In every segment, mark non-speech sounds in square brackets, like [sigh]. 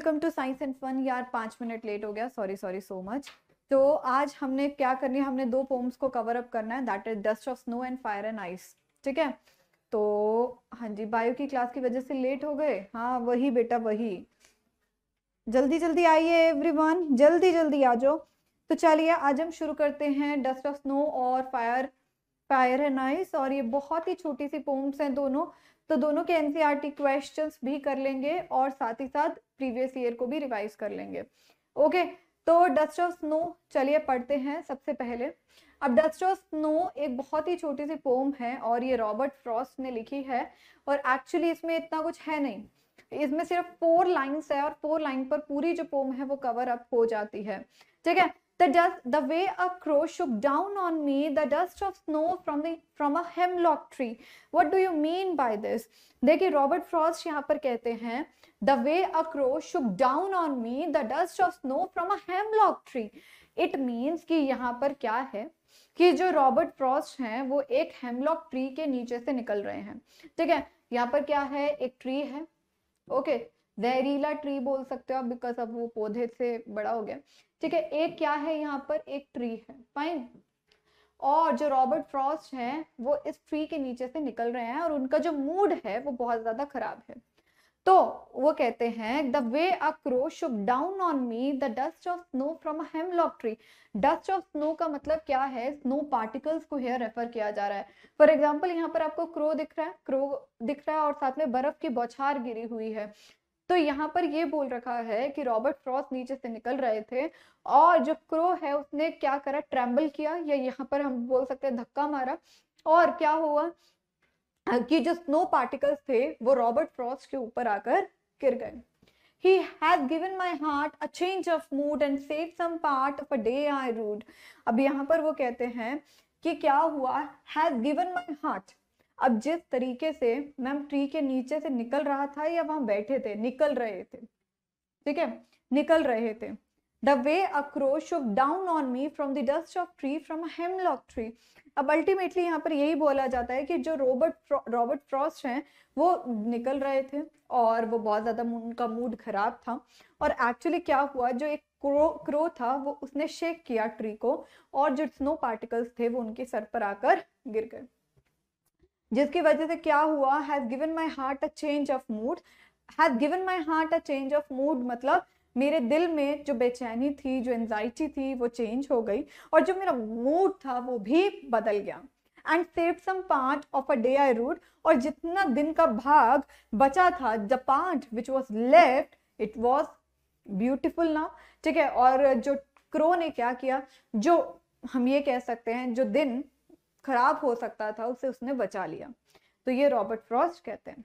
Welcome to science and fun यार पाँच minute late हो गया सॉरी सॉरी सो मच तो आज हमने क्या करनी है हमने दो पोम्स को कवर अप करना है that is dust of snow and fire and ice ठीक है तो हाँ जी बायो की क्लास की वजह से लेट हो गए हाँ वही बेटा वही जल्दी जल्दी आइए एवरीवन जल्दी जल्दी आ जाओ तो चलिए आज हम शुरू करते हैं डस्ट ऑफ स्नो और फायर फायर एंड आइस और ये बहुत ही छोटी सी पोम्स हैं दोनों तो दोनों के एनसीईआरटी क्वेश्चंस e भी कर लेंगे और साथ ही साथ प्रीवियस ईयर को भी रिवाइज कर लेंगे ओके तो डस्ट ऑफ स्नो चलिए पढ़ते हैं सबसे पहले अब डस्ट ऑफ स्नो एक बहुत ही छोटी सी पोम है और ये रॉबर्ट फ्रॉस्ट ने लिखी है और एक्चुअली इसमें इतना कुछ है नहीं इसमें सिर्फ फोर लाइंस है और फोर लाइन पर पूरी जो पोम है वो कवर अप हो जाती है ठीक है The dust, the way a crow shook down on me, the dust of snow from the from a hemlock tree. What do you mean by this? dekhi robert frost yahan par kehte hain the way a crow shook down on me the dust of snow from a hemlock tree it means ki yahan par kya hai कि जो Robert Frost हैं वो एक hemlock tree के नीचे से निकल रहे हैं ठीक है यहाँ पर क्या है एक ट्री है ओके जहरीला ट्री बोल सकते हो आप बिकॉज अब वो पौधे से बड़ा हो गया ठीक है एक क्या है यहाँ पर एक ट्री है फाइन और जो रॉबर्ट फ्रॉस्ट हैं वो इस ट्री के नीचे से निकल रहे हैं और उनका जो मूड है वो बहुत ज्यादा खराब है तो वो कहते हैं the way a crow shook down on me the dust of snow from hemlock tree dust of snow का मतलब क्या है स्नो पार्टिकल्स को हेयर रेफर किया जा रहा है फॉर एग्जाम्पल यहाँ पर आपको क्रो दिख रहा है क्रो दिख रहा है और साथ में बर्फ की बौछार गिरी हुई है तो यहाँ पर ये बोल रखा है कि रॉबर्ट फ्रॉस्ट नीचे से निकल रहे थे और जो क्रो है उसने क्या करा ट्रैम्बल किया या यहाँ पर हम बोल सकते हैं धक्का मारा और क्या हुआ कि जो स्नो पार्टिकल्स थे वो रॉबर्ट फ्रॉस्ट के ऊपर आकर गिर गए He has given my heart a change of mood and saved some part of a day I rude. अब यहाँ पर वो कहते हैं कि क्या हुआ Has given my heart अब जिस तरीके से मैम ट्री के नीचे से निकल रहा था या वहां बैठे थे निकल रहे थे ठीक है निकल रहे थे the way a crow shook down on me from the dust of tree from hemlock tree अब अल्टीमेटली यहाँ पर यही बोला जाता है कि जो रॉबर्ट रॉबर्ट फ्रॉस्ट हैं वो निकल रहे थे और वो बहुत ज़्यादा उनका मूड ख़राब था और एक्चुअली क्या हुआ जो एक क्रो क्रो था वो उसने शेक किया ट्री को और जो स्नो पार्टिकल्स थे वो उनके सर पर आकर गिर गए जिसकी वजह से क्या हुआ has given my heart a change of mood has given my heart a change of mood मतलब मेरे दिल में जो बेचैनी थी जो एनजाइटी थी वो चेंज हो गई और जो मेरा मूड था वो भी बदल गया and save some part of a day I rued और जितना दिन का भाग बचा था the part which was left it was beautiful ना ठीक है और जो क्रो ने क्या किया जो हम ये कह सकते हैं जो दिन खराब हो सकता था उसे उसने बचा लिया तो ये रॉबर्ट फ्रॉस्ट कहते हैं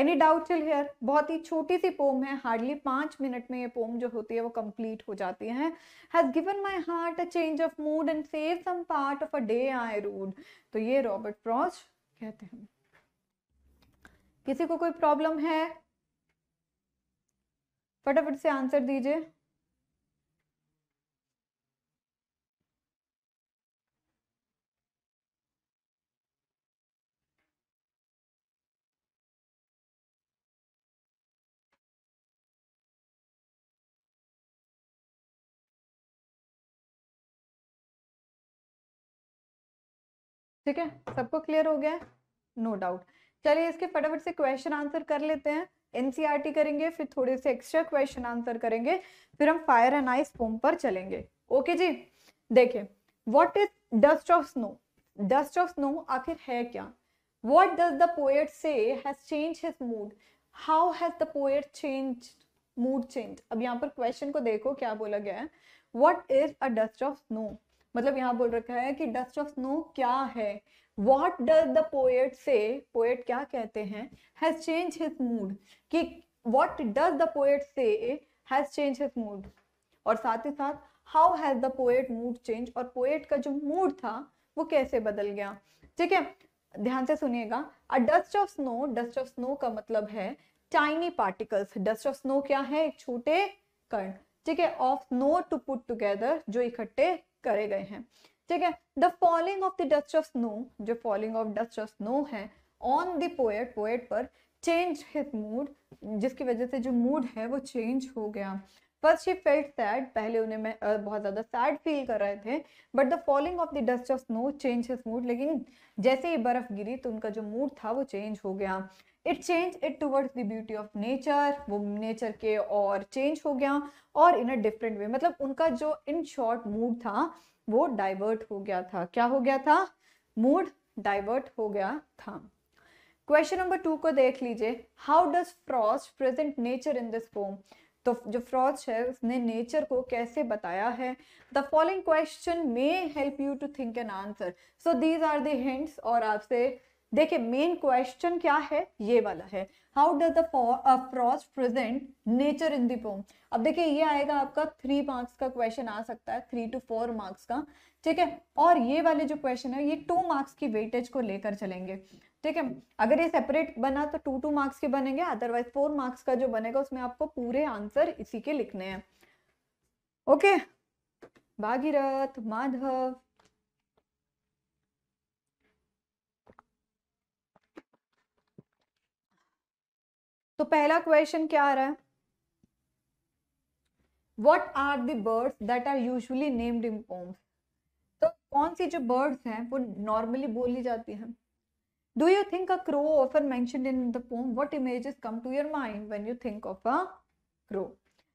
एनी डाउट चिल हेयर बहुत ही छोटी सी पोम है हार्डली पांच मिनट में ये पोम जो होती है वो कंप्लीट हो जाती है has given my heart a change of mood and save some part of a day I rued तो ये रॉबर्ट फ्रॉस्ट कहते हैं किसी को कोई प्रॉब्लम है फटाफट से आंसर दीजिए ठीक है सबको क्लियर हो गया है नो डाउट चलिए इसके फटाफट से क्वेश्चन आंसर कर लेते हैं एनसीईआरटी e करेंगे फिर थोड़े से एक्स्ट्रा क्वेश्चन आंसर करेंगे फिर हम फायर एंड आइस फोम पर चलेंगे ओके जी देखिए what is dust of snow dust of snow आखिर है क्या what does the poet say has change his mood how has the poet change mood change अब यहाँ पर क्वेश्चन को देखो क्या बोला गया है what is a dust of snow मतलब यहाँ बोल रखा है कि डस्ट ऑफ स्नो क्या है what does the poet say poet क्या कहते हैं हैज चेंज हिज मूड कि what does the poet say has change his mood और साथ ही साथ how has the poet mood change और पोएट का जो मूड था वो कैसे बदल गया ठीक है ध्यान से सुनिएगा a dust of snow dust of snow का मतलब है tiny particles dust of snow क्या है छोटे कण ठीक है of snow to put together जो इकट्ठे करे गए हैं ठीक है the falling of the dust of snow जो falling of dust of snow है ऑन द पोएट पोएट पर चेंज हिज मूड जिसकी वजह से जो मूड है वो चेंज हो गया फर्स्ट शी फेल्ट सैड पहले उन्हें मैं बहुत ज़्यादा सैड फील कर रहे थे but the falling of the dust of snow change his mood लेकिन जैसे ही बर्फ गिरी तो उनका जो मूड था वो चेंज हो गया it change it towards the beauty of nature वो नेचर के और चेंज हो गया और इन अ डिफरेंट वे मतलब उनका जो इन शॉर्ट मूड था वो डाइवर्ट हो गया था क्या हो गया था मूड डाइवर्ट हो गया था क्वेश्चन नंबर टू को देख लीजिए how does frost present nature in this form तो जो फ्रॉस्ट है उसने नेचर को कैसे बताया है the following question may help you to think an answer so these are hints और आपसे देखिए मेन क्वेश्चन क्या है ये वाला है how does the frost present nature in the poem अब देखिए ये आएगा आपका थ्री मार्क्स का क्वेश्चन आ सकता है थ्री टू फोर मार्क्स का ठीक है और ये वाले जो क्वेश्चन है ये टू मार्क्स की वेटेज को लेकर चलेंगे ठीक है अगर ये सेपरेट बना तो टू टू मार्क्स के बनेंगे अदरवाइज फोर मार्क्स का जो बनेगा उसमें आपको पूरे आंसर इसी के लिखने हैं ओके okay. भागीरथ माधव तो पहला क्वेश्चन क्या आ रहा है what are birds that are usually named in poems तो कौन सी जो बर्ड्स हैं वो नॉर्मली बोली जाती हैं do you think a crow often mention in the poem what images come to your mind when you think of a crow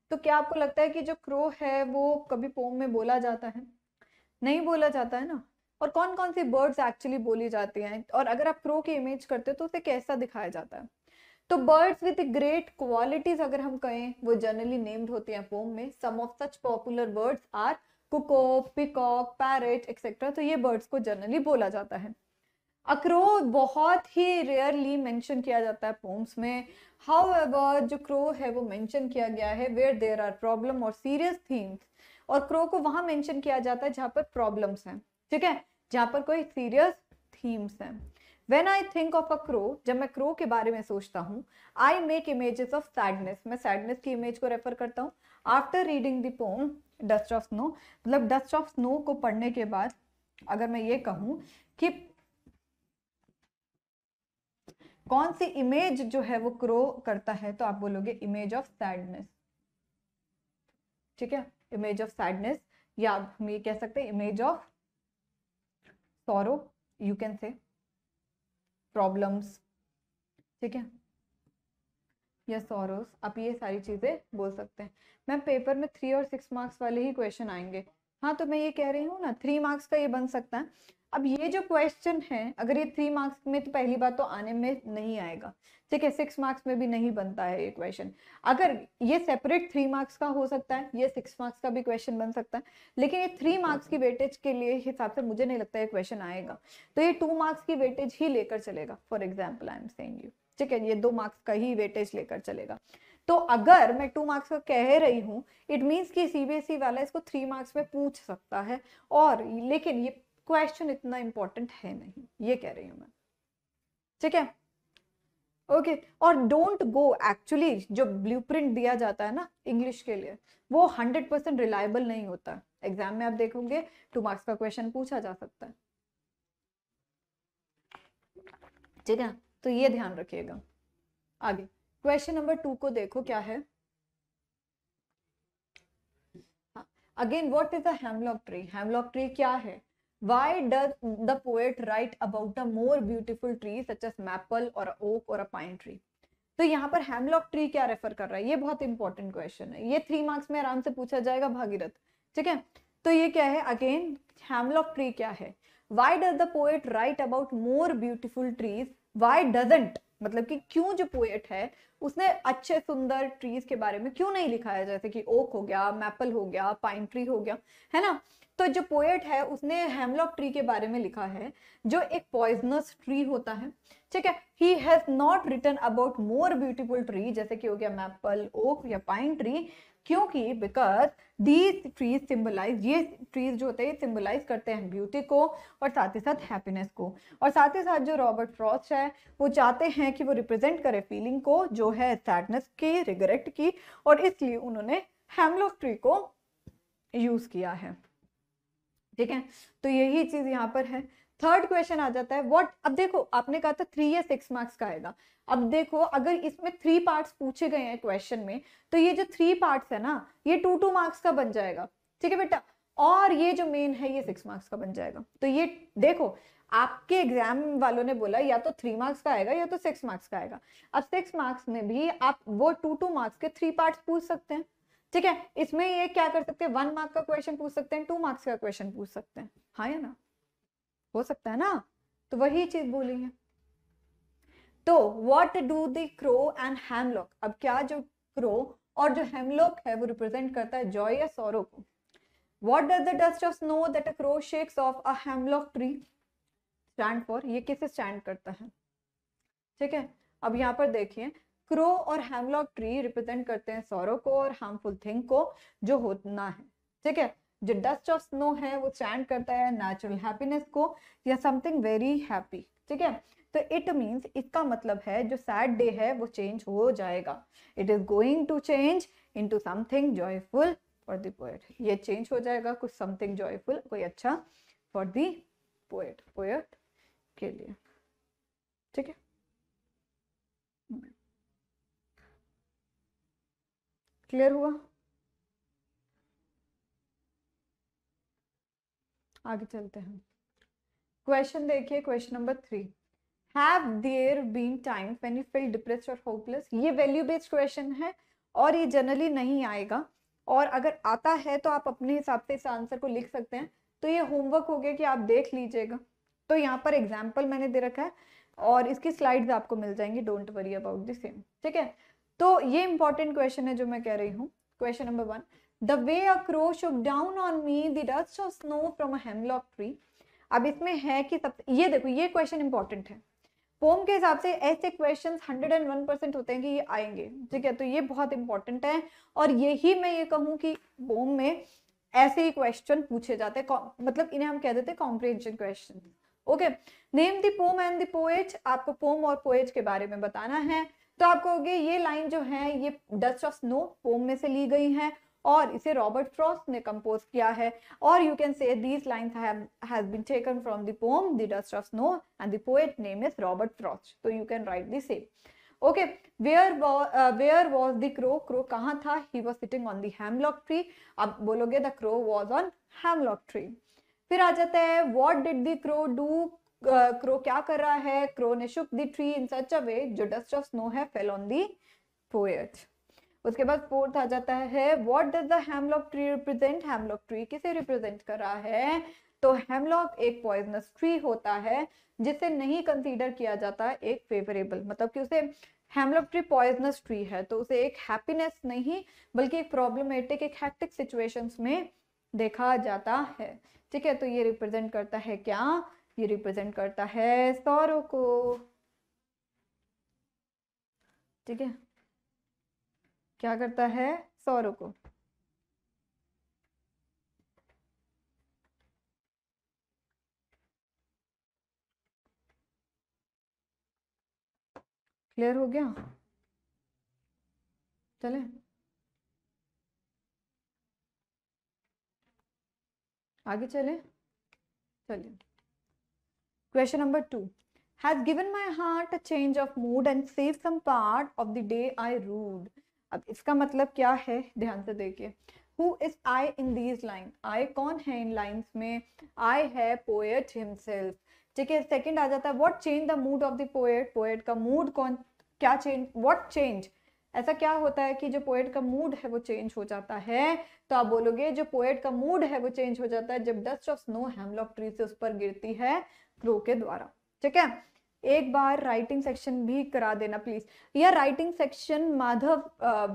तो क्या आपको लगता है कि जो क्रो है वो कभी पोम में बोला जाता है नहीं बोला जाता है ना और कौन कौन सी बर्ड्स एक्चुअली बोली जाती हैं और अगर आप क्रो की इमेज करते हो तो उसे कैसा दिखाया जाता है तो बर्ड्स विद ग्रेट क्वालिटीज अगर हम कहें वो जनरली नेम्ड होते हैं पोम में some of such popular birds are cuckoo peacock parrot etcetera तो ये बर्ड्स को जनरली बोला जाता है अक्रो बहुत ही रेयरली मेंशन किया जाता है पोम्स में हाउ जो क्रो है वो मेंशन किया गया है वेयर देर आर प्रॉब्लम और सीरियस थीम्स और क्रो को वहां मेंशन किया जाता है जहाँ पर प्रॉब्लम्स हैं ठीक है जहाँ पर कोई सीरियस थीम्स हैं when I think of a crow जब मैं क्रो के बारे में सोचता हूँ I make images of sadness मैं सैडनेस की इमेज को रेफर करता हूँ after reading the poem dust of snow मतलब डस्ट ऑफ स्नो को पढ़ने के बाद अगर मैं ये कहूँ कि कौन सी इमेज जो है वो क्रो करता है तो आप बोलोगे इमेज ऑफ सैडनेस ठीक है इमेज ऑफ सैडनेस या हम ये कह सकते हैं image of sorrow you can say problems ठीक है या सॉरोस आप ये सारी चीज़ें बोल सकते हैं मैम पेपर में थ्री और सिक्स मार्क्स वाले ही क्वेश्चन आएंगे हाँ तो मैं ये कह रही हूँ ना थ्री मार्क्स का ये बन सकता है अब ये जो क्वेश्चन है अगर ये थ्री मार्क्स में तो पहली बात तो आने में नहीं आएगा ठीक है सिक्स मार्क्स में भी नहीं बनता है ये क्वेश्चन अगर ये सेपरेट थ्री मार्क्स का हो सकता है ये सिक्स मार्क्स का भी क्वेश्चन बन सकता है लेकिन ये थ्री मार्क्स की वेटेज के लिए हिसाब से मुझे नहीं लगता ये क्वेश्चन आएगा तो ये टू मार्क्स की वेटेज ही लेकर चलेगा for example I am saying you ठीक है ये दो मार्क्स का ही वेटेज लेकर चलेगा तो अगर मैं टू मार्क्स का कह रही हूँ इट मीन्स कि सीबीएसई e वाला इसको थ्री मार्क्स में पूछ सकता है और लेकिन ये क्वेश्चन इतना इंपॉर्टेंट है नहीं ये कह रही हूं मैं ठीक है ओके okay. और डोंट गो एक्चुअली जो ब्लूप्रिंट दिया जाता है ना इंग्लिश के लिए वो हंड्रेड परसेंट रिलायबल नहीं होता एग्जाम में आप देखोगे टू मार्क्स का क्वेश्चन पूछा जा सकता है ठीक है तो ये ध्यान रखिएगा आगे क्वेश्चन नंबर टू को देखो क्या है again what is a hemlock tree hemlock tree क्या है Why does the poet write about a more beautiful tree such as maple or a oak or a pine tree? तो यहाँ पर hemlock tree क्या रेफर कर रहा है ये बहुत इंपॉर्टेंट क्वेश्चन है ये थ्री मार्क्स में आराम से पूछा जाएगा भागीरथ ठीक है तो ये क्या है अगेन हेमलॉक ट्री क्या है why does the poet write about more beautiful trees why doesn't मतलब कि क्यों जो पोएट है उसने अच्छे सुंदर ट्रीज के बारे में क्यों नहीं लिखा है जैसे कि ओक हो गया मैपल हो गया पाइन ट्री हो गया है ना तो जो पोएट है उसने हेमलॉक ट्री के बारे में लिखा है जो एक पॉइजनस ट्री होता है ठीक है he has not written about more beautiful tree जैसे कि हो गया मैपल ओक या पाइन ट्री क्योंकि बिकॉज दीज ट्रीज सिम्बलाइज ये ट्रीज जो होते हैं सिम्बलाइज करते हैं ब्यूटी को और साथ ही साथ हैप्पीनेस को और साथ ही साथ जो रॉबर्ट फ्रॉस्ट है वो चाहते हैं कि वो रिप्रेजेंट करे फीलिंग को जो है सैडनेस की रिगरेट की और इसलिए उन्होंने हेमलॉक ट्री को यूज़ किया है ठीक है तो यही चीज़ यहाँ पर है थर्ड क्वेश्चन आ जाता है व्हाट अब देखो आपने कहा था थ्री या सिक्स मार्क्स का आएगा अब देखो अगर इसमें थ्री पार्ट्स पूछे गए हैं क्वेश्चन में तो ये जो थ्री पार्ट्स है ना ये टू टू मार्क्स का बन जाएगा ठीक है बेटा और ये जो मेन है ये सिक्स मार्क्स का बन जाएगा तो ये देखो आपके एग्जाम वालों ने बोला या तो थ्री मार्क्स का आएगा या तो सिक्स मार्क्स का आएगा अब सिक्स मार्क्स में भी आप वो टू टू मार्क्स के थ्री पार्ट पूछ सकते हैं ठीक है इसमें ये क्या कर सकते हैं वन मार्क का क्वेश्चन पूछ सकते हैं टू मार्क्स का क्वेश्चन पूछ सकते हैं हाँ या ना हो सकता है ना तो वही चीज बोली है तो what do the crow and hemlock अब क्या जो क्रो और जो हेमलॉक है वो रिप्रेजेंट करता है जॉय या सौरव को what does the dust of snow that a crow shakes of a hemlock tree stand for ये किसे स्टैंड करता है ठीक है अब यहाँ पर देखिए क्रो और हेमलॉक ट्री रिप्रेजेंट करते हैं सौरव को और हार्मफुल थिंग को जो होना है ठीक है जो डस्ट ऑफ स्नो है वो स्टैंड करता है नेचुरल हैप्पीनेस को या समथिंग वेरी हैप्पी ठीक है तो इट मीन्स इसका मतलब है जो सैड डे है वो चेंज हो जाएगा it is going to change into something joyful for the poet ये चेंज हो जाएगा कुछ समथिंग जॉयफुल कोई अच्छा फॉर द पोएट पोएट के लिए ठीक है क्लियर हुआ आगे चलते हैं क्वेश्चन देखिए question number three have there been time when you feel depressed और होपलेस ये वैल्यू बेस्ड क्वेश्चन है और ये जनरली नहीं आएगा और अगर आता है तो आप अपने हिसाब से इस आंसर को लिख सकते हैं तो ये होमवर्क हो गया कि आप देख लीजिएगा तो यहाँ पर एग्जाम्पल मैंने दे रखा है और इसकी स्लाइड्स आपको मिल जाएंगी don't worry about the same ठीक है तो ये इंपॉर्टेंट क्वेश्चन है जो मैं कह रही हूँ question number one the way a crow shook down on me the dust of snow from a hemlock tree अब इसमें है कि सब ये देखो ये क्वेश्चन इंपॉर्टेंट है पोम के हिसाब से ऐसे क्वेश्चंस 101 परसेंट होते हैं कि ये आएंगे ठीक है तो ये बहुत इंपॉर्टेंट है और यही मैं ये कहूँ कि पोम में ऐसे ही क्वेश्चन पूछे जाते हैं मतलब इन्हें हम कह देते हैं comprehension question okay name the poem and the poet आपको पोम और पोएट के बारे में बताना है तो आप कहोगे ये लाइन जो है ये डस्ट ऑफ स्नो पोम में से ली गई है और इसे रॉबर्ट फ्रॉस्ट ने कंपोज किया है और you can say these line has been taken from the poem the dust of snow and the poet name is Robert Frost तो you can write the same okay where where was the crow crow कहाँ था he was sitting on the hemlock tree अब बोलोगे the crow was on hemlock tree फिर आ जाता है what did the crow do crow क्या कर रहा है क्रो ने shook the tree in such a way जो डस्ट ऑफ स्नो है फेल ऑन दी पोएट उसके बाद फोर्थ आ जाता है what does the hemlock tree represent hemlock tree किसे रिप्रेजेंट कर रहा है तो हेमलॉक एक पॉइजनस ट्री होता है जिसे नहीं कंसीडर किया जाता एक फेवरेबल मतलब कि उसे हेमलॉक ट्री पॉइजनस ट्री है तो उसे एक हैप्पीनेस नहीं बल्कि एक प्रॉब्लमेटिक एक हैक्टिक सिचुएशंस में देखा जाता है ठीक है तो ये रिप्रेजेंट करता है क्या ये रिप्रेजेंट करता है सौरों को ठीक है क्या करता है सौर को क्लियर हो गया चले आगे चले चलिए question number two has given my heart a change of mood and save some part of the day I rued अब इसका मतलब क्या है ध्यान से देखिए who is I in these line I कौन है इन लाइन्स में आई है पोएट हिमसेल्फ ठीक है सेकेंड आ जाता है what change the mood of the poet poet का मूड कौन क्या चेंज वॉट चेंज ऐसा क्या होता है कि जो पोएट का मूड है वो चेंज हो जाता है तो आप बोलोगे जो पोएट का मूड है वो चेंज हो जाता है जब dust of snow hemlock tree से उस पर गिरती है क्रो के द्वारा ठीक है एक बार राइटिंग सेक्शन भी करा देना प्लीज यह राइटिंग सेक्शन माधव आ,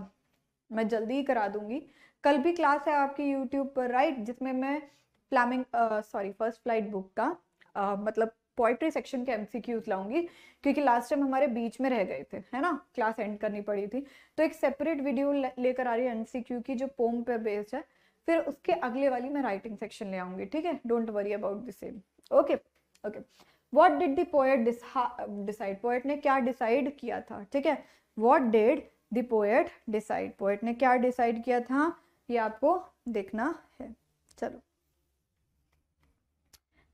मैं जल्दी ही करा दूंगी कल भी क्लास है आपकी यूट्यूब पर राइट जिसमें मैं planning sorry first flight book का आ, मतलब पोइट्री सेक्शन के एमसीक्यूज लाऊंगी क्योंकि लास्ट टाइम हमारे बीच में रह गए थे है ना क्लास एंड करनी पड़ी थी तो एक सेपरेट वीडियो लेकर आ रही है एमसीक्यू की जो पोम पर बेस्ड है फिर उसके अगले वाली मैं राइटिंग सेक्शन ले आऊंगी ठीक है don't worry about the same okay okay what did the poet decide poet ने क्या डिसाइड किया था ठीक है what did the poet decide poet ने क्या डिसाइड किया था ये आपको देखना है चलो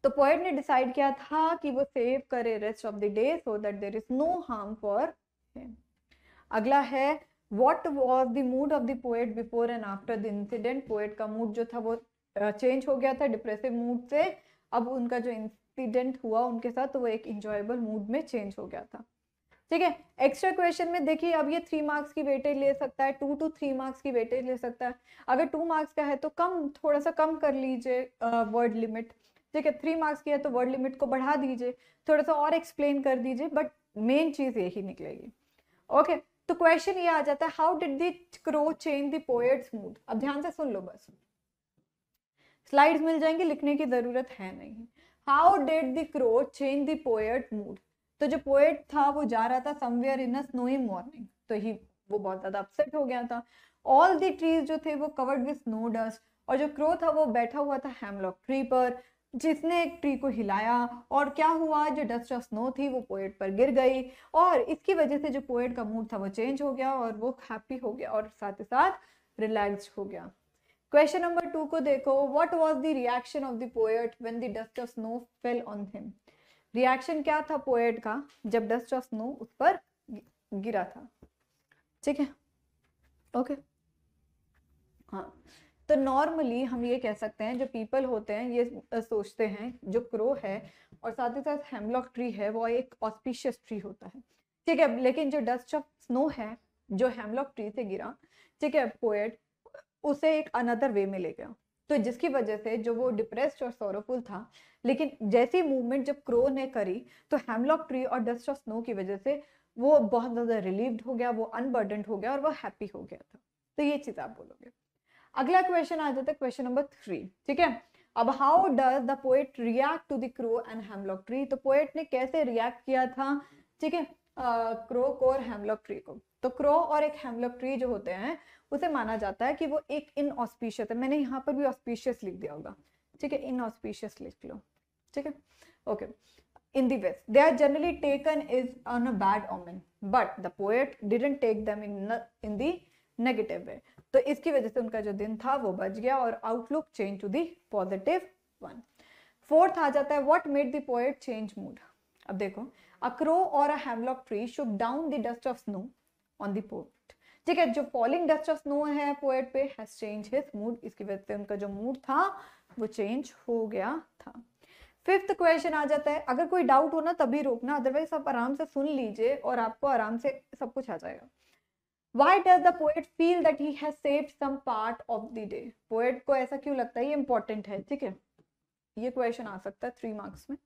तो पोएट ने डिसाइड किया था कि वो सेव करे rest of the day so that there is no harm for him अगला है what was the mood of the poet before and after the incident poet का मूड जो था वो चेंज हो गया था डिप्रेसिव मूड से अब उनका जो एक्सीडेंट हुआ उनके साथ तो वो एक इंजॉयबल मूड में चेंज हो गया था ठीक है एक्स्ट्रा क्वेश्चन में देखिए अब ये थ्री मार्क्स की वेटेज ले सकता है टू टू थ्री मार्क्स की वेटेज ले सकता है अगर टू मार्क्स का है तो कम थोड़ा सा कम कर लीजिए वर्ड लिमिट ठीक है थ्री मार्क्स की है तो वर्ड लिमिट को बढ़ा दीजिए थोड़ा सा और एक्सप्लेन कर दीजिए बट मेन चीज़ यही निकलेगी ओके तो क्वेश्चन ये आ जाता है how did the crow change the poet's mood अब ध्यान से सुन लो बस स्लाइड्स मिल जाएंगे लिखने की ज़रूरत है नहीं how did the crow change the poet mood तो जो पोएट था वो जा रहा था somewhere in a snowy morning तो ही वो बहुत ज्यादा अपसेट हो गया था ऑल द ट्रीज जो थे वो कवर्ड विद स्नो डस्ट और जो क्रो था वो बैठा हुआ था हेमलॉक ट्री पर जिसने एक ट्री को हिलाया और क्या हुआ जो डस्ट ऑफ स्नो थी वो पोएट पर गिर गई और इसकी वजह से जो पोएट का मूड था वो चेंज हो गया और वो हैप्पी हो गया और साथ ही साथ रिलैक्स हो गया क्वेश्चन नंबर टू को देखो what was the reaction of the poet when the dust of snow fell on him reaction क्या था पोएट का जब डस्ट ऑफ स्नो उस पर गिरा था ठीक है ओके हाँ तो नॉर्मली हम ये कह सकते हैं जो पीपल होते हैं ये सोचते हैं जो क्रो है और साथ ही साथ हेमलॉक ट्री है वो एक ऑस्पिशियस ट्री होता है ठीक है लेकिन जो डस्ट ऑफ स्नो है जो हेमलॉक ट्री से गिरा ठीक है पोएट उसे एक अनदर वे में ले गया तो जिसकी वजह से जो वो डिप्रेस्ड और सोरोफुल था लेकिन जैसी मूवमेंट जब क्रो ने करी तो हेमलॉक ट्री और डस्ट ऑफ स्नो की वजह से वो बहुत ज़्यादा रिलीव्ड हो गया वो अनबर्डन हो गया और वो हैप्पी हो गया था तो ये चीज़ आप बोलोगे अगला क्वेश्चन आ जाता है क्वेश्चन नंबर थ्री ठीक है अब how does the poet react to the crow and hemlock tree तो पोएट ने कैसे रिएक्ट किया था ठीक है क्रो को और हेमलॉक ट्री को तो क्रो और एक हेमलॉक ट्री जो होते हैं उसे माना जाता है कि वो एक इन ऑस्पिशियस है मैंने यहाँ पर भी ऑस्पिशियस लिख दिया होगा ठीक है इन ऑस्पिशियस लिख लो ठीक है okay in the west they are generally taken is on a bad omen but the poet didn't take them in in the negative way तो इसकी वजह से उनका जो दिन था वो बच गया और outlook change to the positive one fourth आ जाता है what made the poet change mood अब देखो अक्रो और a hemlock tree shook down the dust of snow on the poet ठीक है जो फॉलिंग डस्ट ऑफ स्नो है पोएट पे हैज चेंज हिज मूड इसकी वजह से उनका जो मूड था वो चेंज हो गया था फिफ्थ क्वेश्चन आ जाता है अगर कोई डाउट हो ना तभी रोकना अदरवाइज आप आराम से सुन लीजिए और आपको आराम से सब कुछ आ जाएगा why does the poet feel that he has saved some part of the day poet को ऐसा क्यों लगता है ये इंपॉर्टेंट है ठीक है ये क्वेश्चन आ सकता है थ्री मार्क्स में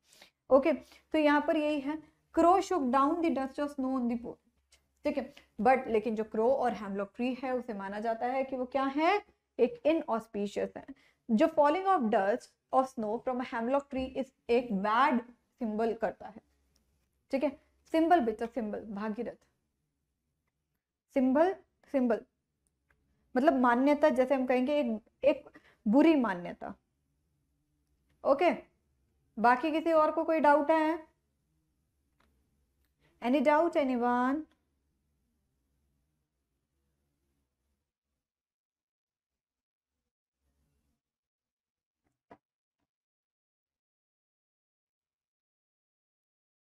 ओके okay, तो यहाँ पर यही है crow shook down the dust of snow on the poet ठीक है बट लेकिन जो क्रो और हेमलॉक ट्री है उसे माना जाता है कि वो क्या है एक ऑस्पीशियस है जो फॉलिंग ऑफ डस्ट और snow from hemlock tree is एक बैड सिंबल करता है ठीक है सिंबल बेटा सिंबल भागीरथ सिंबल सिंबल मतलब मान्यता जैसे हम कहेंगे एक एक बुरी मान्यता ओके बाकी किसी और को कोई डाउट है एनी डाउट एनी वन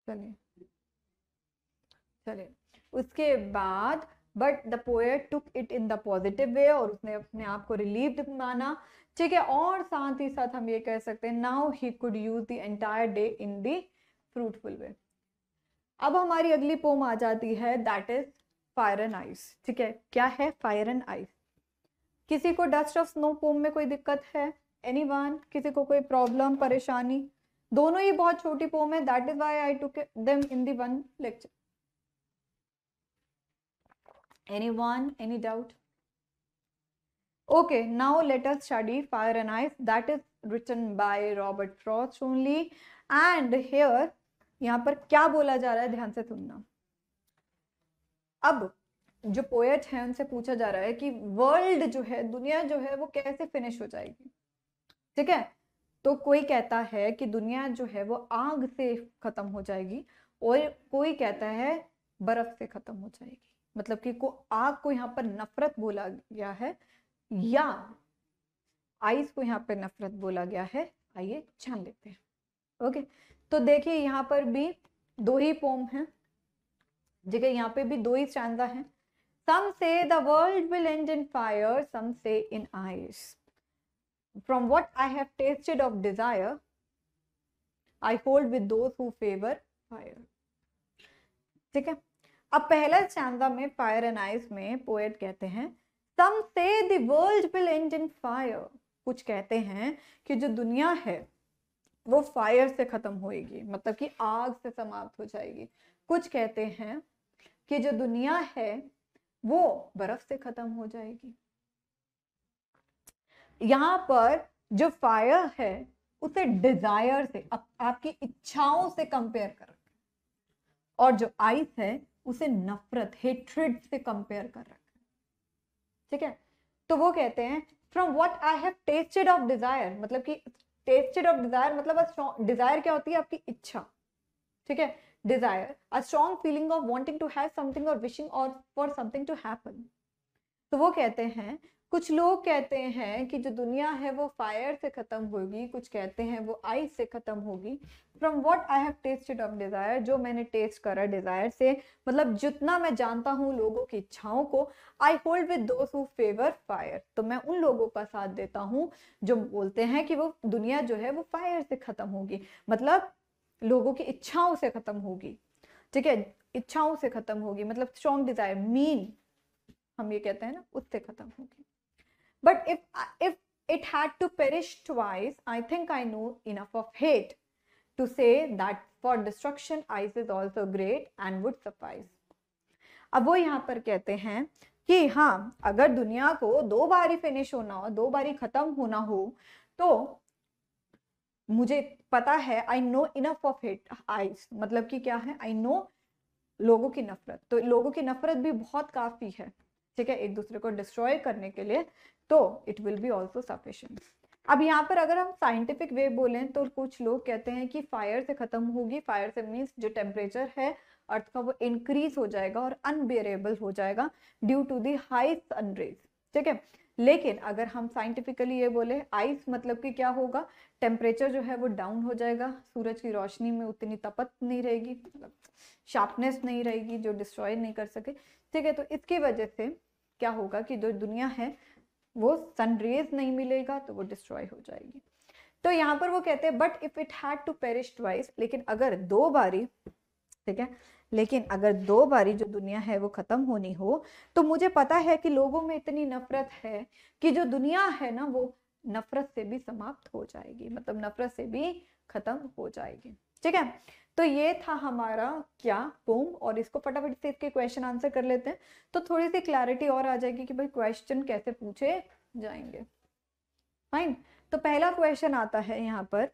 चलिए चलिए उसके बाद but the poet took it in the positive way और उसने अपने आप को रिलीव माना ठीक है और साथ ही साथ हम ये कह सकते हैं now he could use the entire day in the fruitful way अब हमारी अगली पोम आ जाती है that is fire and ice ठीक है क्या है फायर एंड आइस किसी को डस्ट ऑफ स्नो पोम में कोई दिक्कत है एनी किसी को कोई प्रॉब्लम परेशानी दोनों ही बहुत छोटी पोम है that is why I took them in the one lecture any one any doubt okay now let us study fire and ice that is written by Robert Frost only and here यहाँ पर क्या बोला जा रहा है ध्यान से सुनना अब जो पोएट है उनसे पूछा जा रहा है कि वर्ल्ड जो है दुनिया जो है वो कैसे फिनिश हो जाएगी ठीक है तो कोई कहता है कि दुनिया जो है वो आग से ख़त्म हो जाएगी और कोई कहता है बर्फ़ से ख़त्म हो जाएगी मतलब कि को आग को यहाँ पर नफ़रत बोला गया है या आइस को यहाँ पर नफ़रत बोला गया है आइए छान लेते हैं ओके तो देखिए यहाँ पर भी दो ही पोम हैं जगह यहाँ पे भी दो ही चांदा है some say the world will end in fire some say in ice from what I have tasted of desire, I hold with those who favor fire. ठीक है अब पहला चांदा में फायर एंड आइस में पोएट कहते हैं some say world will end in fire कुछ कहते हैं कि जो दुनिया है वो फायर से खत्म होएगी मतलब कि आग से समाप्त हो जाएगी कुछ कहते हैं कि जो दुनिया है वो बर्फ से खत्म हो जाएगी यहाँ पर जो फायर है उसे डिजायर से आप, आपकी इच्छाओं से कंपेयर कर रखा है और जो आइस है उसे नफरत हेट्रिड से कंपेयर कर रखा है ठीक है तो वो कहते हैं from what I have tasted of desire मतलब कि टेस्टेड ऑफ डिजायर मतलब डिजायर क्या होती है आपकी इच्छा ठीक है desire a strong feeling of wanting to have something or wishing or for something to happen तो वो कहते हैं कुछ लोग कहते हैं कि जो दुनिया है वो फायर से ख़त्म होगी कुछ कहते हैं वो आइस से ख़त्म होगी from what I have tasted of desire जो मैंने टेस्ट करा डिज़ायर से मतलब जितना मैं जानता हूँ लोगों की इच्छाओं को I hold with those who favour fire तो मैं उन लोगों का साथ देता हूँ जो बोलते हैं कि वो दुनिया जो है वो फायर से ख़त्म होगी मतलब लोगों की इच्छाओं से ख़त्म होगी ठीक है इच्छाओं से ख़त्म होगी मतलब स्ट्रॉन्ग डिज़ायर मीन हम ये कहते हैं ना उससे ख़त्म होगी But if, if it had to perish twice, I think I know enough of hate to say that for destruction ice is also great and would suffice. अब वो यहाँ पर कहते हैं कि हाँ अगर दुनिया को दो बारी फिनिश होना हो दो बारी ख़त्म होना हो तो मुझे पता है I know enough of hate ice मतलब कि क्या है आई नो लोगों की नफरत तो लोगों की नफरत भी बहुत काफ़ी है ठीक है एक दूसरे को डिस्ट्रॉय करने के लिए तो it will be also sufficient अब यहाँ पर अगर हम साइंटिफिक वे बोलें तो कुछ लोग कहते हैं कि फायर से ख़त्म होगी फायर से मीन्स जो टेम्परेचर है अर्थ का वो इंक्रीज हो जाएगा और अनबेरेबल हो जाएगा due to the high sun rays ठीक है लेकिन अगर हम साइंटिफिकली ये बोले आइस मतलब कि क्या होगा टेम्परेचर जो है वो डाउन हो जाएगा सूरज की रोशनी में उतनी तपत नहीं रहेगी मतलब शार्पनेस नहीं रहेगी जो डिस्ट्रॉय नहीं कर सके ठीक है तो इसकी वजह से क्या होगा कि जो दुनिया है वो सन रेज नहीं मिलेगा तो वो डिस्ट्रॉय हो जाएगी तो यहाँ पर वो कहते हैं but if it had to perish twice लेकिन अगर दो बारी ठीक है लेकिन अगर दो बारी जो दुनिया है वो खत्म होनी हो तो मुझे पता है कि लोगों में इतनी नफरत है कि जो दुनिया है ना वो नफरत से भी समाप्त हो जाएगी मतलब नफरत से भी खत्म हो जाएगी ठीक है तो ये था हमारा क्या बूम और इसको फटाफट से इसके क्वेश्चन आंसर कर लेते हैं तो थोड़ी सी क्लैरिटी और आ जाएगी कि भाई क्वेश्चन कैसे पूछे जाएंगे फाइन तो पहला क्वेश्चन आता है यहाँ पर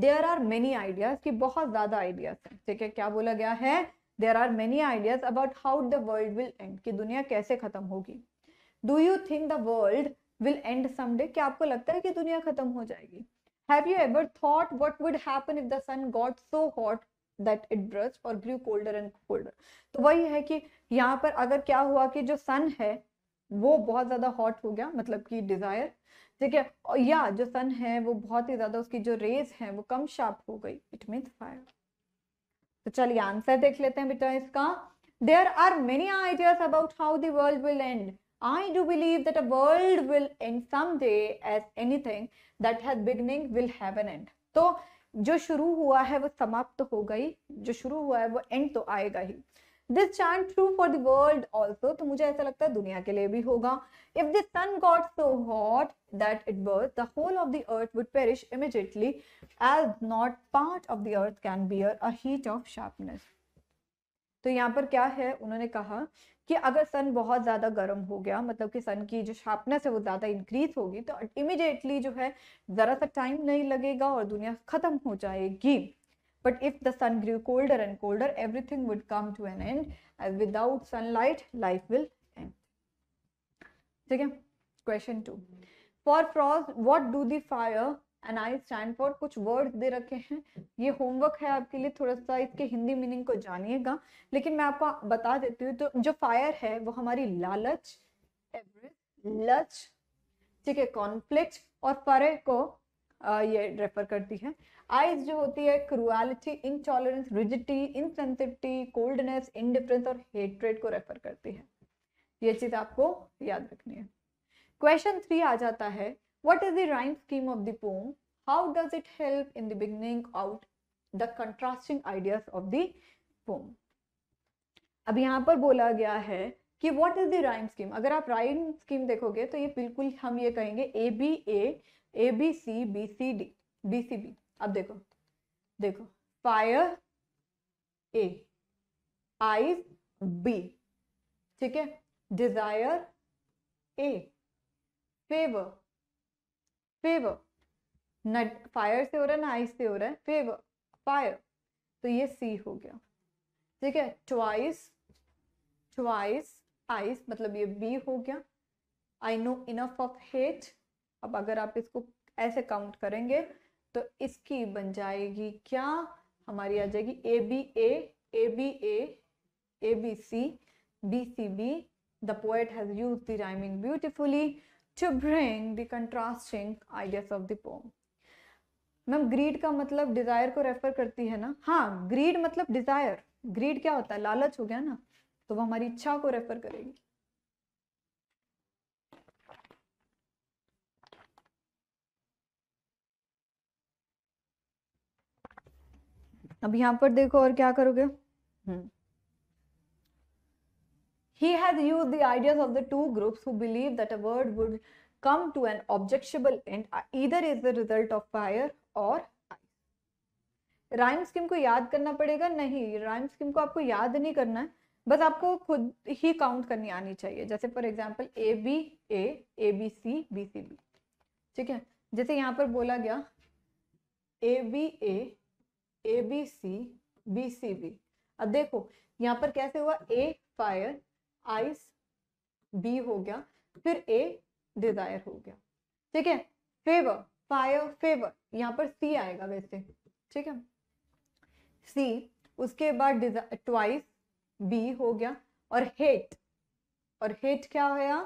देयर आर मेनी आइडियाज कि बहुत ज्यादा आइडियाज हैं ठीक है क्या बोला गया है there are many ideas about how the world will end कि दुनिया कैसे खत्म होगी do you think the world will end someday क्या आपको लगता है कि दुनिया खत्म हो जाएगी Have you ever thought what would happen if the sun got so hot that it burst or grew colder and colder? तो वही है कि यहाँ पर अगर क्या हुआ कि जो सन है वो बहुत ज़्यादा हॉट हो गया मतलब कि डिज़ायर ठीक है या जो सन है वो बहुत ही ज़्यादा उसकी जो रेज है वो कम शार्प हो गई इट मीन फायर तो चलिए आंसर देख लेते हैं बेटा इसका there are many ideas about how the world will end I do believe that a world will end someday as anything that has beginning will have an end. तो जो शुरू हुआ है वो समाप्त तो हो गई जो शुरू हुआ है वो एंड तो आएगा ही this can't true for the world also तो मुझे ऐसा लगता है दुनिया के लिए भी होगा if the sun got so hot that it burnt the whole of the earth would perish immediately as not part of the earth can bear a of sharpness तो यहाँ पर क्या है उन्होंने कहा कि अगर सन बहुत ज़्यादा गर्म हो गया मतलब कि सन की जो शार्पनेस है वो ज़्यादा इंक्रीज होगी तो इमिजिएटली जो है ज़रा सा टाइम नहीं लगेगा और दुनिया ख़त्म हो जाएगी but if the sun grew colder and colder everything would come to an end without sunlight life will end ठीक है question two for froze what do fire and ice stand for कुछ वर्ड दे रखे हैं ये homework है आपके लिए थोड़ा सा इसके हिंदी मीनिंग को जानिएगा लेकिन मैं आपको बता देती हूँ तो जो फायर है वो हमारी लालच लच ठीक है कॉन्फ्लिक्ट और परे को आ, ये रेफर करती है आइज जो होती है cruelty intolerance rigidity insensitivity coldness indifference और हेट्रेड को रेफर करती है ये चीज आपको याद रखनी है क्वेश्चन थ्री आ जाता है What is the rhyme scheme of the poem? How does it help in the beginning out the contrasting ideas of the poem? अब यहाँ पर बोला गया है कि what is the rhyme scheme अगर आप राइम स्कीम देखोगे तो ये बिल्कुल हम ये कहेंगे A B A A B C B C D B C B अब देखो देखो फायर ए आईज बी ठीक है desire A favour favour not fire से हो रहा है ना आइस से हो रहा है फेवर फायर तो ये सी हो गया ठीक है ट्वाइस ट्वाइस आइस मतलब ये बी हो गया I know enough of hate अब अगर आप इसको ऐसे काउंट करेंगे तो इसकी बन जाएगी क्या हमारी आ जाएगी A B A A B A A B C B C B the poet has use the rhyming beautifully to bring the contrasting ideas of the poem. Ma'am greed का मतलब डिजायर को रेफर करती है ना हाँ grid मतलब Dzire grid क्या होता है लालच हो गया ना तो वो हमारी इच्छा को रेफर करेगी अब यहां पर देखो और क्या करोगे hmm He has used the ideas of the two groups who believe that a word would come to an objectionable end uh, either is the result of fire or ice. Rhyme scheme को याद करना पड़ेगा नहीं rhyme scheme को आपको याद नहीं करना है बस आपको खुद ही काउंट करनी आनी चाहिए जैसे for example A B A A B C B C B ठीक है जैसे यहाँ पर बोला गया A B A A B C B C B अब देखो यहाँ पर कैसे हुआ ए फायर आइस बी हो गया फिर ए डिजायर हो गया ठीक है फेवर फायर फेवर यहाँ पर सी आएगा वैसे ठीक है सी उसके बाद ट्वाइस बी हो गया और हेट और हेट क्या होया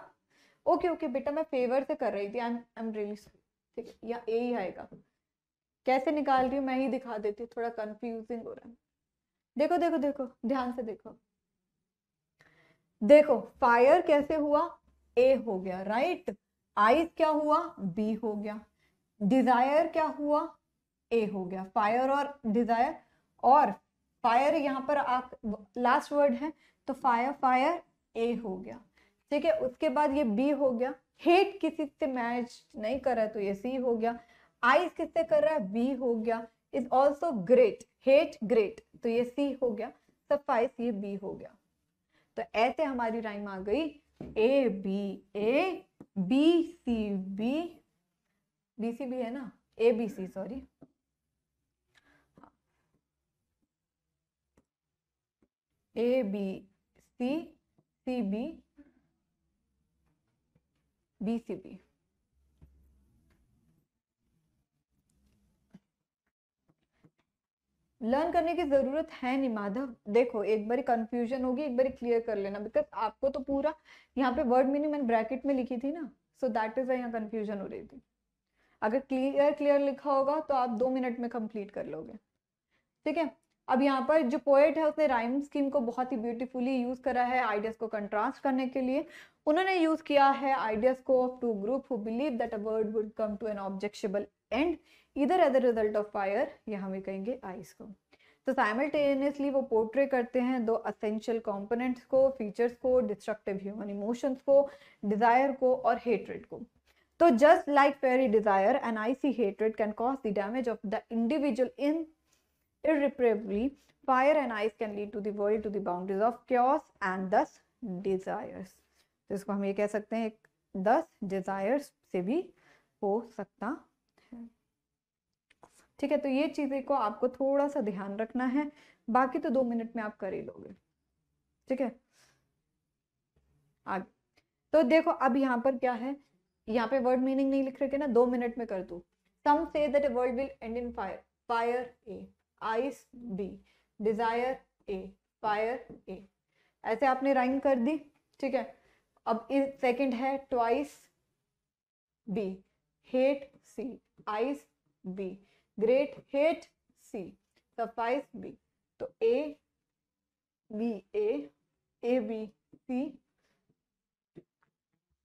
ओके ओके बेटा मैं फेवर से कर रही थी I am I am really ठीक है या ए ही आएगा कैसे निकाल रही हूँ मैं ही दिखा देती हूँ थोड़ा कंफ्यूजिंग हो रहा है देखो देखो देखो ध्यान से देखो देखो फायर कैसे हुआ ए हो गया राइट आइस क्या हुआ बी हो गया डिजायर क्या हुआ ए हो गया फायर और डिजायर और फायर यहाँ पर आप लास्ट वर्ड है तो फायर फायर ए हो गया ठीक है उसके बाद ये बी हो गया हेट किसी से मैच नहीं कर रहा है तो ये सी हो गया आइस किससे कर रहा है बी हो गया is also great hate great तो ये सी हो गया सफाइस ये बी हो गया तो ऐसे हमारी राइम आ गई A B A B C B B C B है ना A B C sorry A B C C B B C B learn करने की ज़रूरत है नहीं माधव देखो एक बार कंफ्यूजन होगी एक बार क्लियर कर लेना बिकॉज आपको तो पूरा यहाँ पे वर्ड मीनिंग मैंने ब्रैकेट में लिखी थी ना सो दैट इज़ यहाँ कंफ्यूजन हो रही थी अगर क्लियर क्लियर लिखा होगा तो आप दो मिनट में कंप्लीट कर लोगे ठीक है अब यहाँ पर जो पोएट है उसने राइम स्कीम को बहुत ही ब्यूटीफुली यूज़ करा है आइडियाज़ को कंट्रास्ट करने के लिए उन्होंने यूज़ किया है आइडियाज़ को of two group who believe that a word would come to an objectionable end either as a result of fire या हम कहेंगे आइस को तो साइमल्टेनियसली वो पोर्ट्रे करते हैं दो असेंशियल कॉम्पोनेंट्स को फीचर्स को डिस्ट्रक्टिव ह्यूमन इमोशंस को डिजायर को और हेट्रेड को तो just like fiery desire and icy hatred can cause the damage of the individual in irreparably fire and ice can lead to world to boundaries of boundaries and thus desires तो इसको हम ये कह सकते हैं दस desires से भी हो सकता है ठीक है तो ये चीज़ें को आपको थोड़ा सा ध्यान रखना है बाकी तो दो मिनट में आप कर ही लोगे ठीक है आगे तो देखो अब यहाँ पर क्या है यहाँ पे वर्ड मीनिंग नहीं लिख रखे ना दो मिनट में कर दू some say that a world will end in fire fire A ice B desire A fire A ऐसे आपने राइंग कर दी ठीक है अब सेकंड है twice B hate C ice B great hate C suffice B तो A B A A B C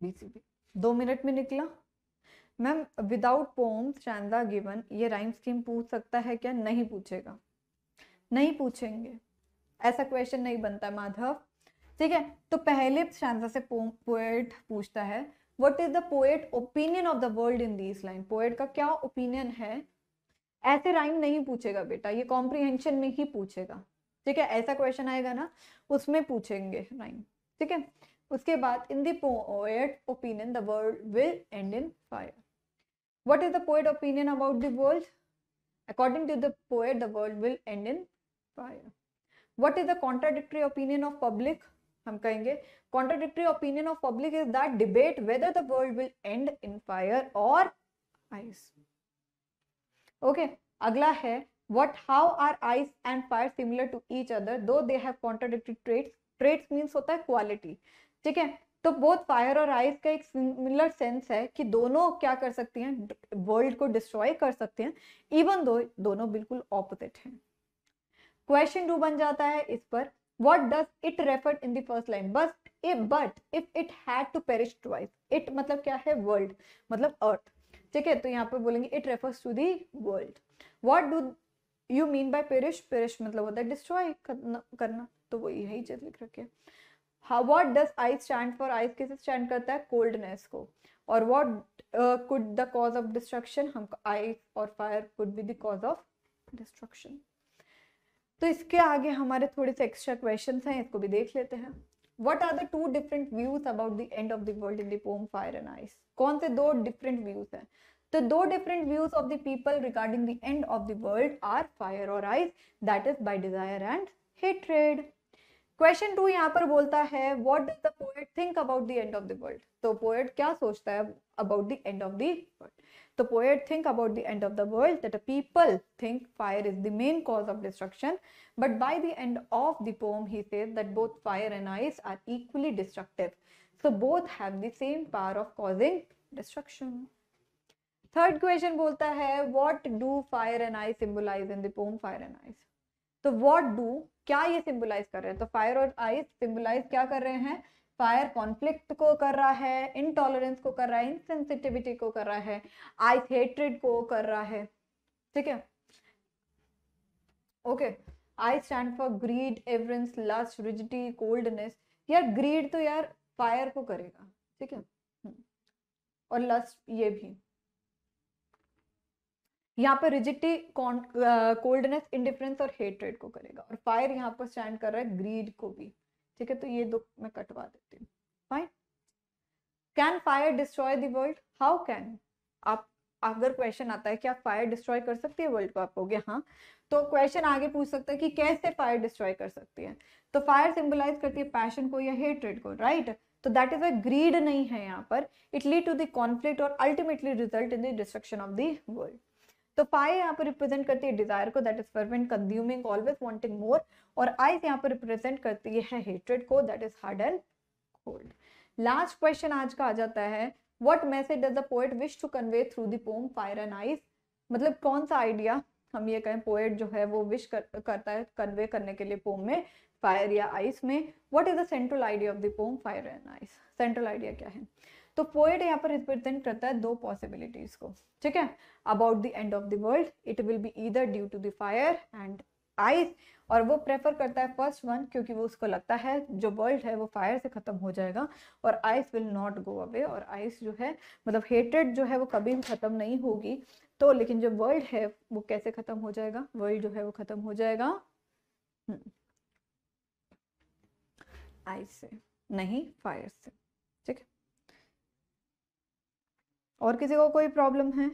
B C B दो minute में निकला मैम विदाउट पोम्स शानदा गिवन ये राइम स्कीम पूछ सकता है क्या नहीं पूछेगा नहीं पूछेंगे ऐसा क्वेश्चन नहीं बनता माधव ठीक है तो पहले शानदा से पोएट पूछता है what is the poet opinion of the world in this line poet का क्या ओपिनियन है ऐसे राइम नहीं पूछेगा बेटा ये कॉम्प्रिहेंशन में ही पूछेगा ठीक है ऐसा क्वेश्चन आएगा ना उसमें पूछेंगे राइम ठीक है उसके बाद in poet opinion the world will end in fire what is the poet opinion about the world according to the poet the world will end in fire what is the contradictory opinion of public हम कहेंगे contradictory opinion of public is that debate whether the world will end in fire और ice okay अगला है what how are ice and fire similar to each other दो दे have contradictory traits traits means होता है quality ठीक है तो both fire और आइस का एक सिमिलर सेंस है कि दोनों क्या कर सकती हैं वर्ल्ड को डिस्ट्रॉय कर सकते हैं इवन दो दोनों बिल्कुल ऑपोजिट हैं क्वेश्चन टू बन जाता है इस पर what does it refer in the first line बस but if it had to perish twice it मतलब क्या है वर्ल्ड मतलब अर्थ ठीक है तो यहाँ पर बोलेंगे it refers to the world what do you mean by perish perish मतलब होता है डिस्ट्रॉय करना तो वो यही चीज लिख रखी है how what does ice stand for ice कैसे स्टैंड करता है कोल्डनेस को और what could the cause of destruction हम आइस और fire could be those of destruction तो इसके आगे हमारे थोड़े से एक्स्ट्रा क्वेश्चन हैं इसको भी देख लेते हैं what are the two different views about the end of the world in the poem fire and ice कौन से दो different views हैं The two different views of the people regarding the end of the world are fire or ice, that is by desire and hatred. Question two यहाँ पर बोलता है what does the poet think about the end of the world तो poet क्या सोचता है about the end of the world the poet think about the end of the world that a people think fire is the main cause of destruction but by the end of the poem he says that both fire and ice are equally destructive so both have the same power of causing destruction Third question: बोलता है what do fire and ice symbolize in the poem? Fire and ice. So what do? क्या ये symbolize कर रहे हैं तो fire और ice symbolize क्या कर रहे हैं फायर कॉन्फ्लिक्ट को कर रहा है इनटॉलरेंस को कर रहा है इनसेंसिटिविटी को कर रहा है आई हेट्रेड को कर रहा है ठीक है okay I stand for greed avarice lust rigidity coldness यार ग्रीड तो यार फायर को करेगा ठीक है हम्म। और लस्ट ये भी यहाँ पर रिजिटी कोल्डनेस इंडिफरेंस और हेट्रेड को करेगा और फायर यहाँ पर स्टैंड कर रहा है ग्रीड को भी ठीक है तो ये दुख मैं कटवा देती हूँ fine can fire destroy world world how can आप अगर क्वेश्चन आता है कि आप फायर डिस्ट्रॉय कर सकती है वर्ल्ड को आप हो गया हाँ तो क्वेश्चन आगे पूछ सकता है कि कैसे फायर डिस्ट्रॉय कर सकती है तो फायर सिंबलाइज करती है पैशन को या हेट्रेड को राइट right? तो दैट इज अ ग्रीड नहीं है यहाँ पर it lead to the conflict और ultimately result in the destruction of world world तो फायर यहाँ पर रिप्रेजेंट करती है डिजायर को that is fervent consuming always wanting more और आइज यहाँ पर रिप्रेजेंट करती है हेट्रेड को that is hard and cold last question आज का आ जाता है what message does the poet wish to convey through the poem fire and ice मतलब कौन सा आइडिया हम ये कहें पोएट जो है वो विश कर, करता है कन्वे करने के लिए पोम में फायर या आइस में what is the central idea of the poem fire and ice central idea क्या है तो पोएट यहाँ पर रिप्रेजेंट करता है दो पॉसिबिलिटीज को ठीक है about the end of the world it will be either due to the fire and ice और वो प्रेफर करता है फर्स्ट वन क्योंकि वो उसको लगता है जो वर्ल्ड है वो फायर से ख़त्म हो जाएगा और ice will not go away और आइस जो है मतलब हेटेड जो है वो कभी भी ख़त्म नहीं होगी तो लेकिन जो वर्ल्ड है वो कैसे ख़त्म हो जाएगा वर्ल्ड जो है वो ख़त्म हो जाएगा आइस hmm. से नहीं फायर से और किसी को कोई प्रॉब्लम है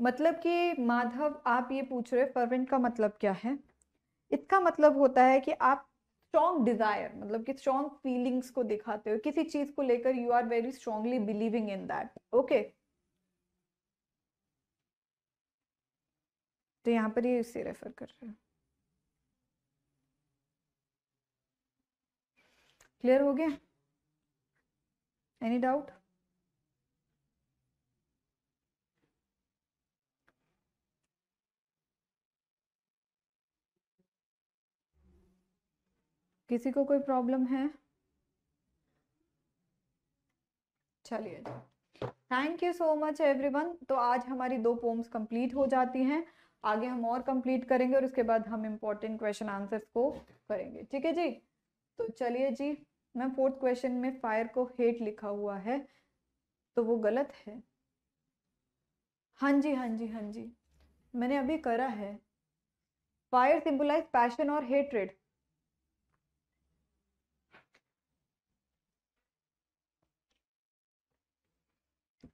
मतलब कि माधव आप ये पूछ रहे फर्वेंट का मतलब क्या है इसका मतलब होता है कि आप स्ट्रॉन्ग डिजायर मतलब कि स्ट्रॉन्ग फीलिंग्स को दिखाते हो किसी चीज को लेकर you are very strongly believing in that okay तो यहाँ पर ये इसे रेफ़र कर रहे हैं क्लियर हो गया एनी डाउट किसी को कोई प्रॉब्लम है चलिए thank you so much everyone तो आज हमारी दो पोम्स कंप्लीट हो जाती हैं आगे हम और कंप्लीट करेंगे और उसके बाद हम इम्पोर्टेंट क्वेश्चन आंसर्स को करेंगे ठीक है जी तो चलिए जी मैं फोर्थ क्वेश्चन में फायर को हेट लिखा हुआ है तो वो गलत है हाँ जी हाँ जी हाँ जी मैंने अभी करा है फायर सिंबलाइज पैशन और हेटरेड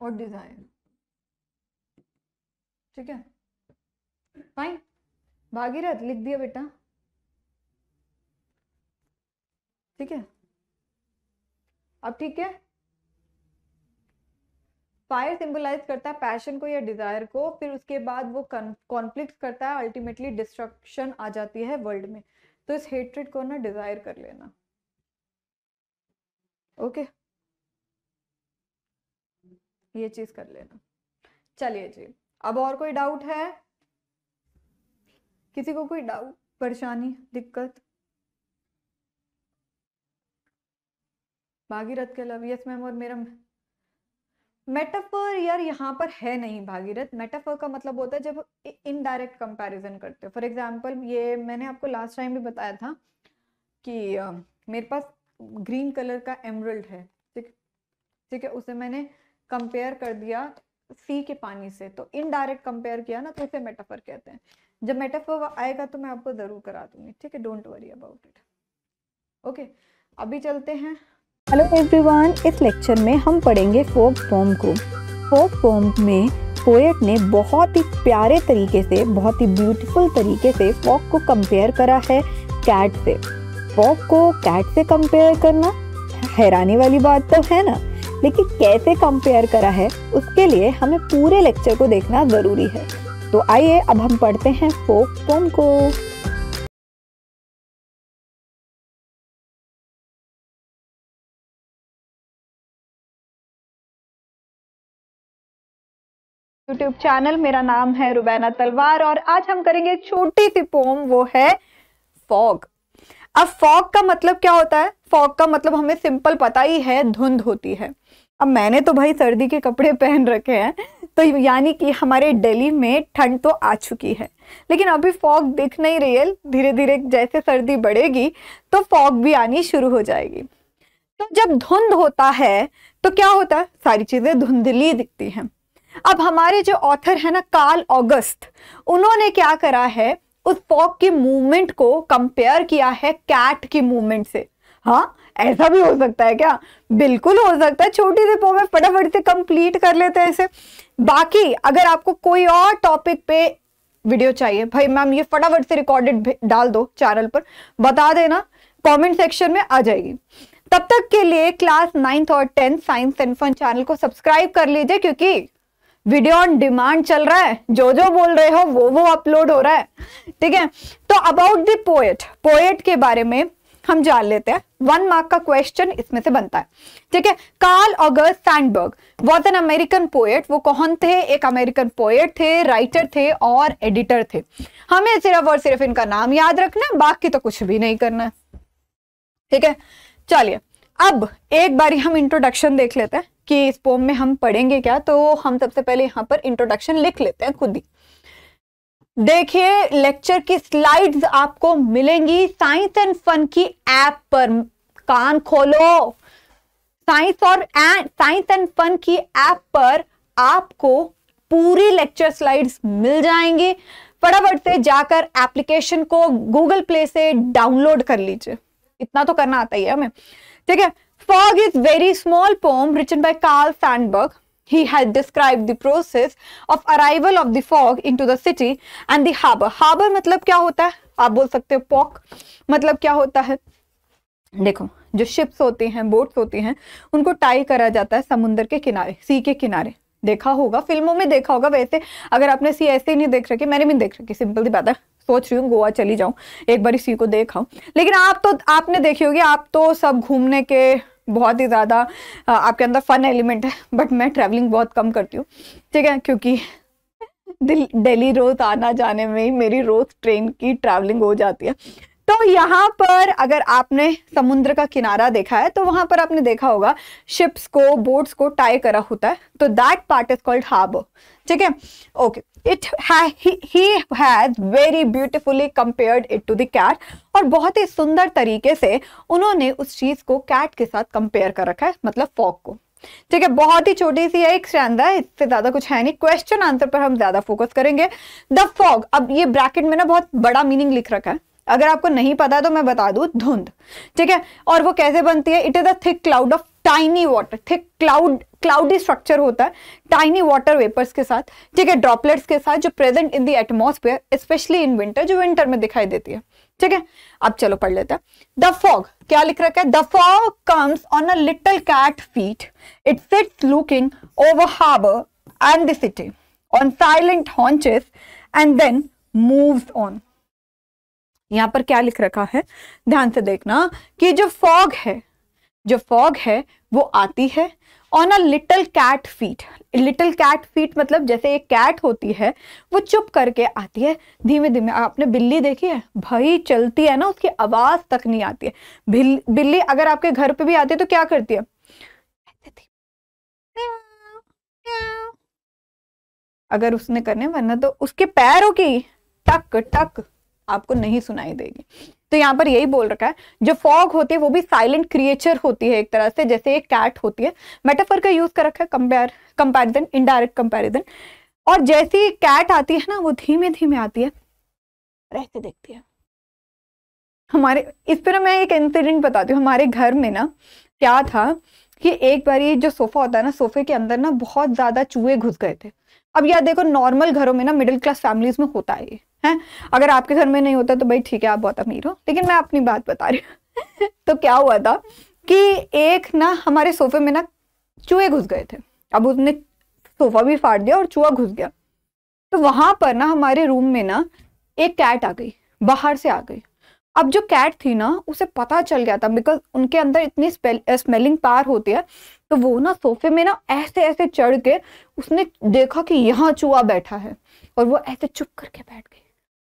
और डिजायर ठीक है फाइन भागीरथ लिख दिया बेटा ठीक है अब ठीक है फायर सिंबलाइज करता है पैशन को या डिजायर को फिर उसके बाद वो कॉन्फ्लिक्ट करता है अल्टीमेटली डिस्ट्रक्शन आ जाती है वर्ल्ड में तो इस हेट्रेड को ना डिजायर कर लेना ओके okay? ये चीज कर लेना चलिए जी अब और कोई डाउट है किसी को कोई डाउट परेशानी दिक्कत भागीरथ के लव यस मैम और मेरा मेटाफर यार यहाँ पर है नहीं भागीरथ मेटाफर का मतलब होता है जब इनडायरेक्ट कंपैरिजन करते हो फॉर एग्जांपल ये मैंने आपको लास्ट टाइम भी बताया था कि uh, मेरे पास ग्रीन कलर का एमरल्ड है ठीक ठीक है उसे मैंने कंपेयर कर दिया सी के पानी से तो इनडायरेक्ट कंपेयर किया ना तो उसे मेटाफर कहते हैं जब मेटाफर आएगा तो मैं आपको ज़रूर करा दूंगी ठीक है don't worry about it okay अभी चलते हैं हेलो एवरीवन इस लेक्चर में हम पढ़ेंगे फोक फॉर्म को फोक फॉर्म में पोएट ने बहुत ही प्यारे तरीके से बहुत ही ब्यूटीफुल तरीके से फोक को कंपेयर करा है कैट से फोक को कैट से कंपेयर करना हैरानी वाली बात तो है ना लेकिन कैसे कंपेयर करा है उसके लिए हमें पूरे लेक्चर को देखना ज़रूरी है तो आइए अब हम पढ़ते हैं फोक पोम को YouTube चैनल मेरा नाम है रुबैना तलवार और आज हम करेंगे छोटी सी पोम वो है फॉग अब फॉग का मतलब क्या होता है फॉग का मतलब हमें सिंपल पता ही है धुंध होती है अब मैंने तो भाई सर्दी के कपड़े पहन रखे हैं तो यानी कि हमारे दिल्ली में ठंड तो आ चुकी है लेकिन अभी फॉग दिख नहीं रही है धीरे धीरे जैसे सर्दी बढ़ेगी तो फॉग भी आनी शुरू हो जाएगी तो जब धुंध होता है तो क्या होता है सारी चीज़ें धुंधली दिखती हैं अब हमारे जो ऑथर है ना काल ऑगस्त उन्होंने क्या करा है उस फॉग की मूवमेंट को कंपेयर किया है कैट की मूवमेंट से हाँ ऐसा भी हो सकता है क्या बिल्कुल हो सकता है छोटी सी पोम है फटाफट से कंप्लीट कर लेते हैं इसे बाकी अगर आपको कोई और टॉपिक पे वीडियो चाहिए भाई मैम ये फटाफट से रिकॉर्डेड डाल दो चैनल पर बता देना कमेंट सेक्शन में आ जाएगी तब तक के लिए क्लास नाइन्थ और tenth science and fun channel को सब्सक्राइब कर लीजिए क्योंकि वीडियो ऑन डिमांड चल रहा है जो जो बोल रहे हो वो वो अपलोड हो रहा है ठीक है तो अबाउट द पोएट पोएट के बारे में हम जान लेते हैं वन मार्क का क्वेश्चन इसमें से बनता है ठीक है Carl August Sandburg was an American poet वो कौन थे एक अमेरिकन पोएट थे राइटर थे और एडिटर थे हमें सिर्फ और सिर्फ इनका नाम याद रखना है बाकी तो कुछ भी नहीं करना है ठीक है चलिए अब एक बारी हम इंट्रोडक्शन देख लेते हैं कि इस पोम में हम पढ़ेंगे क्या तो हम सबसे पहले यहाँ पर इंट्रोडक्शन लिख लेते हैं खुद ही देखिए लेक्चर की स्लाइड्स आपको मिलेंगी साइंस एंड फन की ऐप पर कान खोलो साइंस और साइंस एंड फन की ऐप पर आपको पूरी लेक्चर स्लाइड्स मिल जाएंगी फटाफट से जाकर एप्लीकेशन को गूगल प्ले से डाउनलोड कर लीजिए इतना तो करना आता ही है हमें ठीक है fog is very small poem written by Carl Sandburg he had described the process of arrival of the fog into the city and the harbor harbor matlab kya hota hai aap bol sakte ho pock matlab kya hota hai देखो जो ships होती हैं boats होती हैं उनको tie करा जाता है समुद्र के किनारे सी के किनारे देखा होगा फिल्मों में देखा होगा वैसे अगर आपने सी ऐसे ही नहीं देख रखी मैंने भी देख रखी सिंपल सी बात है सोच रही हूँ गोवा चली जाऊँ एक बार इसी को देखा लेकिन आप तो आपने देखी होगी आप तो सब घूमने के बहुत ही ज़्यादा आपके अंदर फ़न एलिमेंट है बट मैं ट्रैवलिंग बहुत कम करती हूँ ठीक है क्योंकि दिल्ली डेली रोज़ आना जाने में ही मेरी रोज़ ट्रेन की ट्रैवलिंग हो जाती है तो यहाँ पर अगर आपने समुद्र का किनारा देखा है तो वहाँ पर आपने देखा होगा शिप्स को बोट्स को टाई करा होता है तो that part is called harbour ठीक है okay it he has very beautifully compared it to the cat और बहुत ही सुंदर तरीके से उन्होंने उस चीज को कैट के साथ कंपेयर कर रखा है मतलब फॉक को ठीक है बहुत ही छोटी सी है एक स्ट्रैंड है इससे ज्यादा कुछ है नहीं क्वेश्चन आंसर पर हम ज्यादा फोकस करेंगे द फॉग अब ये ब्रैकेट में ना बहुत बड़ा मीनिंग लिख रखा है अगर आपको नहीं पता तो मैं बता दू धुंध ठीक है और वो कैसे बनती है it is a thick cloud of tiny water thick cloud cloudy structure होता है टाइनी वाटर वेपर्स के साथ ठीक है ड्रॉपलेट्स के साथ जो present in the atmosphere specially in winter जो विंटर में दिखाई देती है ठीक है अब चलो पढ़ लेते हैं द फॉग क्या लिख रखा है the fog comes on a little cat feet it sits looking over harbour and the city on silent haunches and then move on यहां पर क्या लिख रखा है ध्यान से देखना कि जो फॉग है जो फॉग है वो आती है on a little cat feet little cat feet मतलब जैसे एक कैट होती है वो चुप करके आती है धीमे धीमे आपने बिल्ली देखी है भाई चलती है ना उसकी आवाज़ तक नहीं आती है बिल्ली अगर आपके घर पे भी आती है तो क्या करती है अगर उसने करने वरना तो उसके पैरों की टक टक आपको नहीं सुनाई देगी तो यहाँ पर यही बोल रखा है जो फॉग होती है वो भी साइलेंट क्रिएचर होती है एक तरह से जैसे एक कैट होती है मेटाफर का यूज कर रखा है कंपेयर कंपेरिजन इनडायरेक्ट कंपेरिजन और जैसी कैट आती है ना वो धीमे धीमे आती है रहते देखती है हमारे इस पर मैं एक इंसिडेंट बताती हूँ हमारे घर में ना क्या था कि एक बार ये जो सोफा होता है ना सोफे के अंदर ना बहुत ज्यादा चूहे घुस गए थे अब यार देखो नॉर्मल घरों में ना मिडिल क्लास फैमिलीज में होता है ये हैं अगर आपके घर में नहीं होता तो भाई ठीक है आप बहुत अमीर हो लेकिन मैं अपनी बात बता रही हूँ [laughs] तो क्या हुआ था कि एक ना हमारे सोफे में ना चूहे घुस गए थे अब उसने सोफा भी फाड़ दिया और चूहा घुस गया तो वहां पर ना हमारे रूम में ना एक कैट आ गई बाहर से आ गई अब जो कैट थी ना उसे पता चल गया था बिकॉज उनके अंदर इतनी स्मेलिंग पार होती है तो वो ना सोफे में ना ऐसे ऐसे चढ़ के उसने देखा कि यहाँ चूहा बैठा है और वो ऐसे चुप करके बैठ गई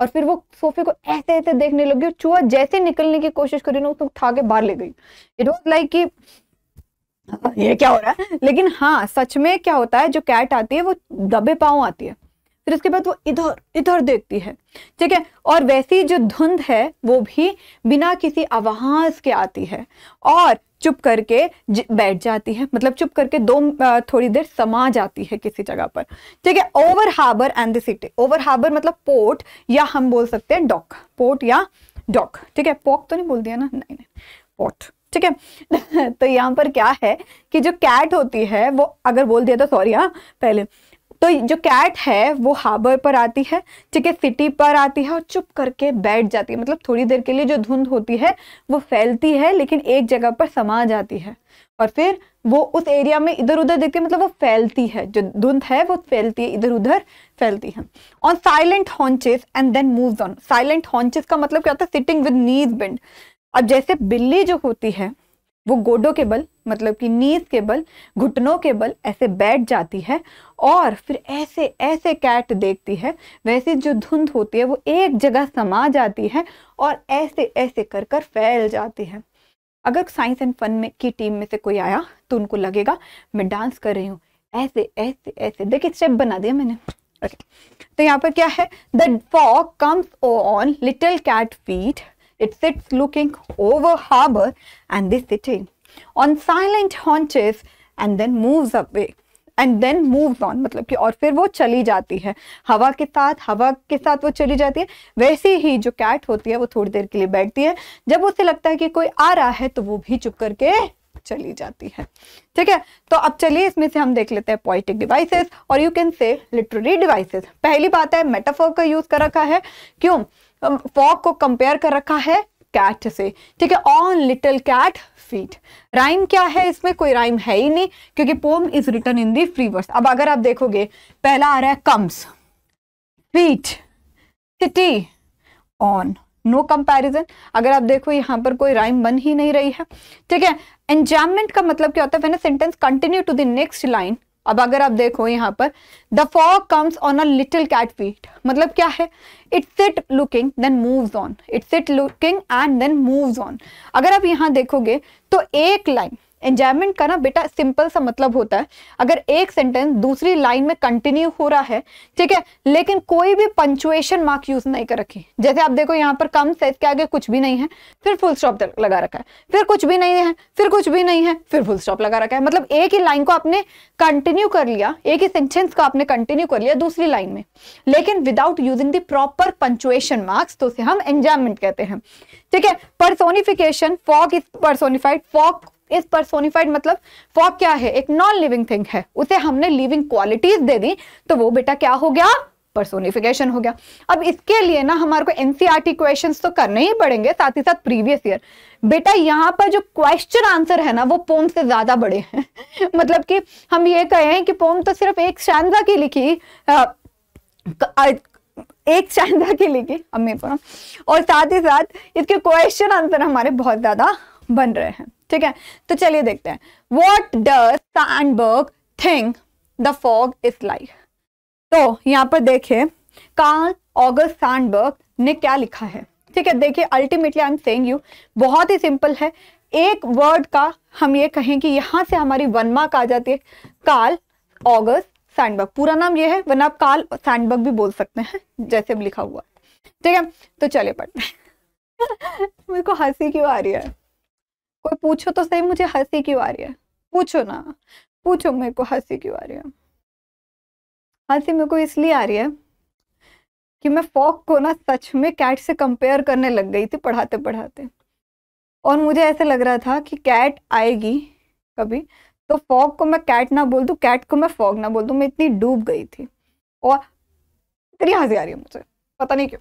और फिर वो सोफे को ऐसे ऐसे देखने लगी और चूहा जैसे निकलने की कोशिश करी ना उसको उठा के बाहर ले गई इट वॉज लाइक कि ये क्या हो रहा है लेकिन हाँ सच में क्या होता है जो कैट आती है वो दबे पाँव आती है फिर उसके बाद वो इधर इधर देखती है ठीक है और वैसी जो धुंध है वो भी बिना किसी आवाज के आती है और चुप करके बैठ जाती है मतलब चुप करके दो थोड़ी देर समा जाती है किसी जगह पर ठीक है over harbour and the city over harbour मतलब पोर्ट या हम बोल सकते हैं डॉक पोर्ट या डॉक ठीक है पोक तो नहीं बोल दिया ना नहीं नहीं पोर्ट ठीक है [laughs] तो यहाँ पर क्या है कि जो कैट होती है वो अगर बोल दिया तो सॉरी हाँ पहले तो जो कैट है वो हार्बर पर आती है ठीक है सिटी पर आती है और चुप करके बैठ जाती है मतलब थोड़ी देर के लिए जो धुंध होती है वो फैलती है लेकिन एक जगह पर समा जाती है और फिर वो उस एरिया में इधर उधर देखते मतलब वो फैलती है जो धुंध है वो फैलती है इधर उधर फैलती है on silent haunches and then move on silent haunches का मतलब क्या होता है सिटिंग विद नीज बिंड अब जैसे बिल्ली जो होती है वो गोडो के बल मतलब कि नीज के बल घुटनों के बल ऐसे बैठ जाती है और फिर ऐसे ऐसे कैट देखती है वैसे जो धुंध होती है वो एक जगह समा जाती है और ऐसे ऐसे कर कर फैल जाती है अगर साइंस एंड फन में की टीम में से कोई आया तो उनको लगेगा मैं डांस कर रही हूँ ऐसे ऐसे ऐसे देखिए स्टेप बना दिया मैंने ओके तो यहाँ पर क्या है the fog comes on little cat feet it sits looking over harbour and this sitting on silent haunches and then moves away and then moves on मतलब कि और फिर वो चली जाती है हवा के साथ हवा के साथ वो चली जाती है वैसे ही जो कैट होती है वो थोड़ी देर के लिए बैठती है जब उसे लगता है कि कोई आ रहा है तो वो भी चुप करके चली जाती है ठीक है तो अब चलिए इसमें से हम देख लेते हैं पॉइटिक डिवाइसेस और you can say literary devices पहली बात है मेटाफोर का यूज कर रखा है क्यों फॉग को कंपेयर कर रखा है कैट से ठीक है on little cat feet rhyme क्या है इसमें कोई राइम है ही नहीं क्योंकि poem is written in the free verse अब अगर आप देखोगे पहला आ रहा है comes feet city on no comparison अगर आप देखो यहां पर कोई राइम बन ही नहीं रही है ठीक है एंजाममेंट का मतलब क्या होता है sentence continue to the next line अब अगर आप देखो यहाँ पर the fog comes on a little cat feet मतलब क्या है it sit looking then moves on it sit looking and then moves on अगर आप यहाँ देखोगे तो एक लाइन एंजॉयमेंट का ना बेटा सिंपल सा मतलब होता है अगर एक सेंटेंस दूसरी लाइन में कंटिन्यू हो रहा है ठीक है लेकिन कोई भी पंचुएशन मार्क यूज नहीं कर रखी जैसे आप देखो यहाँ पर कम से के आगे कुछ भी नहीं है फिर फुल स्टॉप लगा रखा है फिर कुछ भी नहीं है फिर कुछ भी नहीं है फिर फुल स्टॉप लगा रखा है मतलब एक ही लाइन को आपने कंटिन्यू कर लिया एक ही सेंटेंस को आपने कंटिन्यू कर लिया दूसरी लाइन में लेकिन without using the proper punctuation marks तो उसे हम एंजॉयमेंट कहते हैं ठीक है personification fog is personified fog is personified मतलब फॉग क्या है एक नॉन लिविंग थिंग है उसे हमने लिविंग क्वालिटीज दे दी तो वो बेटा क्या हो गया परसोनिफिकेशन हो गया अब इसके लिए ना हमारे को एनसीआरटी क्वेश्चंस e तो करने ही पड़ेंगे साथ ही साथ प्रीवियस ईयर बेटा यहाँ पर जो क्वेश्चन आंसर है ना वो पोम से ज्यादा बड़े हैं [laughs] मतलब कि हम ये कहें कि पोम तो सिर्फ एक शानजा की लिखी आ, आ, एक शानदा की लिखी अम्मी और साथ ही साथ इसके क्वेश्चन आंसर हमारे बहुत ज्यादा बन रहे हैं ठीक है तो चलिए देखते हैं what does think the fog is like तो यहाँ पर देखिए कार्ल ऑगस्ट सैंडबर्ग ने क्या लिखा है ठीक है देखिए ultimately I am saying you बहुत ही सिंपल है एक वर्ड का हम ये कहें कि यहां से हमारी वन आ जाती है कार्ल ऑगस्ट सैंडबर्ग पूरा नाम ये है वन आप कार्ल सैंडबर्ग भी बोल सकते हैं जैसे लिखा हुआ ठीक है तो चले पढ़ते हैं [laughs] मेरे को हंसी क्यों आ रही है कोई पूछो तो सही मुझे हंसी क्यों आ रही है पूछो ना पूछो मेरे को हंसी क्यों आ रही है हंसी मेरे को इसलिए आ रही है कि मैं फॉक को ना सच में कैट से कंपेयर करने लग गई थी पढ़ाते पढ़ाते और मुझे ऐसे लग रहा था कि कैट आएगी कभी तो फॉक को मैं कैट ना बोल दूँ कैट को मैं फॉक ना बोल दूँ मैं इतनी डूब गई थी और इतनी हंसी आ रही है मुझे पता नहीं क्यों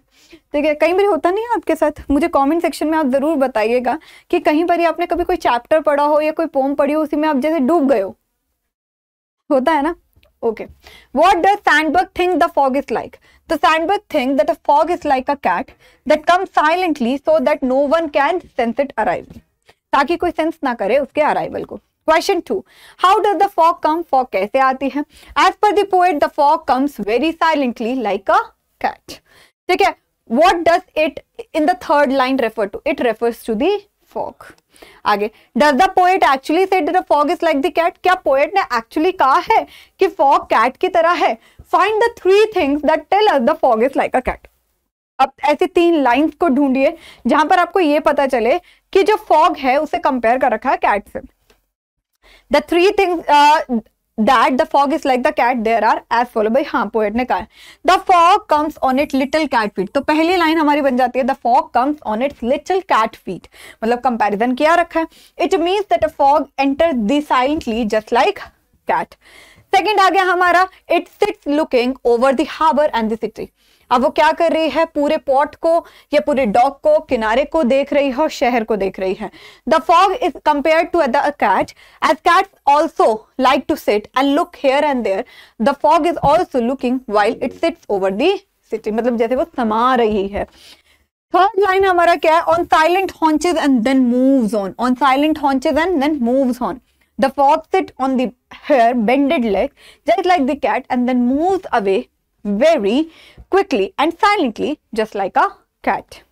ठीक है कहीं बार होता नहीं है आपके साथ मुझे कमेंट सेक्शन में आप ज़रूर बताइएगा कि कहीं पर ही आपने कभी कोई चैप्टर पढ़ा हो या कोई पोम पढ़ी हो उसी में आप जैसे डूब गए हो होता है ना okay what does Sandburg think the fog is like the Sandburg think that a fog is like a cat that come silently so that no one can sense it arrival ताकि कोई सेंस ना करे उसके arrival को question two how does the fog come fog कैसे आती है as per the poet the fog comes very silently like a cat ठीक है what does it in the third line refer to it refers to the fog आगे does the poet actually said the fog is like the cat क्या poet ने actually कहा है कि fog cat की तरह है find the three things that tell us the fog is like a cat अब ऐसे तीन लाइंस को ढूंढिए जहां पर आपको ये पता चले कि जो फॉग है उसे कंपेयर कर रखा है कैट से the three things that the fog is like the cat there are as follow by हाँ पोएट ने कहा the fog comes on it little cat feet तो पहली लाइन हमारी बन जाती है the fog comes on its little cat feet मतलब कंपेरिजन किया रखा है it means that a fog enter the silently just like cat second आ गया हमारा it sits looking over the end the city अब वो क्या कर रही है पूरे पॉट को या पूरे डॉग को किनारे को देख रही है और शहर को देख रही है the fog is compare to the cat as cat also like to sit and look here and there the fog is also looking while it sits over the city मतलब जैसे वो समा रही है थर्ड लाइन हमारा क्या है on silent haunches and then moves on on silent haunches and then moves on the fog sit on the her bended legs, just like the cat, and then moves away very quickly and silently just like a cat.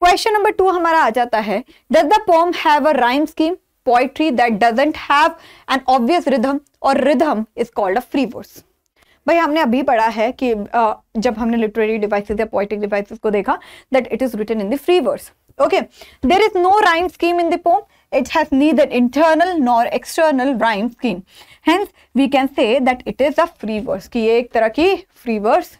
Question number 2 hamara aa jata hai Does the poem have a rhyme scheme? Poetry that doesn't have an obvious rhythm or rhythm is called a free verse. भाई हमने अभी पढ़ा है कि जब हमने literary devices या poetic devices को देखा that it is written in the free verse okay there is no rhyme scheme in the poem it has neither internal nor external rhyme scheme hence we can say that it is a free verse कि ये एक तरह की free verse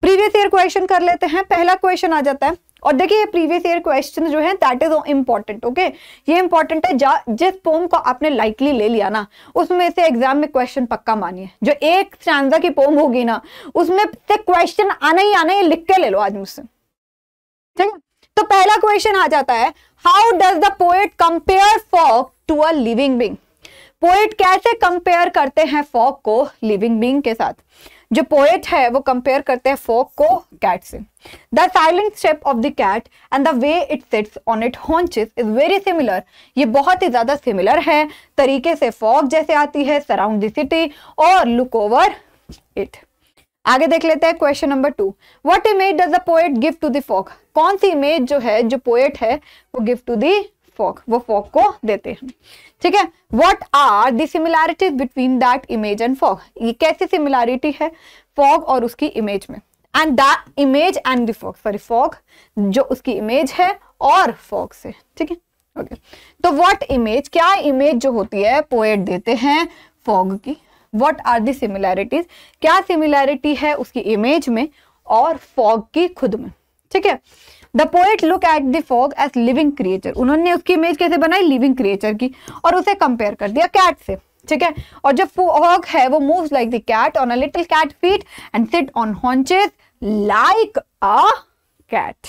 previous year question कर लेते हैं पहला question आ जाता है और देखिए ये प्रीवियस ईयर क्वेश्चन जो है दैट इज इम्पॉर्टेंट ओके ये इंपॉर्टेंट है जिस पोम को आपने लाइकली ले लिया ना उसमें से एग्जाम में क्वेश्चन पक्का मानिए जो एक चांदा की पोम होगी ना उसमें से क्वेश्चन आना ही आना ये लिख के ले लो आज मुझसे ठीक है तो पहला क्वेश्चन आ जाता है how does the poet compare fog to a living being poet कैसे कंपेयर करते हैं फॉक को लिविंग बिंग के साथ जो पोएट है वो कंपेयर करते हैं फोक को कैट से the silent step of the cat and the way it sits on it haunches is very similar ये बहुत ही ज़्यादा सिमिलर है तरीके से फोक जैसे आती है सराउंड द सिटी और लुक ओवर इट आगे देख लेते हैं question number two what image does the poet give to the fog कौन सी इमेज जो है जो पोएट है वो गिव टू दी फोक वो फोक को देते हैं ठीक है what are the similarities between that image and fog ये कैसी सिमिलैरिटी है फॉग और उसकी इमेज में and the image and the fog sorry fog जो उसकी इमेज है और फॉग से ठीक है ओके तो वॉट इमेज क्या इमेज जो होती है पोएट देते हैं फॉग की वॉट आर दिमिलैरिटीज क्या सिमिलैरिटी है उसकी इमेज में और फॉग की खुद में ठीक है the poet look at the fog as living creature उन्होंने उसकी इमेज कैसे बनाई लिविंग क्रिएचर की और उसे कंपेयर कर दिया कैट से ठीक है और जो फॉग है वो move like the cat on a little cat feet and sit on haunches like a cat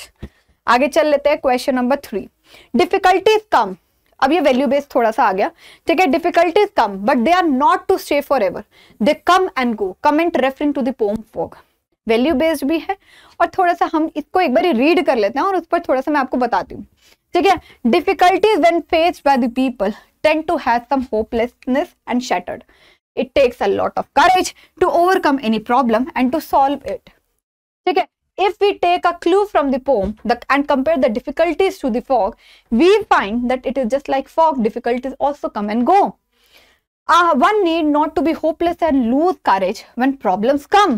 आगे चल लेते हैं question number three difficulties come अब ये वैल्यू बेस्ड थोड़ा सा आ गया ठीक है difficulties come but they are not to stay for ever they come and go comment referring to the poem fog value based भी है और थोड़ा सा हम इसको एक बार रीड कर लेते हैं और उस पर थोड़ा सा मैं आपको बताती हूँ ठीक है difficulties when faced by the people tend to have some hopelessness and shattered it takes a lot of courage to overcome any problem and to solve it ठीक है if we take a clue from the poem the, and compare the difficulties to the fog, we find that it is just like fog, difficulties also come and go. ah Uh, one need not to be hopeless and lose courage when problems come.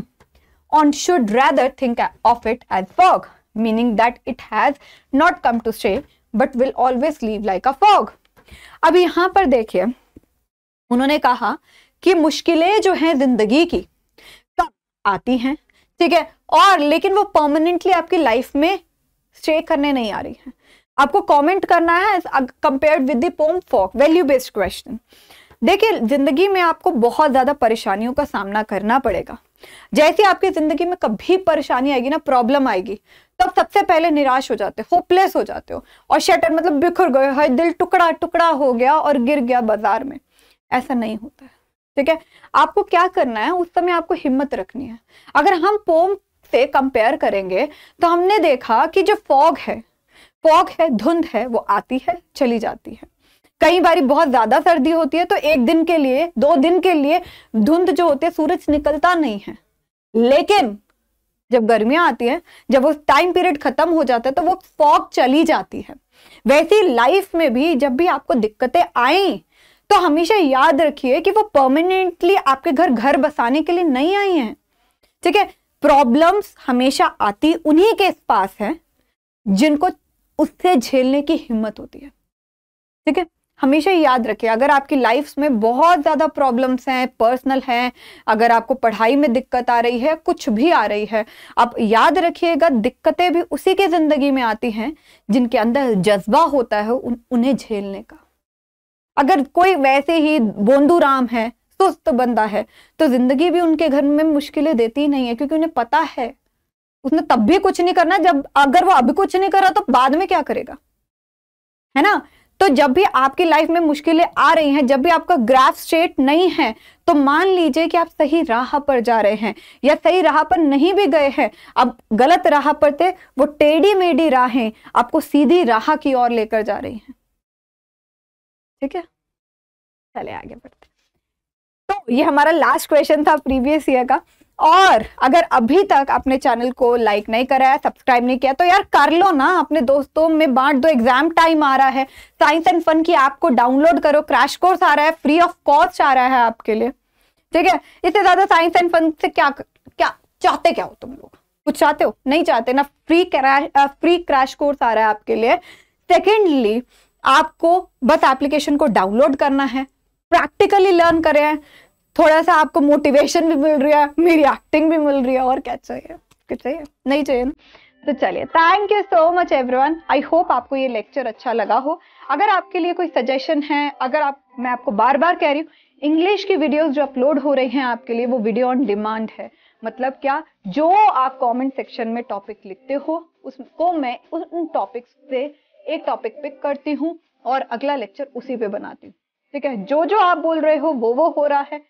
and should rather think of it as fog, meaning that it has not come to stay but will always leave like a fog. अब यहाँ पर देखिए उन्होंने कहा कि मुश्किलें जो हैं जिंदगी की कब आती हैं ठीक है और लेकिन वो परमानेंटली आपकी लाइफ में स्टे करने नहीं आ रही है आपको कमेंट करना है compare with the poem fog value based question देखिए जिंदगी में आपको बहुत ज़्यादा परेशानियों का सामना करना पड़ेगा जैसे आपकी जिंदगी में कभी परेशानी आएगी ना प्रॉब्लम आएगी तो आप सबसे पहले निराश हो जाते हो होपलेस हो जाते हो और शटर मतलब बिखर गए हर दिल टुकड़ा टुकड़ा हो गया और गिर गया बाजार में ऐसा नहीं होता है ठीक है आपको क्या करना है उस समय आपको हिम्मत रखनी है अगर हम पोम से कंपेयर करेंगे तो हमने देखा कि जो फॉग है फॉग है धुंध है वो आती है चली जाती है कई बार बहुत ज्यादा सर्दी होती है तो एक दिन के लिए दो दिन के लिए धुंध जो होती है सूरज निकलता नहीं है लेकिन जब गर्मियां आती हैं जब वो टाइम पीरियड खत्म हो जाता है तो वो फॉग चली जाती है वैसी लाइफ में भी जब भी आपको दिक्कतें आई तो हमेशा याद रखिए कि वो परमानेंटली आपके घर घर बसाने के लिए नहीं आई हैं ठीक है प्रॉब्लम्स हमेशा आती उन्हीं के पास है जिनको उससे झेलने की हिम्मत होती है ठीक है हमेशा याद रखें अगर आपकी लाइफ में बहुत ज़्यादा प्रॉब्लम्स हैं पर्सनल हैं अगर आपको पढ़ाई में दिक्कत आ रही है कुछ भी आ रही है आप याद रखिएगा दिक्कतें भी उसी के ज़िंदगी में आती हैं जिनके अंदर जज्बा होता है उन, उन्हें झेलने का अगर कोई वैसे ही बोंदू राम है सुस्त बंदा है तो ज़िंदगी भी उनके घर में मुश्किलें देती नहीं है क्योंकि उन्हें पता है उसने तब भी कुछ नहीं करना जब अगर वो अभी कुछ नहीं करा तो बाद में क्या करेगा है ना तो जब भी आपकी लाइफ में मुश्किलें आ रही हैं जब भी आपका ग्राफ स्ट्रेट नहीं है तो मान लीजिए कि आप सही राह पर जा रहे हैं या सही राह पर नहीं भी गए हैं अब गलत राह पर थे वो टेढ़ी मेढ़ी राहें आपको सीधी राह की ओर लेकर जा रही हैं ठीक है चले आगे बढ़ते तो ये हमारा लास्ट क्वेश्चन था प्रीवियस ईयर का और अगर अभी तक आपने चैनल को लाइक नहीं कराया सब्सक्राइब नहीं किया तो यार कर लो ना अपने दोस्तों में बांट दो एग्जाम टाइम आ रहा है साइंस एंड फन की ऐप को डाउनलोड करो क्रैश कोर्स आ रहा है फ्री ऑफ कॉस्ट आ रहा है आपके लिए ठीक है इससे ज्यादा साइंस एंड फन से क्या क्या चाहते क्या हो तुम लोग कुछ चाहते हो नहीं चाहते ना free crash free crash course आ रहा है आपके लिए सेकेंडली आपको बस एप्लीकेशन को डाउनलोड करना है प्रैक्टिकली लर्न करें थोड़ा सा आपको मोटिवेशन भी मिल रहा है मेरी एक्टिंग भी मिल रही है और क्या चाहिए कुछ चाहिए नहीं चाहिए ना तो चलिए thank you so much everyone I hope आपको ये लेक्चर अच्छा लगा हो अगर आपके लिए कोई सजेशन है अगर आप मैं आपको बार बार कह रही हूँ इंग्लिश की वीडियोस जो अपलोड हो रही हैं आपके लिए वो वीडियो ऑन डिमांड है मतलब क्या जो आप कमेंट सेक्शन में टॉपिक लिखते हो उसको मैं उन टॉपिक्स से एक टॉपिक पिक करती हूँ और अगला लेक्चर उसी पे बनाती हूँ ठीक है जो जो आप बोल रहे हो वो वो हो रहा है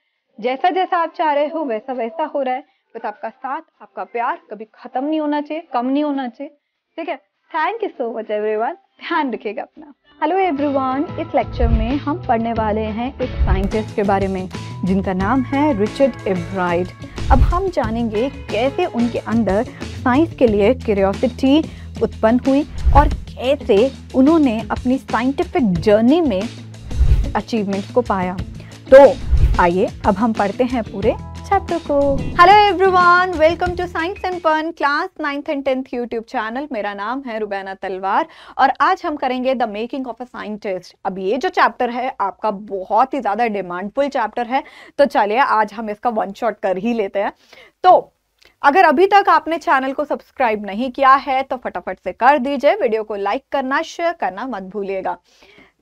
जैसा जैसा आप चाह रहे हो वैसा वैसा हो रहा है बस आपका साथ आपका प्यार कभी खत्म नहीं होना चाहिए कम नहीं होना चाहिए ठीक है thank you so much everyone ध्यान रखिएगा अपना हेलो एवरीवन इस लेक्चर में हम पढ़ने वाले हैं एक साइंटिस्ट के बारे में जिनका नाम है रिचर्ड एब्राइड अब हम जानेंगे कैसे उनके अंदर साइंस के लिए क्यूरियोसिटी उत्पन्न हुई और कैसे उन्होंने अपनी साइंटिफिक जर्नी में अचीवमेंट्स को पाया तो आइए अब हम पढ़ते हैं पूरे चैप्टर को hello everyone welcome to science and fun class ninth and tenth YouTube channel मेरा नाम है रुबैना तलवार और आज हम करेंगे the making of a scientist अब ये जो चैप्टर है आपका बहुत ही ज़्यादा डिमांडफुल चैप्टर है तो चलिए आज हम इसका वन शॉट कर ही लेते हैं तो अगर अभी तक आपने चैनल को सब्सक्राइब नहीं किया है तो फटाफट से कर दीजिए वीडियो को लाइक करना शेयर करना मत भूलिएगा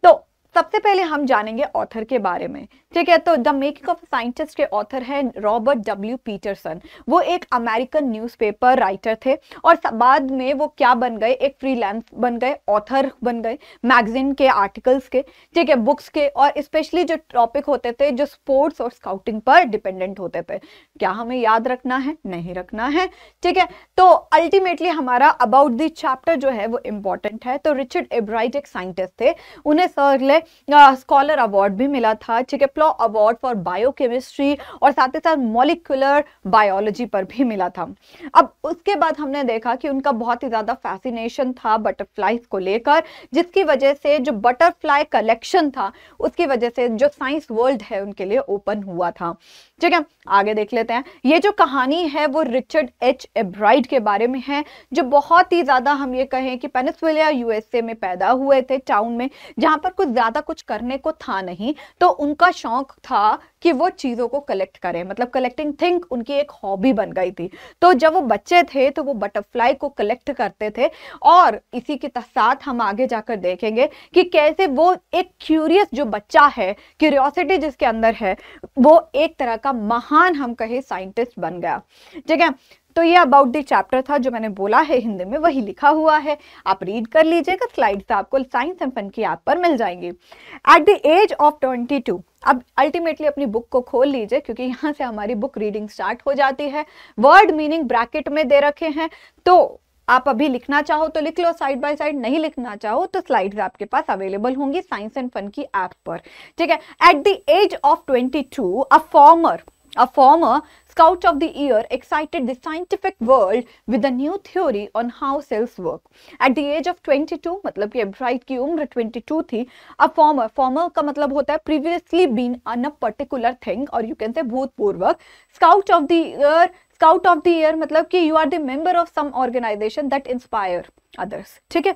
तो सबसे पहले हम जानेंगे ऑथर के बारे में ठीक है तो द मेकिंग ऑफ साइंटिस्ट के ऑथर हैं रॉबर्ट डब्ल्यू पीटरसन वो एक अमेरिकन न्यूज़पेपर राइटर थे और बाद में वो क्या बन गए एक फ्रीलांस बन गए ऑथर बन गए मैगजीन के आर्टिकल्स के ठीक है बुक्स के और स्पेशली जो टॉपिक होते थे जो स्पोर्ट्स और स्काउटिंग पर डिपेंडेंट होते थे क्या हमें याद रखना है नहीं रखना है ठीक है तो अल्टीमेटली हमारा अबाउट दिस चैप्टर जो है वो इम्पोर्टेंट है तो रिचर्ड एब्राइट एक साइंटिस्ट थे उन्हें सर ले स्कॉलर अवार्ड भी मिला था चिकेप्लो अवार्ड फॉर बायोकेमिस्ट्री और साथ ही साथ मोलिकुलर बायोलॉजी पर भी मिला था अब उसके बाद हमने देखा कि उनका बहुत ही ज़्यादा फैसिनेशन था बटरफ्लाई को लेकर जिसकी वजह से जो बटरफ्लाई कलेक्शन था उसकी वजह से जो साइंस वर्ल्ड है उनके लिए ओपन हुआ था ठीक है आगे देख लेते हैं ये जो कहानी है वो रिचर्ड एच एब्राइड के बारे में है जो बहुत ही ज़्यादा हम ये कहें कि पेनिसविलिया यूएसए में पैदा हुए थे टाउन में जहां पर कुछ ज़्यादा ज़्यादा कुछ करने को था नहीं तो उनका शौक था कि वो चीज़ों को कलेक्ट करें मतलब कलेक्टिंग थिंक उनकी एक हॉबी बन गई थी तो जब वो बच्चे थे तो वो बटरफ्लाई को कलेक्ट करते थे और इसी के साथ हम आगे जाकर देखेंगे कि कैसे वो एक क्यूरियस जो बच्चा है क्यूरियोसिटी जिसके अंदर है वो एक तरह का महान हम कहे साइंटिस्ट बन गया ठीक है तो ये अबाउट द चैप्टर था जो मैंने बोला है हिंदी में वही लिखा हुआ है आप रीड कर लीजिएगा स्लाइड्स आपको साइंस एंड फन की ऐप पर मिल जाएंगे at the age of twenty two अब अल्टीमेटली अपनी बुक को खोल लीजिए क्योंकि यहाँ से हमारी बुक रीडिंग स्टार्ट हो जाती है वर्ड मीनिंग ब्रैकेट में दे रखे हैं तो आप अभी लिखना चाहो तो लिख लो साइड बाय साइड नहीं लिखना चाहो तो स्लाइड्स आपके पास अवेलेबल होंगी साइंस एंड फन की ऐप पर ठीक है at the age of twenty two a former a former Scout of the Year excited the scientific world with a new theory on how cells work. At the age of 22, मतलब कि एब्राइट की उम्र 22 थी a former former का मतलब होता है previously been on a particular thing और यू कैन से भूतपूर्वक scout of the year scout of the year मतलब कि you are the member of some organization that inspire others ठीक है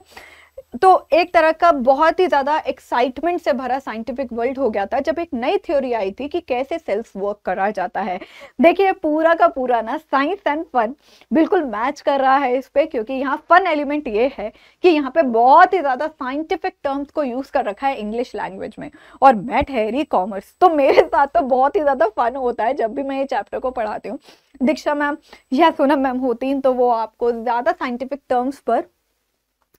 तो एक तरह का बहुत ही ज़्यादा एक्साइटमेंट से भरा साइंटिफिक वर्ल्ड हो गया था जब एक नई थ्योरी आई थी कि कैसे सेल्स वर्क करा जाता है देखिए पूरा का पूरा ना साइंस एंड फन बिल्कुल मैच कर रहा है इस पर क्योंकि यहाँ फन एलिमेंट ये है कि यहाँ पे बहुत ही ज़्यादा साइंटिफिक टर्म्स को यूज़ कर रखा है इंग्लिश लैंग्वेज में और मैट है कॉमर्स तो मेरे साथ तो बहुत ही ज़्यादा फन होता है जब भी मैं ये चैप्टर को पढ़ाती हूँ दीक्षा मैम या सोनम मैम होती तो वो आपको ज़्यादा साइंटिफिक टर्म्स पर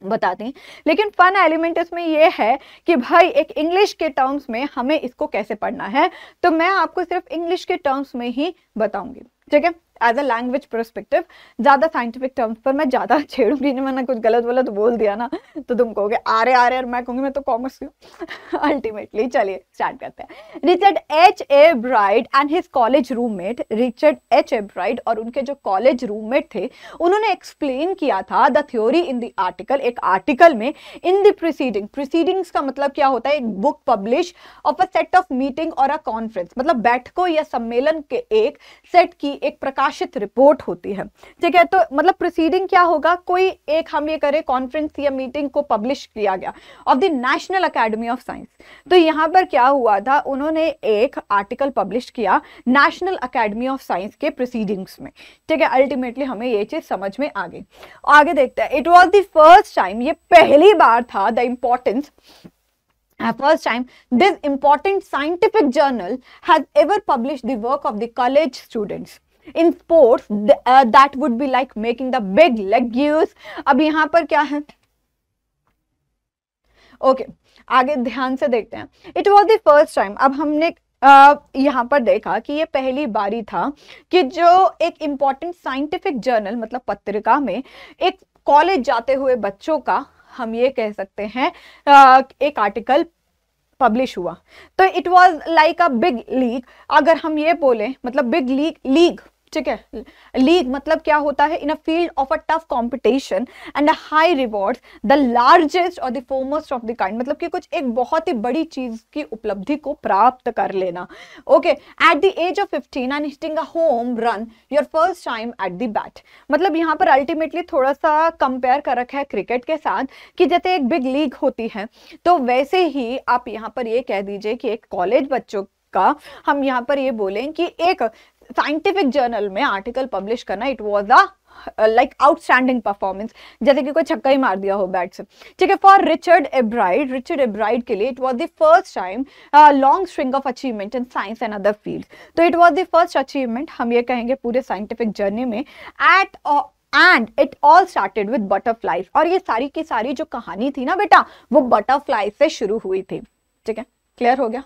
बताते हैं लेकिन फन एलिमेंट इसमें यह है कि भाई एक इंग्लिश के टर्म्स में हमें इसको कैसे पढ़ना है तो मैं आपको सिर्फ इंग्लिश के टर्म्स में ही बताऊंगी ठीक है एज अ लैंग्वेज परस्पेक्टिव ज़्यादा साइंटिफिक टर्म्स पर मैं ज़्यादा छेड़ूंगी नहीं मैंने कुछ गलत वलत बोल दिया ना तो तुम कहोगे आरे आरे और मैं कहूंगी मैं तो कॉमर्स की हूँ अल्टीमेटली [laughs] चलिए स्टार्ट करते हैं Richard H Ebright and his college roommate Richard H Ebright और उनके जो कॉलेज रूममेट थे उन्होंने एक्सप्लेन किया था the theory in the article एक आर्टिकल में इन द प्रिसीडिंग प्रिसीडिंग्स का मतलब क्या होता है एक book publish of a set of meeting और अ कॉन्फ्रेंस मतलब बैठकों या सम्मेलन के एक सेट की एक प्रकाश प्रकाशित रिपोर्ट होती है ठीक है तो मतलब प्रोसीडिंग क्या होगा कोई एक हम ये करें कॉन्फ्रेंस या मीटिंग को पब्लिश किया गया of the national academy of science तो यहाँ पर क्या हुआ था उन्होंने एक आर्टिकल पब्लिश किया नेशनल अकेडमी ऑफ साइंस के प्रोसीडिंग्स में ठीक है अल्टीमेटली हमें ये चीज़ समझ में आ गई आगे देखते हैं it was the first time ये पहली बार था the importance first time this important scientific journal has ever publish the work of the college students in sports that would be like making the big leagues अब यहाँ पर क्या है okay okay, आगे ध्यान से देखते हैं it was the first time अब हमने Uh, यहाँ पर देखा कि ये पहली बारी था कि जो एक इम्पॉर्टेंट साइंटिफिक जर्नल मतलब पत्रिका में एक कॉलेज जाते हुए बच्चों का हम ये कह सकते हैं uh, एक आर्टिकल पब्लिश हुआ तो it was like a big league अगर हम ये बोले मतलब बिग लीग लीग ठीक है लीग मतलब क्या होता है in a field of a tough competition and a high reward the largest और the foremost of the kind मतलब कि कुछ एक बहुत ही बड़ी चीज की उपलब्धि को प्राप्त कर लेना okay at the age of fifteen and hitting a home run your first time at the bat मतलब यहाँ पर अल्टीमेटली थोड़ा सा कंपेयर कर रखा है क्रिकेट के साथ कि जैसे एक बिग लीग होती है तो वैसे ही आप यहाँ पर ये कह दीजिए कि एक कॉलेज बच्चों का हम यहाँ पर ये बोलें कि एक साइंटिफिक जर्नल में आर्टिकल पब्लिश करना it was a like outstanding performance जैसे कि कोई छक्का ही मार दिया हो बैट से ठीक है for Richard Ebright Richard Ebright के लिए it was the first time long string of achievement in science and other field तो it was the first achievement हम ये कहेंगे पूरे साइंटिफिक जर्नी में at and it all started with butterfly और ये सारी की सारी जो कहानी थी ना बेटा वो बटरफ्लाई से शुरू हुई थी ठीक है क्लियर हो गया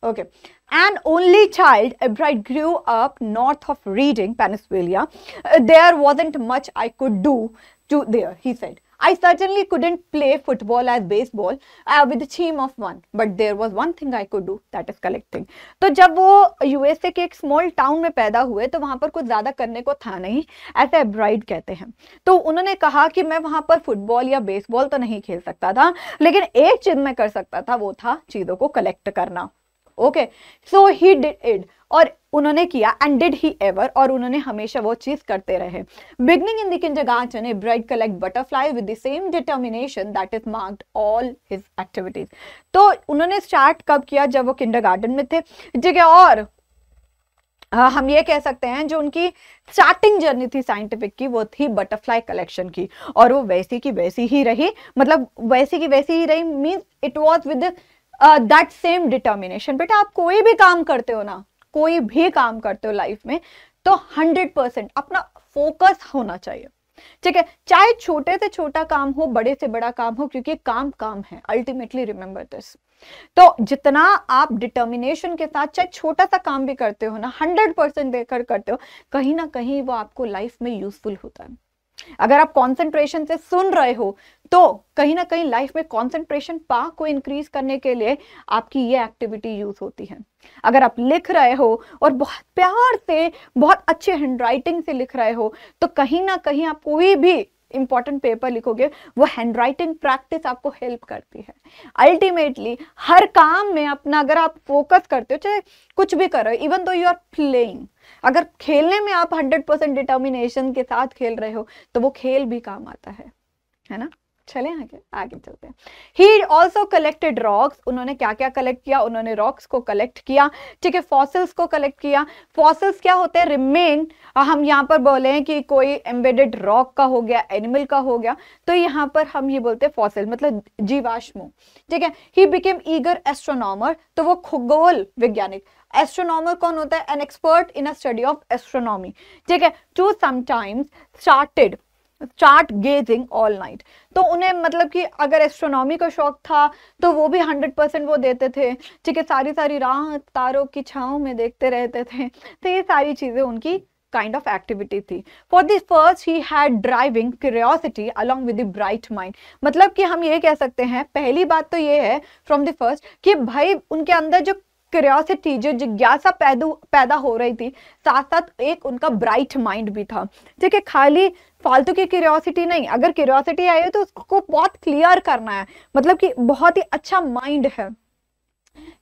Okay. An only child, Ebright grew up north of Reading, Pennsylvania. Uh, there wasn't much I could do to there, he said. I certainly couldn't play football as baseball uh, with a team of one, but there was one thing I could do, that is collecting. तो जब वो USA के एक small town में पैदा हुए तो वहाँ पर कुछ ज़्यादा करने को था नहीं ऐसा ब्राइड कहते हैं तो उन्होंने कहा कि मैं वहाँ पर फुटबॉल या बेसबॉल तो नहीं खेल सकता था लेकिन एक चीज़ मैं कर सकता था वो था चीज़ों को कलेक्ट करना okay so he did it और उन्होंने किया एंड डिड ही एवर और उन्होंने हमेशा वो चीज करते रहे beginning in the kindergarten Ebright collect butterfly with the same determination that is marked all his activities तो उन्होंने स्टार्ट कब किया जब वो किंडरगार्टन में थे ठीक है और हम ये कह सकते हैं जो उनकी स्टार्टिंग जर्नी थी साइंटिफिक की वो थी बटरफ्लाई कलेक्शन की और वो वैसी की वैसी ही रही मतलब वैसी की वैसी ही रही means it was with that same determination बेटा आप कोई भी काम करते हो ना कोई भी काम करते हो लाइफ में तो हंड्रेड परसेंट अपना फोकस होना चाहिए ठीक है चाहे छोटे से छोटा काम हो बड़े से बड़ा काम हो क्योंकि काम काम है अल्टीमेटली रिमेंबर दिस तो जितना आप डिटर्मिनेशन के साथ चाहे छोटा सा काम भी करते हो ना हंड्रेड परसेंट देकर करते हो कहीं ना कहीं वो आपको लाइफ में यूजफुल होता है अगर आप कंसंट्रेशन से सुन रहे हो तो कहीं ना कहीं लाइफ में कंसंट्रेशन पा को इंक्रीज करने के लिए आपकी ये एक्टिविटी यूज होती है अगर आप लिख रहे हो और बहुत प्यार से बहुत अच्छे हैंडराइटिंग से लिख रहे हो तो कहीं ना कहीं आप कोई भी इंपॉर्टेंट पेपर लिखोगे वो हैंड राइटिंग प्रैक्टिस आपको हेल्प करती है अल्टीमेटली हर काम में अपना अगर आप फोकस करते हो चाहे कुछ भी करो even though you are playing अगर खेलने में आप 100 परसेंट डिटर्मिनेशन के साथ खेल रहे हो तो वो खेल भी काम आता है है ना चले आगे आगे चलते ही ऑल्सो कलेक्टेड रॉक्स उन्होंने क्या क्या कलेक्ट किया उन्होंने रॉक्स को कलेक्ट किया ठीक है फॉसिल्स को कलेक्ट किया फॉसिल्स क्या होते हैं रिमेन हम यहाँ पर बोले हैं कि कोई एम्बेडेड रॉक का हो गया एनिमल का हो गया तो यहाँ पर हम ये बोलते हैं फॉसिल मतलब जीवाश्मो ठीक है ही बिकेम ईगर एस्ट्रोनॉमर तो वो खगोल वैज्ञानिक एस्ट्रोनॉमर कौन होता है an expert in a study of astronomy ठीक है टू समाइम्स स्टार्टेड चार्ट गेजिंग ऑल नाइट तो उन्हें मतलब कि अगर एस्ट्रोनॉमी का शौक था तो वो भी हंड्रेड परसेंट वो देते थे ठीक है सारी सारी राह तारों की छाँव में देखते रहते थे तो ये सारी चीज़ें उनकी काइंड ऑफ एक्टिविटी थी for this first he had driving curiosity along with bright mind मतलब कि हम ये कह सकते हैं पहली बात तो ये है फ्रॉम द फर्स्ट कि भाई उनके अंदर जो क्यूरियोसिटी जो जिज्ञासा पैदा पैदा हो रही थी साथ साथ एक उनका ब्राइट माइंड भी था ठीक है खाली फालतू की क्यूरियोसिटी नहीं अगर क्यूरियोसिटी आई है तो उसको बहुत क्लियर करना है मतलब कि बहुत ही अच्छा माइंड है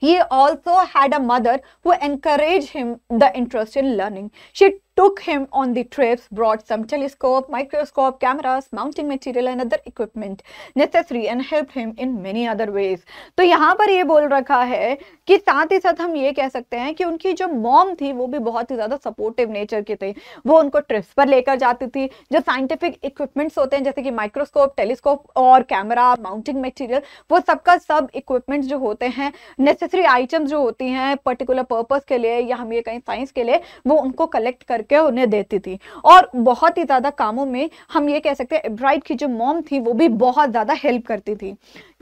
he also had a mother who encouraged him the interest in learning she took him on the trips brought some telescope microscope cameras mounting material and other equipment necessary and helped him in many other ways तो यहाँ पर ये बोल रखा है कि साथ ही साथ हम ये कह सकते हैं कि उनकी जो मॉम थी वो भी बहुत ही ज़्यादा सपोर्टिव नेचर की थी वो उनको ट्रिप्स पर लेकर जाती थी जो साइंटिफिक इक्विपमेंट्स होते हैं जैसे कि माइक्रोस्कोप टेलीस्कोप और कैमरा माउंटिंग मटेरियल वो सबका सब इक्विपमेंट्स जो होते हैं नेसेसरी आइटम्स जो होती हैं पर्टिकुलर पर्पज के लिए या हम ये कहीं साइंस के लिए वो उनको कलेक्ट करके उन्हें देती थी और बहुत ही ज़्यादा कामों में हम ये कह सकते हैं एब्राइड की जो मॉम थी वो भी बहुत ज़्यादा हेल्प करती थी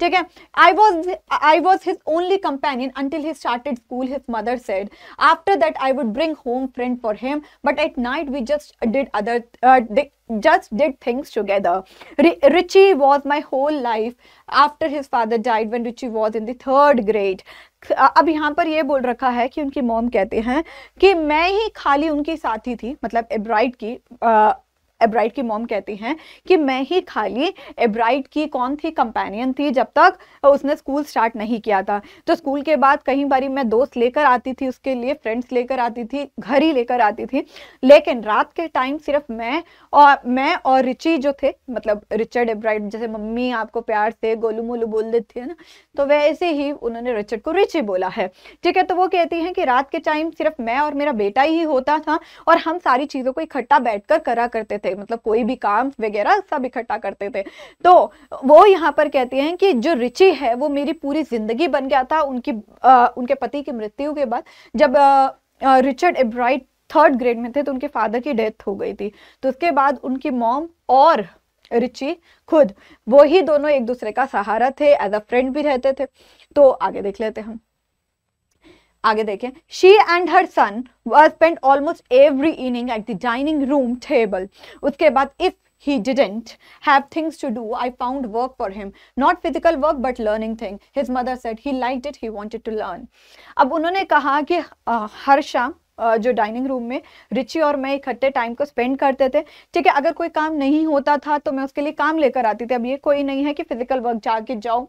ठीक है I was I was his only companion until he started school, his mother said. After that, I would bring home friend for him, but at night we just did other, uh, they just did things together. R Richie was my whole life after his father died when Richie was in the third grade. अब यहाँ पर ये बोल रखा है कि उनकी mom कहते हैं कि मैं ही खाली उनकी साथी थी मतलब एब्राइड की एब्राइड की मॉम कहती हैं कि मैं ही खाली एब्राइड की कौन थी कंपेनियन थी जब तक उसने स्कूल स्टार्ट नहीं किया था तो स्कूल के बाद कहीं बारी मैं दोस्त लेकर आती थी उसके लिए फ्रेंड्स लेकर आती थी घर ही लेकर आती थी लेकिन रात के टाइम सिर्फ मैं और मैं और रिची जो थे मतलब रिचर्ड एब्राइड जैसे मम्मी आपको प्यार से गोलू मोलू बोल देती है ना तो वैसे ही उन्होंने रिचर्ड को रिची बोला है ठीक है तो वो कहती हैं कि रात के टाइम सिर्फ मैं और मेरा बेटा ही होता था और हम सारी चीज़ों को इकट्ठा बैठ करा करते थे मतलब कोई भी काम वगैरह सब इकट्ठा करते थे तो वो यहाँ पर कहती हैं कि जो रिचि है वो मेरी पूरी जिंदगी बन गया था उनकी आ, उनके पति की मृत्यु के बाद जब रिचर्ड एब्राइट थर्ड ग्रेड में थे तो उनके फादर की डेथ हो गई थी तो उसके बाद उनकी मॉम और रिचि खुद वो ही दोनों एक दूसरे का सहारा थे एज अ फ्रेंड भी रहते थे तो आगे देख लेते हम आगे देखें she and her son spend almost every evening at the dining room table उसके बाद if He didn't have things to do. I found work for him, not physical work, but learning thing. His mother said he liked it. He wanted to learn. अब उन्होंने कहा कि हर्षा जो dining room में Richie और मैं इकट्ठे time को स्पेंड करते थे ठीक है अगर कोई काम नहीं होता था तो मैं उसके लिए काम लेकर आती थी अब ये कोई नहीं है कि फिजिकल वर्क जाके जाओ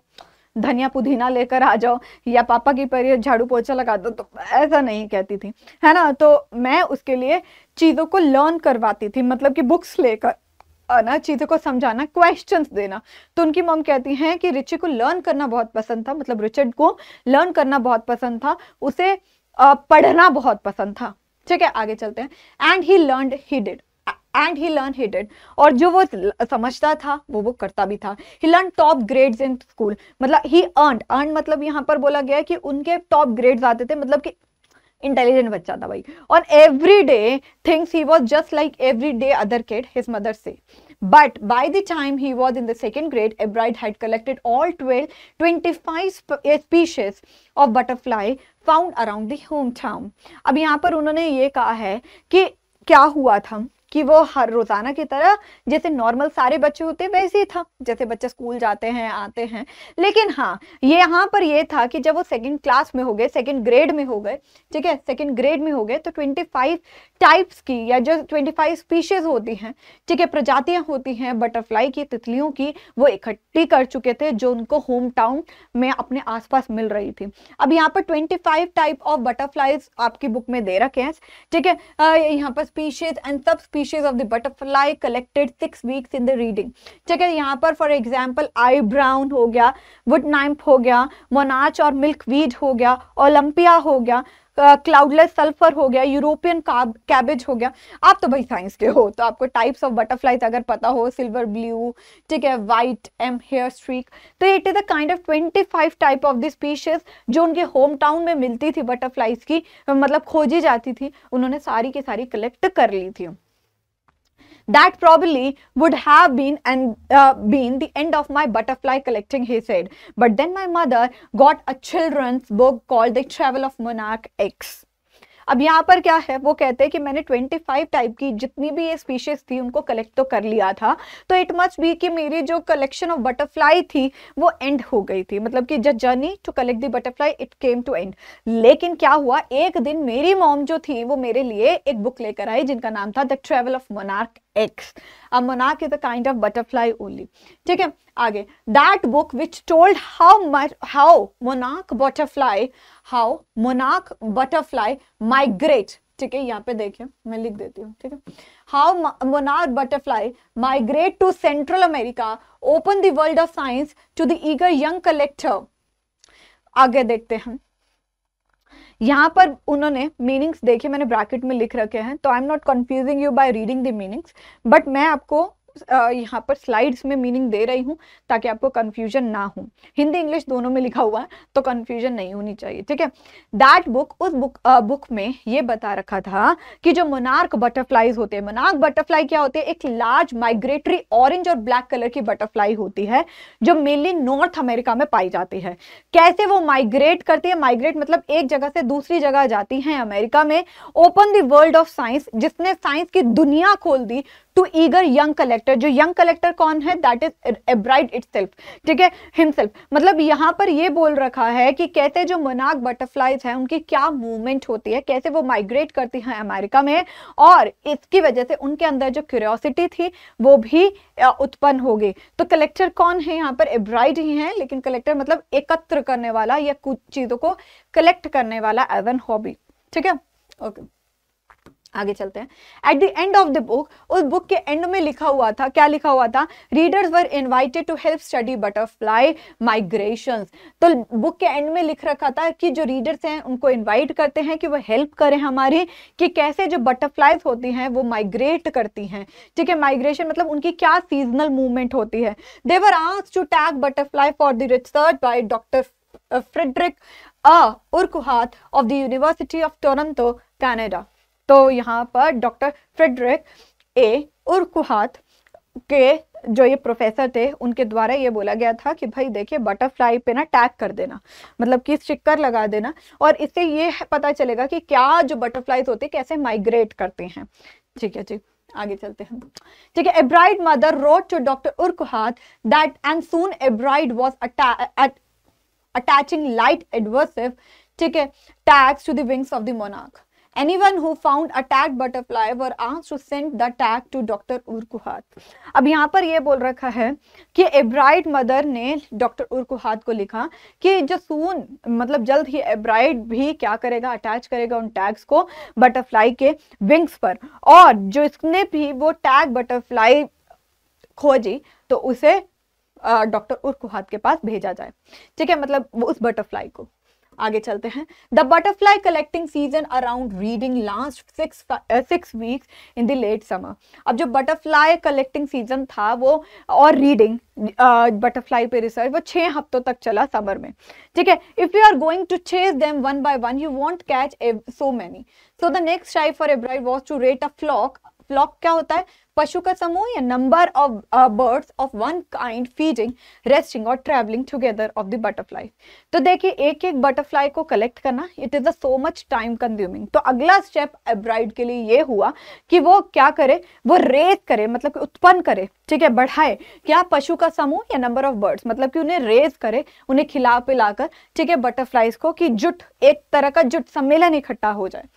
धनिया पुदीना लेकर आ जाओ या पापा की परी झाड़ू पोछा लगा दो तो ऐसा नहीं कहती थी है ना तो मैं उसके लिए चीज़ों को लर्न करवाती थी मतलब कि बुक्स लेकर ना चीज़ों को समझाना क्वेश्चंस देना तो उनकी मम कहती हैं कि रिची को लर्न करना बहुत पसंद था मतलब रिचर्ड को लर्न करना बहुत पसंद था उसे पढ़ना बहुत पसंद था ठीक है आगे चलते हैं and he learn he did and he learn hitted और जो वो समझता था वो वो करता भी था he learn top grades in school मतलब ही अर्न अर्न मतलब यहाँ पर बोला गया है कि उनके टॉप ग्रेड्स आते थे मतलब कि इंटेलिजेंट बच्चा था भाई और every day things he was just like every day other kid his mother say but by But by the time he was in the second grade, collected all twelve twenty five species of butterfly found around the home town अब यहाँ पर उन्होंने ये कहा है कि क्या हुआ था कि वो हर रोज़ाना की तरह जैसे नॉर्मल सारे बच्चे होते वैसे ही था जैसे बच्चे स्कूल जाते हैं आते हैं लेकिन हाँ ये यहाँ पर ये था कि जब वो सेकंड क्लास में हो गए सेकंड ग्रेड में हो गए ठीक है सेकंड ग्रेड में हो गए तो 25 टाइप्स की या जो 25 फाइव स्पीशीज़ होती हैं ठीक है प्रजातियाँ होती हैं बटरफ्लाई की तितलियों की वो इकट्ठी कर चुके थे जो उनको होम टाउन में अपने आस मिल रही थी अब यहाँ पर ट्वेंटी टाइप ऑफ बटरफ्लाईज आपकी बुक में दे रखे हैं ठीक है यहाँ पर स्पीशीज एंड सब species species of the butterfly collected six weeks in the reading ठीक है यहाँ पर फॉर एग्जाम्पल आई ब्राउन हो गया वुड नाइम्प हो गया मोनाच और मिल्क वीड हो गया ओलंपिया हो गया क्लाउडलेस uh, सल्फर हो गया यूरोपियन कैबेज हो गया आप तो भाई साइंस के हो तो आपको टाइप्स ऑफ बटरफ्लाइज अगर पता हो सिल्वर ब्लू ठीक है वाइट एम हेयर स्ट्रीक तो it is a kind of 25 type of the species जो उनके होम टाउन में मिलती थी बटरफ्लाइज की मतलब खोजी जाती थी उन्होंने सारी की सारी कलेक्ट कर ली थी That probably would have been and uh, been the end of my butterfly collecting, he said. But then my mother got a children's book called The Travel of Monarch X. अब यहाँ पर क्या है वो कहते हैं कि मैंने 25 टाइप की जितनी भी ये स्पीशीज थी उनको कलेक्ट तो कर लिया था तो इट मच भी कि मेरी जो कलेक्शन ऑफ बटरफ्लाई थी वो एंड हो गई थी मतलब कि जब journey to collect the butterfly it came to end लेकिन क्या हुआ एक दिन मेरी मॉम जो थी वो मेरे लिए एक बुक लेकर आई जिनका नाम था the travel of monarch X a monarch is a kind of butterfly only ठीक है आगे that book which told how how monarch butterfly how monarch butterfly migrate ठीक है यहाँ पे देखिए मैं लिख देती हूँ ठीक है how monarch butterfly migrate to central America open the world of science to the eager young collector आगे देखते हैं यहाँ पर उन्होंने मीनिंग्स देखे मैंने ब्रैकेट में लिख रखे हैं तो I am not confusing you by reading the meanings but मैं आपको यहाँ पर स्लाइड्स में मीनिंग दे रही हूँ ताकि आपको कन्फ्यूजन ना हो हिंदी इंग्लिश दोनों में लिखा हुआ है तो कन्फ्यूजन नहीं होनी चाहिए ठीक है दैट बुक उस बुक बुक में ये बता रखा था कि जो मोनार्क बटरफ्लाईज होते हैं मोनार्क बटरफ्लाई क्या होते हैं एक लार्ज माइग्रेटरी ऑरेंज और ब्लैक कलर की बटरफ्लाई होती है जो मेनली नॉर्थ अमेरिका में पाई जाती है कैसे वो माइग्रेट करती है माइग्रेट मतलब एक जगह से दूसरी जगह जाती हैं अमेरिका में open the world of science जिसने साइंस की दुनिया खोल दी टू ईगर यंग कलेक्टर जो यंग कलेक्टर कौन है दैट इज एब्राइड इट ठीक है हिमसेल्फ मतलब यहां पर ये बोल रखा है कि कहते जो मोनाक बटरफ्लाइज है उनकी क्या मूवमेंट होती है कैसे वो माइग्रेट करती हैं अमेरिका में और इसकी वजह से उनके अंदर जो क्यूरियोसिटी थी वो भी उत्पन्न हो गई तो कलेक्टर कौन है यहाँ पर एब्राइड ही है लेकिन कलेक्टर मतलब एकत्र करने वाला या कुछ चीज़ों को कलेक्ट करने वाला एज एन हॉबी ठीक है ओके okay. आगे चलते हैं at the end of the book उस बुक के एंड में लिखा हुआ था क्या लिखा हुआ था readers were invited to help study butterfly migration तो बुक के एंड में लिख रखा था कि जो रीडर्स हैं उनको इनवाइट करते हैं कि वो हेल्प करें हमारी कि कैसे जो बटरफ्लाइज होती हैं वो माइग्रेट करती हैं ठीक है माइग्रेशन मतलब उनकी क्या सीजनल मूवमेंट होती है they were ask to tag butterfly for the research by doctor Frederick A Urquhart of the University of Toronto Canada तो यहाँ पर डॉक्टर फ्रेडरिक ए उर्कुहात के जो ये प्रोफेसर थे उनके द्वारा ये बोला गया था कि भाई देखिए बटरफ्लाई पे ना टैग कर देना मतलब कि स्टिकर लगा देना और इससे ये पता चलेगा कि क्या जो बटरफ्लाई होते कैसे माइग्रेट करते हैं ठीक है जी आगे चलते हैं ठीक है Ebright mother wrote to doctor Urquhart that and soon Ebright was attaching light adhesive ठीक है tags to things of the मोनाक Anyone who found attacked butterfly were asked to send the tag to Dr. Urquhart अब यहाँ पर यह बोल रखा है कि एब्राइड मदर ने डॉक्टर उर्कुहात को लिखा कि जो सून मतलब जल्द ही एब्राइड भी क्या करेगा अटैच करेगा उन टैग्स को बटरफ्लाई के विंग्स पर और जो इसने भी वो टैग बटरफ्लाई खोजी तो उसे डॉक्टर उर्कुहात के पास भेजा जाए ठीक है मतलब उस बटरफ्लाई को आगे चलते हैं the butterfly collecting season around reading last six six weeks in the late summer अब जो बटरफ्लाई कलेक्टिंग सीजन था वो और रीडिंग बटरफ्लाई uh, पे रिसर्च वो छः हफ्तों तक चला समर में ठीक है if you are going to chase them one by one you won't catch so many so the next try for Ebright was to rate a flock flock क्या होता है पशु का समूह या number of birds of one kind feeding resting और travelling together of the butterfly तो देखिए एक एक बटरफ्लाई को कलेक्ट करना it is a so much time consuming तो अगला स्टेप ब्राइड के लिए ये हुआ कि वो क्या करे वो रेस करे मतलब उत्पन्न करे ठीक है बढ़ाए क्या पशु का समूह या नंबर ऑफ बर्ड्स मतलब कि उन्हें रेस करे उन्हें खिला पिलाकर ठीक है बटरफ्लाइज को कि जुट एक तरह का जुट सम्मेलन इकट्ठा हो जाए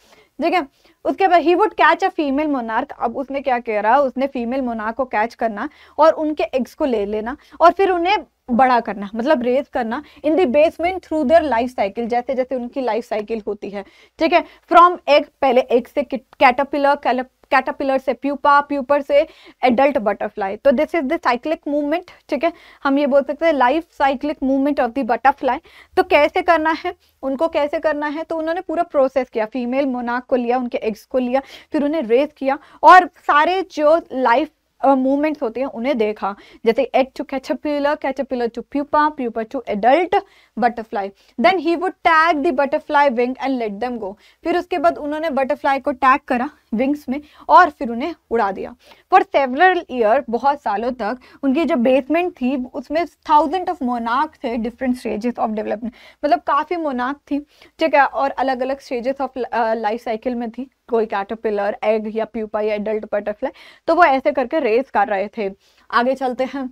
ठीक है उसके बाद he would catch a female monarch अब उसने क्या कह रहा उसने फीमेल मोनार्क को कैच करना और उनके एग्स को ले लेना और फिर उन्हें बड़ा करना मतलब रेज करना in the basement through their life cycle जैसे जैसे उनकी लाइफ साइकिल होती है ठीक है फ्रॉम एग पहले एग से कैटरपिलर कैटापिलर से प्यूपा प्यूपर से एडल्ट बटरफ्लाई तो this is the cyclic movement ठीक है हम ये बोल सकते हैं life cyclic movement of the butterfly तो कैसे करना है उनको कैसे करना है तो उन्होंने पूरा प्रोसेस किया फीमेल मोनाक को लिया उनके एग्स को लिया फिर उन्हें रेस किया और सारे जो लाइफ मूवमेंट्स होती हैं उन्हें देखा जैसे egg to caterpillar caterpillar to pupa pupa to adult butterfly then he would tag the butterfly wing and let them go फिर उसके बाद उन्होंने बटरफ्लाई को टैग करा विंग्स में और फिर उन्हें उड़ा दिया फॉर सेवरल ईयर बहुत सालों तक उनकी जो बेसमेंट थी उसमें थाउजेंड ऑफ मोनाक थे डिफरेंट स्टेजेस ऑफ डेवलपमेंट मतलब काफ़ी मोनाक थी ठीक है और अलग अलग स्टेजेस ऑफ लाइफ साइकिल में थी कोई कैटरपिलर एग या प्यूपा या एडल्ट बटरफ्लाई तो वो ऐसे करके रेस कर रहे थे आगे चलते हैं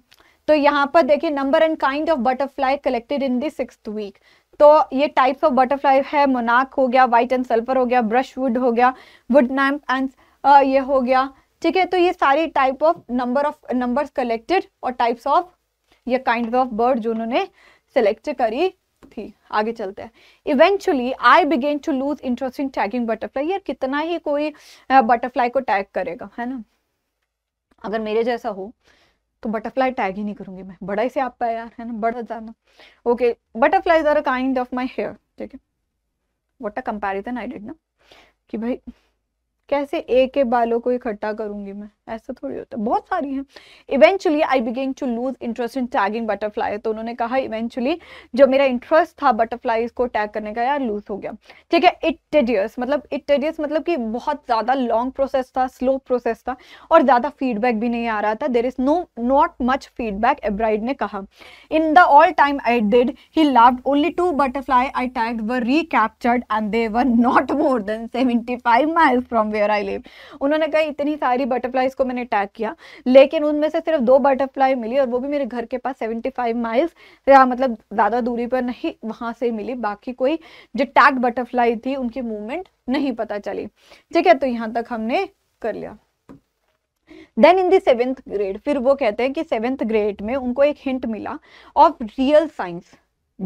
तो यहाँ पर देखिए number and kind of butterfly collected in the six week तो ये टाइप्स ऑफ बटरफ्लाई है मोनाक हो गया व्हाइट एंड सल्फर हो गया ब्रश वुड हो गया वुड नैम्प एंड ये हो गया ठीक है तो ये सारी type of number of numbers collected और टाइप्स ऑफ ये काइंड ऑफ बर्ड जो उन्होंने सेलेक्ट करी थी आगे चलते हैं eventually I began to lose interest in tagging butterfly यार कितना ही कोई बटरफ्लाई को टैग करेगा है ना अगर मेरे जैसा हो तो बटरफ्लाई टैग ही नहीं करूंगी मैं बड़ा ही से आपका यार है ना बड़ा ज्यादा okay butterflies are a kind of my hair ठीक है what a comparison I did ना कि भाई कैसे एक के बालों को इकट्ठा करूंगी मैं ऐसा थोड़ी होता है बहुत सारी हैं eventually I began to lose interest in tagging butterfly तो उन्होंने कहा इवेंचुअली जो मेरा इंटरेस्ट था बटरफ्लाई को टैग करने का यार लूज हो गया ठीक है इट टेडियस मतलब इट टेडियस मतलब कि बहुत ज़्यादा लॉन्ग प्रोसेस था स्लो प्रोसेस था और ज़्यादा फीडबैक भी नहीं आ रहा था there is no not much feedback Ebright ने कहा in the all time I did he love only two butterfly I tagged were recaptured and they were not more than seventy five miles from where I live उन्होंने कहा इतनी सारी butterflies को मैंने tag किया लेकिन उनमें से सिर्फ दो बटरफ्लाई मिली और वो भी मेरे घर के पास 75 माइल्स या मतलब ज़्यादा दूरी पर नहीं वहां से मिली बाकी कोई जो टैग बटरफ्लाई थी उनकी मूवमेंट नहीं पता चली ठीक है तो यहाँ तक हमने कर लिया देन इन देवेंथ ग्रेड फिर वो कहते हैं कि सेवेंथ ग्रेड में उनको एक हिंट मिला ऑफ रियल साइंस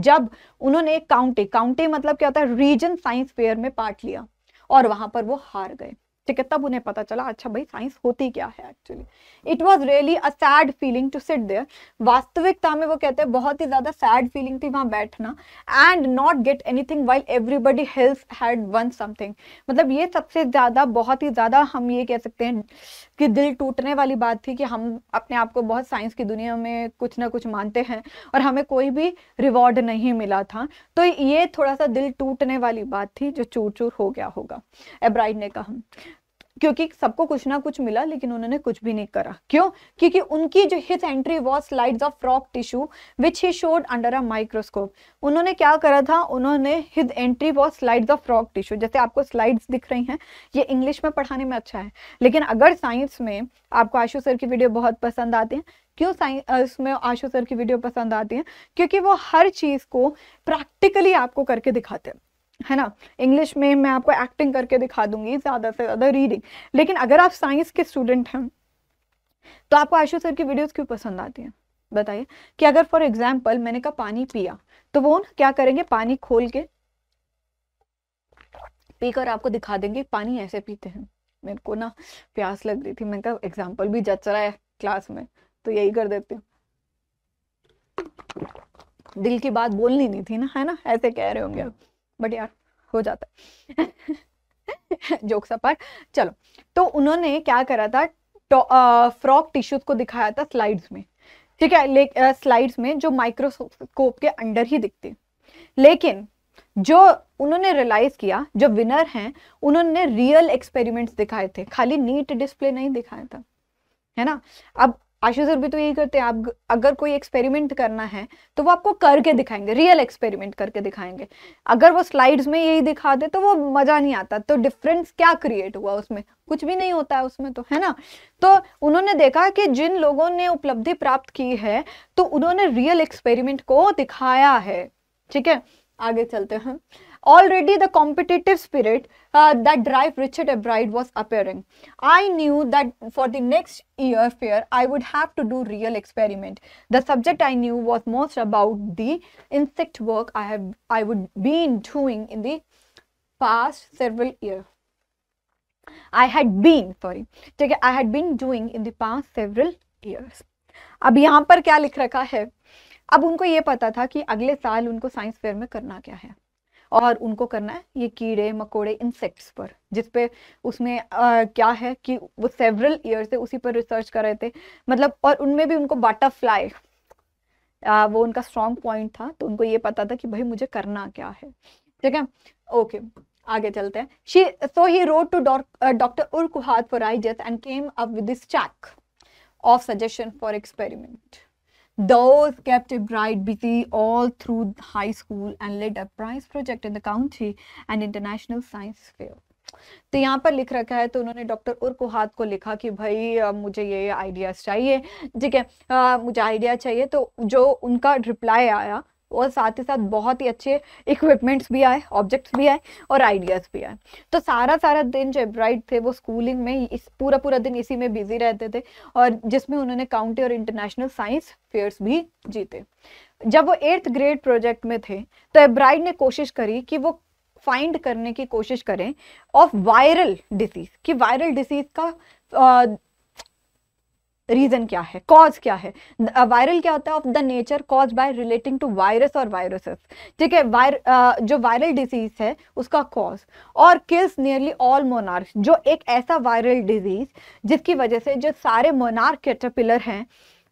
जब उन्होंने एक काउंटी काउंटी मतलब क्या होता है रीजन साइंस फेयर में पार्ट लिया और वहां पर वो हार गए ठीक है तब उन्हें पता चला अच्छा भाई साइंस होती क्या है actually it was really a sad feeling to sit there वास्तविकता में वो कहते हैं बहुत ही ज्यादा सैड फीलिंग थी वहां बैठना and not get anything while everybody help had won something मतलब ये सबसे ज्यादा बहुत ही ज्यादा हम ये कह सकते हैं कि दिल टूटने वाली बात थी कि हम अपने आप को बहुत साइंस की दुनिया में कुछ ना कुछ मानते हैं और हमें कोई भी रिवॉर्ड नहीं मिला था तो ये थोड़ा सा दिल टूटने वाली बात थी जो चूर चूर हो गया होगा एब्राइड ने कहा क्योंकि सबको कुछ ना कुछ मिला लेकिन उन्होंने कुछ भी नहीं करा क्यों क्योंकि उनकी जो his entry was slide of rock tissue which he showed under a microscope उन्होंने क्या करा था उन्होंने his entry was slide of rock tissue जैसे आपको स्लाइड्स दिख रही हैं ये इंग्लिश में पढ़ाने में अच्छा है लेकिन अगर साइंस में आपको आशु सर की वीडियो बहुत पसंद आती है क्यों साइंस में आशु सर की वीडियो पसंद आती है क्योंकि वो हर चीज़ को प्रैक्टिकली आपको करके दिखाते हैं है ना इंग्लिश में मैं आपको एक्टिंग करके दिखा दूंगी ज़्यादा से ज़्यादा रीडिंग लेकिन अगर आप साइंस के स्टूडेंट हैं तो आपको आशीष सर की वीडियोस क्यों पसंद आती हैं बताइए कि अगर फॉर एग्जांपल मैंने कहा पानी पिया तो वो ना क्या करेंगे पानी खोल के पीकर आपको दिखा देंगे पानी ऐसे पीते हैं मेरे को ना प्यास लग रही थी मैंने कहा एग्जाम्पल भी जच रहा है क्लास में तो यही कर देते हूँ दिल की बात बोलनी नहीं थी ना है ना ऐसे कह रहे होंगे आप बट यार हो जाता है [laughs] जोक्स पर चलो तो उन्होंने क्या करा था फ्रॉक टिश्यूज को दिखाया था स्लाइड्स में ठीक है ले स्लाइड्स में जो माइक्रोस्कोप के अंडर ही दिखते लेकिन जो उन्होंने रियलाइज किया जो विनर हैं उन्होंने रियल एक्सपेरिमेंट्स दिखाए थे खाली नीट डिस्प्ले नहीं दिखाया था है ना अब आशा सर भी तो यही करते हैं आप अगर कोई एक्सपेरिमेंट करना है तो वो आपको करके दिखाएंगे रियल एक्सपेरिमेंट करके दिखाएंगे अगर वो स्लाइड्स में यही दिखा दे तो वो मज़ा नहीं आता तो डिफरेंस क्या क्रिएट हुआ उसमें कुछ भी नहीं होता है उसमें तो है ना तो उन्होंने देखा कि जिन लोगों ने उपलब्धि प्राप्त की है तो उन्होंने रियल एक्सपेरिमेंट को दिखाया है ठीक है आगे चलते हैं Already the competitive spirit uh, that drive Richard abride was appearing. I knew that for the next year fair, I would have to do real experiment. The subject I knew was most about the insect work I have I would been doing in the past several year I had been sorry, ठीक I had been doing in the past several years. अब यहाँ पर क्या लिख रखा है अब उनको ये पता था कि अगले साल उनको साइंस फेयर में करना क्या है और उनको करना है ये कीड़े मकोड़े इंसेक्ट्स पर जिसपे उसमें आ, क्या है कि वो सेवरल ईयर से उसी पर रिसर्च कर रहे थे मतलब और उनमें भी उनको बटरफ्लाई वो उनका स्ट्रॉन्ग पॉइंट था तो उनको ये पता था कि भाई मुझे करना क्या है ठीक है ओके आगे चलते हैं she so he wrote to doctor Urquhart for ideas and came up with this check of suggestion for experiment Those kept a bright busy all through high school and led a prize project in the county and international science fair. तो यहाँ पर लिख रखा है तो उन्होंने doctor उर्कुहात को लिखा कि भाई मुझे ये आइडियाज चाहिए ठीक है मुझे आइडिया चाहिए तो जो उनका रिप्लाई आया और साथ ही साथ बहुत ही अच्छे इक्विपमेंट्स भी आए ऑब्जेक्ट्स भी आए और आइडियाज़ भी आए तो सारा सारा दिन जो एब्राइड थे वो स्कूलिंग में इस पूरा पूरा दिन इसी में बिजी रहते थे और जिसमें उन्होंने काउंटी और इंटरनेशनल साइंस फेयर्स भी जीते जब वो एट्थ ग्रेड प्रोजेक्ट में थे तो एब्राइड ने कोशिश करी कि वो फाइंड करने की कोशिश करें ऑफ वायरल डिसीज कि वायरल डिसीज का रीजन क्या है कॉज क्या है वायरल क्या होता है of the nature cause by relating to virus और वायरसेस ठीक है वायर जो वायरल डिजीज है उसका कॉज और किल्स नियरली ऑल मोनार्क जो एक ऐसा वायरल डिजीज जिसकी वजह से जो सारे मोनार्क कैटरपिलर हैं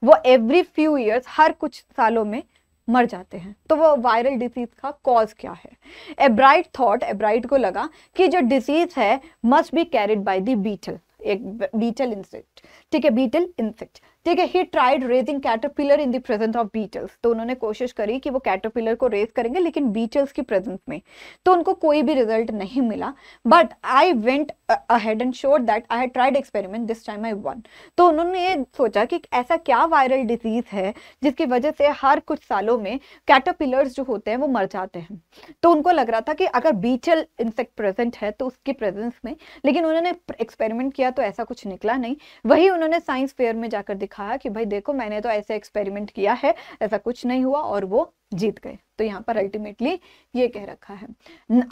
वो एवरी फ्यू ईयर्स हर कुछ सालों में मर जाते हैं तो वो वायरल डिजीज का कॉज क्या है एब्राइट थॉट एब्राइट को लगा कि जो डिजीज है must be carried by the beetle एक बीटल इंसेक्ट ठीक है बीटल इंसेक्ट ठीक है he tried raising caterpillar in the presence of beetles तो उन्होंने कोशिश करी कि वो कैटरपिलर को रेज करेंगे लेकिन बीटल्स की प्रेजेंस में तो उनको कोई भी रिजल्ट नहीं मिला but I went ahead and sure that I had tried experiment this time I won तो उन्होंने ये सोचा कि ऐसा क्या वायरल डिजीज है जिसकी वजह से हर कुछ सालों में कैटरपिलर्स जो होते हैं वो मर जाते हैं तो उनको लग रहा था कि अगर बीटल इंसेक्ट प्रेजेंट है तो उसकी प्रेजेंस में लेकिन उन्होंने एक्सपेरिमेंट किया तो ऐसा कुछ निकला नहीं वही उन्होंने साइंस फेयर में जाकर दिखा दिखाया कि भाई देखो मैंने तो ऐसे एक्सपेरिमेंट किया है ऐसा कुछ नहीं हुआ और वो जीत गए तो यहाँ पर अल्टीमेटली ये कह रखा है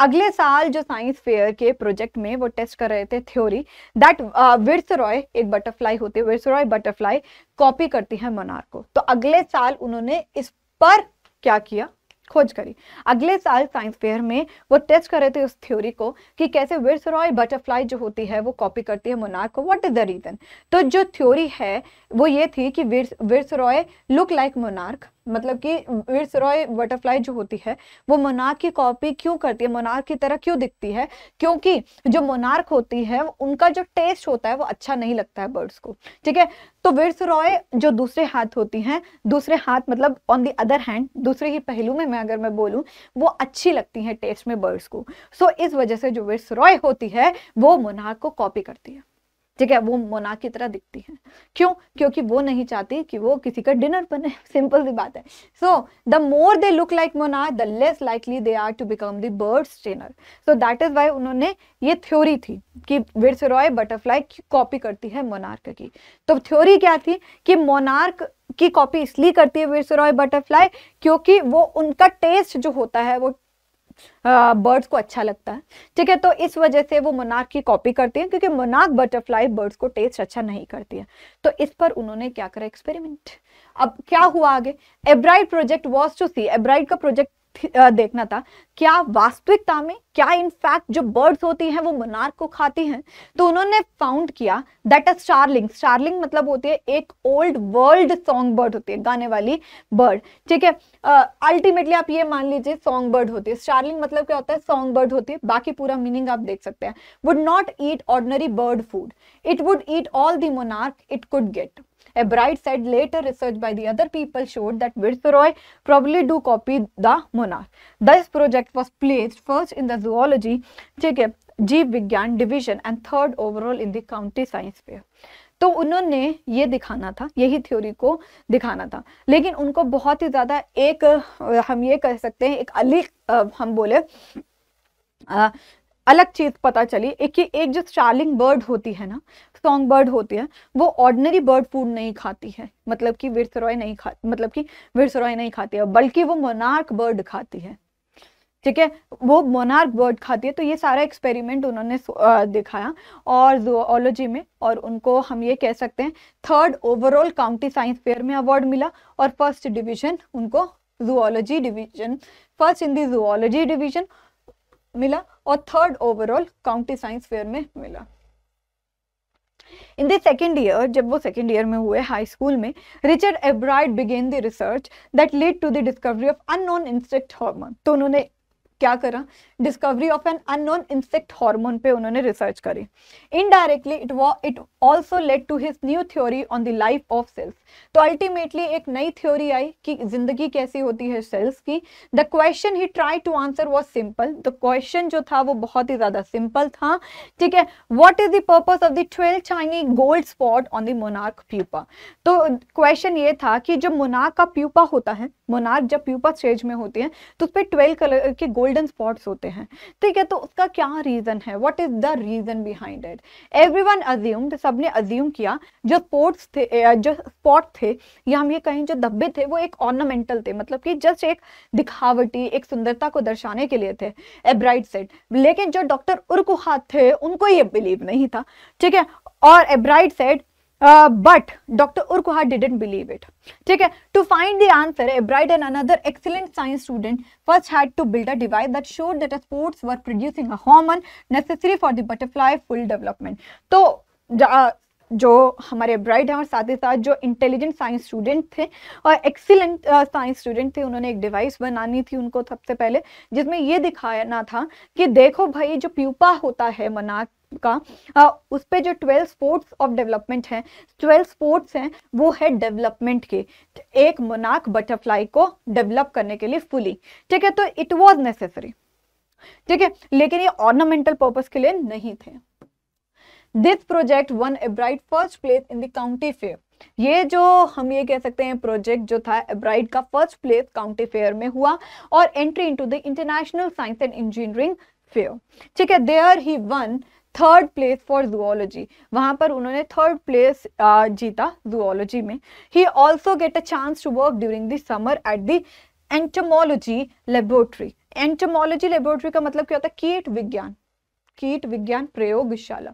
अगले साल जो साइंस फेयर के प्रोजेक्ट में वो टेस्ट कर रहे थे थ्योरी दैट विर्स रॉय एक बटरफ्लाई होती है विर्स रॉय बटरफ्लाई कॉपी करती है मनार को तो अगले साल उन्होंने इस पर क्या किया खोज करी अगले साल साइंस फेयर में वो टेस्ट कर रहे थे उस थ्योरी को कि कैसे विर्स रॉय बटरफ्लाई जो होती है वो कॉपी करती है मोनार्क को व्हाट इज द रीजन तो जो थ्योरी है वो ये थी कि विर्स विर्स रॉय लुक लाइक मोनार्क मतलब कि वीर रॉय बटरफ्लाई जो होती है वो मोनार्क की कॉपी क्यों करती है मोनार्क की तरह क्यों दिखती है क्योंकि जो मोनार्क होती है उनका जो टेस्ट होता है वो अच्छा नहीं लगता है बर्ड्स को ठीक है तो वीर रॉय जो दूसरे हाथ होती हैं दूसरे हाथ मतलब ऑन दी अदर हैंड दूसरे ही पहलू में मैं अगर मैं बोलूँ वो अच्छी लगती है टेस्ट में बर्ड्स को सो so, इस वजह से जो वीर रॉय होती है वो मोनार्क को कॉपी करती है ठीक है वो मोना की तरह दिखती है क्यों क्योंकि वो नहीं चाहती कि वो किसी का डिनर बने [laughs] सिंपल सी बात है so the more they look like मोना the less likely they are to become the birds trainer so that is why उन्होंने ये थ्योरी थी कि विट्स रॉय बटरफ्लाई कॉपी करती है मोनार्क की तो थ्योरी क्या थी कि मोनार्क की कॉपी इसलिए करती है विट्स रॉय बटरफ्लाई क्योंकि वो उनका टेस्ट जो होता है वो बर्ड्स को अच्छा लगता है ठीक है तो इस वजह से वो मोनाक की कॉपी करती है क्योंकि मोनाक बटरफ्लाई बर्ड्स को टेस्ट अच्छा नहीं करती है तो इस पर उन्होंने क्या करा एक्सपेरिमेंट अब क्या हुआ आगे Ebright project was to see Ebright का प्रोजेक्ट देखना था क्या वास्तविकता में क्या इनफैक्ट जो बर्ड्स होती हैं वो मनार को खाती हैं तो उन्होंने फाउंड किया दैट अ स्टारलिंग स्टारलिंग मतलब होती है एक ओल्ड वर्ल्ड सॉन्ग बर्ड होती है गाने वाली बर्ड ठीक है अल्टीमेटली uh, आप ये मान लीजिए सॉन्ग बर्ड होती है स्टारलिंग मतलब क्या होता है सॉन्ग बर्ड होती है बाकी पूरा मीनिंग आप देख सकते हैं would not eat ordinary bird food it would eat all the monarch it could get A bright said later research by the other people showed that Viceroy probably do copy the monarch. This project was placed first in the zoology, theek hai जीव विज्ञान division and third overall in the county science fair तो उन्होंने ये दिखाना था यही theory को दिखाना था लेकिन उनको बहुत ही ज़्यादा एक हम ये कह सकते हैं एक अलग हम बोले आ, अलग चीज़ पता चली एक एक जो स्टार्लिंग बर्ड होती है ना सॉन्ग बर्ड होती है वो ऑर्डनरी बर्ड फूड नहीं खाती है मतलब कि विरसरॉय नहीं खा मतलब कि विरसरॉय नहीं खाती है बल्कि वो मोनार्क बर्ड खाती है ठीक है वो मोनार्क बर्ड खाती है तो ये सारा एक्सपेरिमेंट उन्होंने दिखाया और जोलॉजी में और उनको हम ये कह सकते हैं third overall county science fair में अवार्ड मिला और फर्स्ट डिवीजन उनको zoology division first in the division division मिला और third overall county science fair में मिला इन द सेकेंड ईयर जब वो सेकेंड ईयर में हुए हाई स्कूल में Richard Ebright began the research that lead to the discovery of unknown insect hormone तो उन्होंने क्या करा discovery of an unknown insect hormone पे उन्होंने रिसर्च करी indirectly it was it also led to his new theory on the life of cells तो ultimately एक नई थ्योरी आई कि जिंदगी कैसी होती है सेल्स की the question he try to answer was simple the question जो था वो बहुत ही ज्यादा सिंपल था ठीक है what is the purpose of the twelve tiny gold spot on the monarch pupa तो क्वेश्चन ये था कि जो मोनार्क का प्यूपा होता है मोनार्क जब प्यूपा स्टेज में होती है तो उस पर ट्वेल्व कलर के गोल्ड गोल्डन स्पॉट्स होते हैं ठीक है तो उसका क्या रीज़न है what is the reason behind it everyone assumed सब ने अज्यूम किया जो स्पोर्ट्स थे जो स्पॉट थे या हम ये कहें जो धब्बे थे वो एक ऑर्नामेंटल थे मतलब कि जस्ट एक दिखावटी एक सुंदरता को दर्शाने के लिए थे ए ब्राइट सेट लेकिन जो डॉक्टर उर्कुहा थे उनको ये बिलीव नहीं था ठीक है और Ebright said but doctor Urquhart didn't believe it ठीक है to find the answer Ebright and another excellent science student first had to build a device that showed that a spots were producing a hormone necessary for the butterfly full development तो uh, जो हमारे bride हैं और साथ ही साथ जो intelligent science student थे और एक्सीलेंट साइंस स्टूडेंट थे उन्होंने एक डिवाइस बनानी थी उनको सबसे पहले जिसमें ये दिखाना था कि देखो भाई जो प्यूपा होता है मनाक का आ, उस पर जो ट्वेल्व स्पोर्ट्स ऑफ डेवलपमेंट हैं ट्वेल्व स्पोर्ट्स हैं वो है डेवलपमेंट के एक मोनाक बटरफ्लाई को डेवलप करने के लिए फुली ठीक है तो इट वॉज नेसेसरी ठीक है लेकिन ये ऑर्नामेंटल पर्पज के लिए नहीं थे this project won Ebright first place in county fair ये जो हम ये कह सकते हैं प्रोजेक्ट जो था एब्राइड का फर्स्ट प्लेस काउंटी फेयर में हुआ और entry into the international science and engineering fair ठीक है there he won third place for zoology वहाँ पर उन्होंने थर्ड प्लेस जीता जुआलॉजी में he also get a chance to work during the summer at the entomology laboratory entomology laboratory का मतलब क्या होता है कीट विज्ञान कीट विज्ञान प्रयोगशाला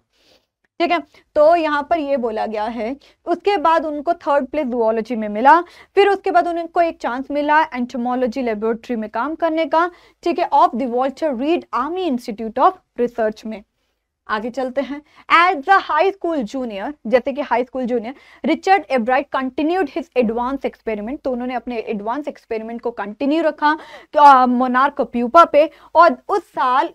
ठीक है तो यहाँ पर ये बोला गया है उसके बाद उनको थर्ड प्लेस जुआलॉजी में मिला फिर उसके बाद उनको एक चांस मिला एंटमोलॉजी लेबोरेटरी में काम करने का ठीक है of the Walter Reed Army Institute of Research में आगे चलते हैं as the high school junior जैसे कि high school junior Richard Ebright continued his advance experiment तो उन्होंने अपने एडवांस एक्सपेरिमेंट को कंटिन्यू रखा मोनार्क तो, प्यूपा पे और उस साल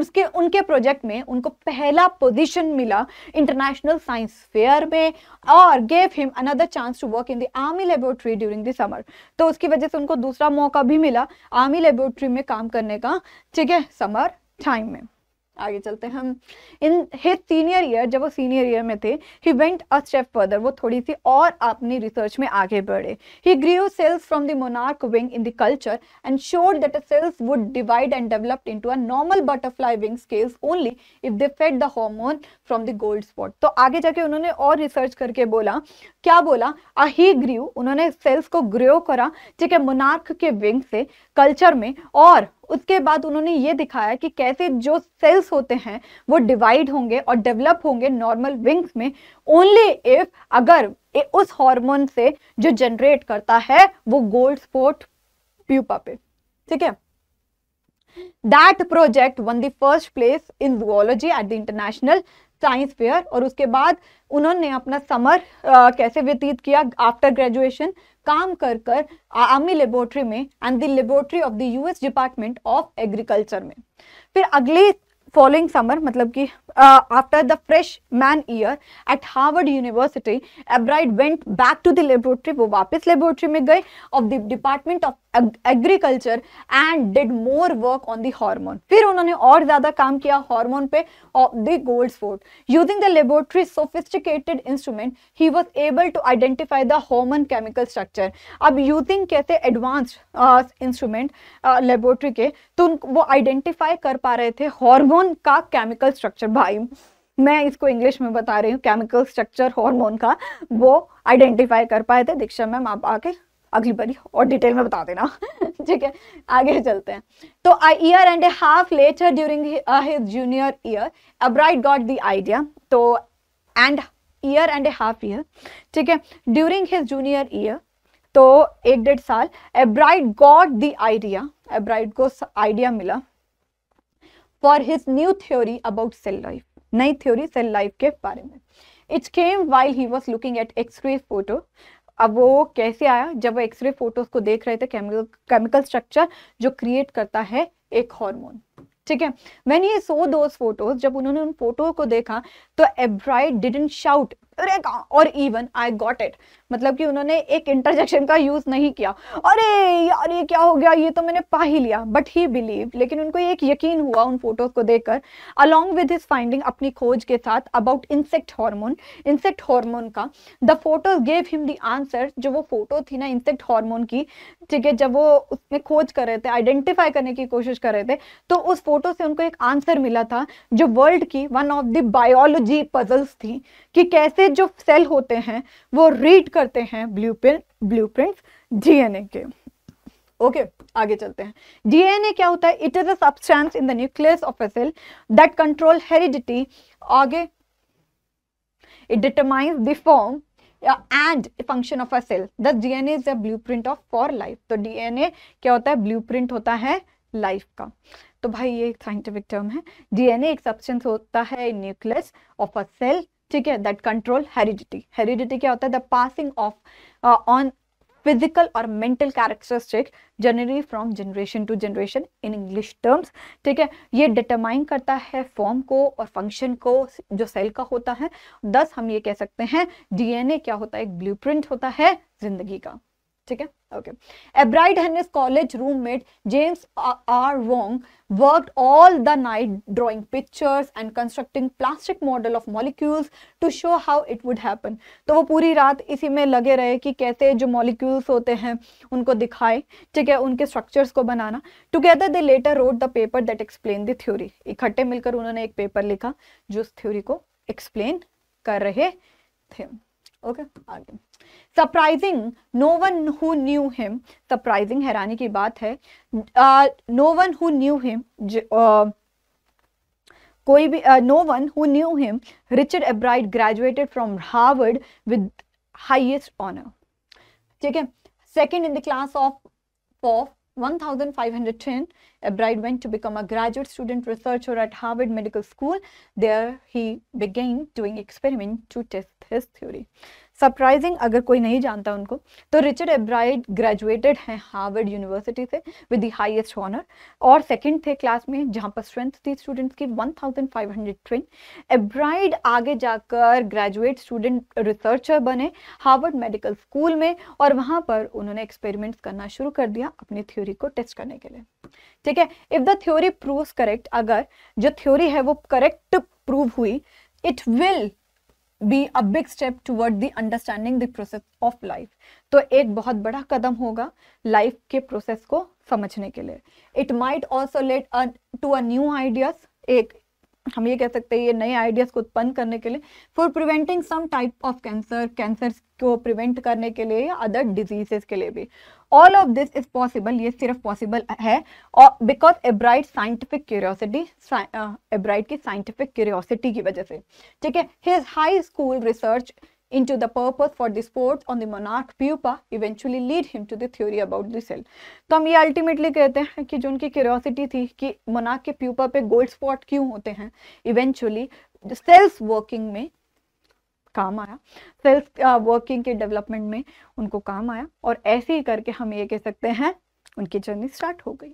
उसके उनके प्रोजेक्ट में उनको पहला पोजीशन मिला इंटरनेशनल साइंस फेयर में और gave him another chance to work in the army laboratory during the summer तो उसकी वजह से उनको दूसरा मौका भी मिला आर्मी लेबोरेटरी में काम करने का ठीक है समर टाइम में आगे चलते हम इन हिज सीनियर ईयर जब वो सीनियर ईयर में थे he went a step further वो थोड़ी सी और अपनी रिसर्च में आगे बढ़े he grew cells from the monarch wing in the culture and showed that a cells would divide and developed into a normal butterfly wing scales only if they fed the hormone from the gold spot तो आगे जाके उन्होंने और research करके बोला क्या बोला अही ही उन्होंने सेल्स को ग्रो करा ठीक है मोनार्क के विंग से कल्चर में और उसके बाद उन्होंने ये दिखाया कि कैसे जो सेल्स होते हैं वो डिवाइड होंगे और डेवलप होंगे नॉर्मल विंग्स में ओनली इफ अगर उस हार्मोन से जो जनरेट करता है वो गोल्ड स्पोर्ट प्यूपा पे ठीक है That project won the first place in zoology at the International science fair और उसके बाद उन्होंने अपना समर आ, कैसे व्यतीत किया आफ्टर ग्रेजुएशन काम कर कर आर्मी लेबोरेटरी में and the laboratory of the US Department of Agriculture में फिर अगले फॉलोइंग समर मतलब कि uh, after the freshman year at Harvard University, Albright went back to the laboratory. वो वापस laboratory में गए of the Department of Agriculture and did more work on the hormone फिर उन्होंने और ज़्यादा काम किया हार्मोन पे of the gold spot using the laboratory sophisticated instrument he was able to identify the hormone chemical structure अब using कैसे advanced instrument laboratory के तो वो आइडेंटिफाई कर पा रहे थे हॉर्मोन का केमिकल स्ट्रक्चर भाई मैं इसको इंग्लिश में बता रही हूँ केमिकल स्ट्रक्चर हॉर्मोन का वो आइडेंटिफाई कर पाए थे दीक्षा मैम आप आके अगली बारी और डिटेल में बता देना [laughs] ठीक है आगे चलते हैं तो a year and a half later during his junior year Ebright got the idea तो and year and a half year ठीक है ड्यूरिंग हिज जूनियर ईयर तो एक डेढ़ साल Ebright got the idea Ebright को आइडिया मिला for his new theory about cell life नई थ्योरी सेल लाइफ के बारे में it's came while he was looking at X-ray photo अब वो कैसे आया जब वो एक्सरे फोटोज को देख रहे थे केमिकल केमिकल स्ट्रक्चर जो क्रिएट करता है एक हॉर्मोन ठीक है मैंने ये सो दो फोटोज जब उन्होंने उन फोटो को देखा तो एब्राइड डिडेंट शाउट अरे कहा और इवन आई गॉट इट मतलब कि उन्होंने एक इंटरजेक्शन का यूज नहीं किया अरे यार ये क्या हो गया ये तो मैंने पा ही लिया बट ही बिलीव लेकिन उनको एक यकीन हुआ उन फोटोज को देखकर अलोंग विद हिज फाइंडिंग अपनी खोज के साथ about insect hormone insect hormone का the photos gave him the answer जो वो फोटो थी ना इंसेक्ट हार्मोन की ठीक है जब वो उसमें खोज कर रहे थे आइडेंटिफाई करने की कोशिश कर रहे थे तो उस फोटो से उनको एक आंसर मिला था जो वर्ल्ड की one of the biology puzzles थी कि कैसे जो सेल होते हैं वो रीड करते हैं ब्लू ब्लू प्रिंट डीएनए के ओके okay, आगे चलते हैं डीएनए क्या होता है it is a substance in the nucleus of a cell that control heredity आगे it determines the form and function of a cell the DNA is a blueprint of for life तो DNA क्या होता है blueprint होता है life का तो भाई ये एक साइंटिफिक टर्म है डीएनए एक सब्सटेंस होता है न्यूक्लियस ऑफ अ सेल ठीक है दैट कंट्रोल हेरिडिटी हेरिडिटी क्या होता है the passing of on physical और mental characteristic generally from generation to generation in English terms ठीक है ये डिटरमाइन करता है फॉर्म को और फंक्शन को जो सेल का होता है दस हम ये कह सकते हैं डीएनए क्या होता है एक ब्लूप्रिंट होता है जिंदगी का ठीक है Okay. Albright and his college roommate James R. Wong worked all the night drawing pictures and constructing plastic model of molecules to show how it would happen. तो वो पूरी रात इसी में लगे रहे कि कैसे जो molecules होते हैं उनको दिखाए ठीक है उनके structures ko banana Together they later wrote the paper that explained the theory. इकट्ठे मिलकर उन्होंने एक paper लिखा जो उस theory को explain कर the थे ओके आगे surprising no one who knew him surprising हैरानी की बात है no one who knew him कोई भी no one who knew him Richard Ebright graduated from Harvard with highest honour ठीक है second in the class of of 1510, a bride went to become a graduate student researcher at Harvard Medical School. There he began doing experiments to test his theory. Surprising अगर कोई नहीं जानता उनको तो Richard Ebright graduated हैं Harvard University से with the highest honour और second थे क्लास में जहां पर स्ट्रेंथ थी स्टूडेंट्स की 1520 एब्राइड आगे जाकर ग्रेजुएट स्टूडेंट रिसर्चर बने हार्वर्ड मेडिकल स्कूल में और वहां पर उन्होंने एक्सपेरिमेंट्स करना शुरू कर दिया अपनी थ्योरी को टेस्ट करने के लिए ठीक है if the theory proves correct अगर जो थ्योरी है वो करेक्ट प्रूव हुई it will be a big step toward the understanding the process of life तो एक बहुत बड़ा कदम होगा लाइफ के प्रोसेस को समझने के लिए it might also lead to a new ideas एक हम ये कह सकते हैं ये नए आइडियाज़ को उत्पन्न करने के लिए for preventing some type of cancer cancer को प्रिवेंट करने के लिए या अदर डिजीजेस के लिए भी all of this is possible ये सिर्फ पॉसिबल है और because Ebright scientific curiosity Ebright की साइंटिफिक क्यूरियोसिटी की वजह से ठीक है his high school research into the purpose for this force on the monarch pupa eventually lead him to the theory about the cell तो हम ये अल्टीमेटली कहते हैं कि जो उनकी क्यूरोसिटी थी कि मोनाक के प्यूपा पे गोल्ड स्पॉट क्यों होते हैं इवेंचुअली cells working mein काम आया सेल्स वर्किंग uh, के डेवलपमेंट में उनको काम आया और ऐसे ही करके हम ये कह सकते हैं उनकी जर्नी स्टार्ट हो गई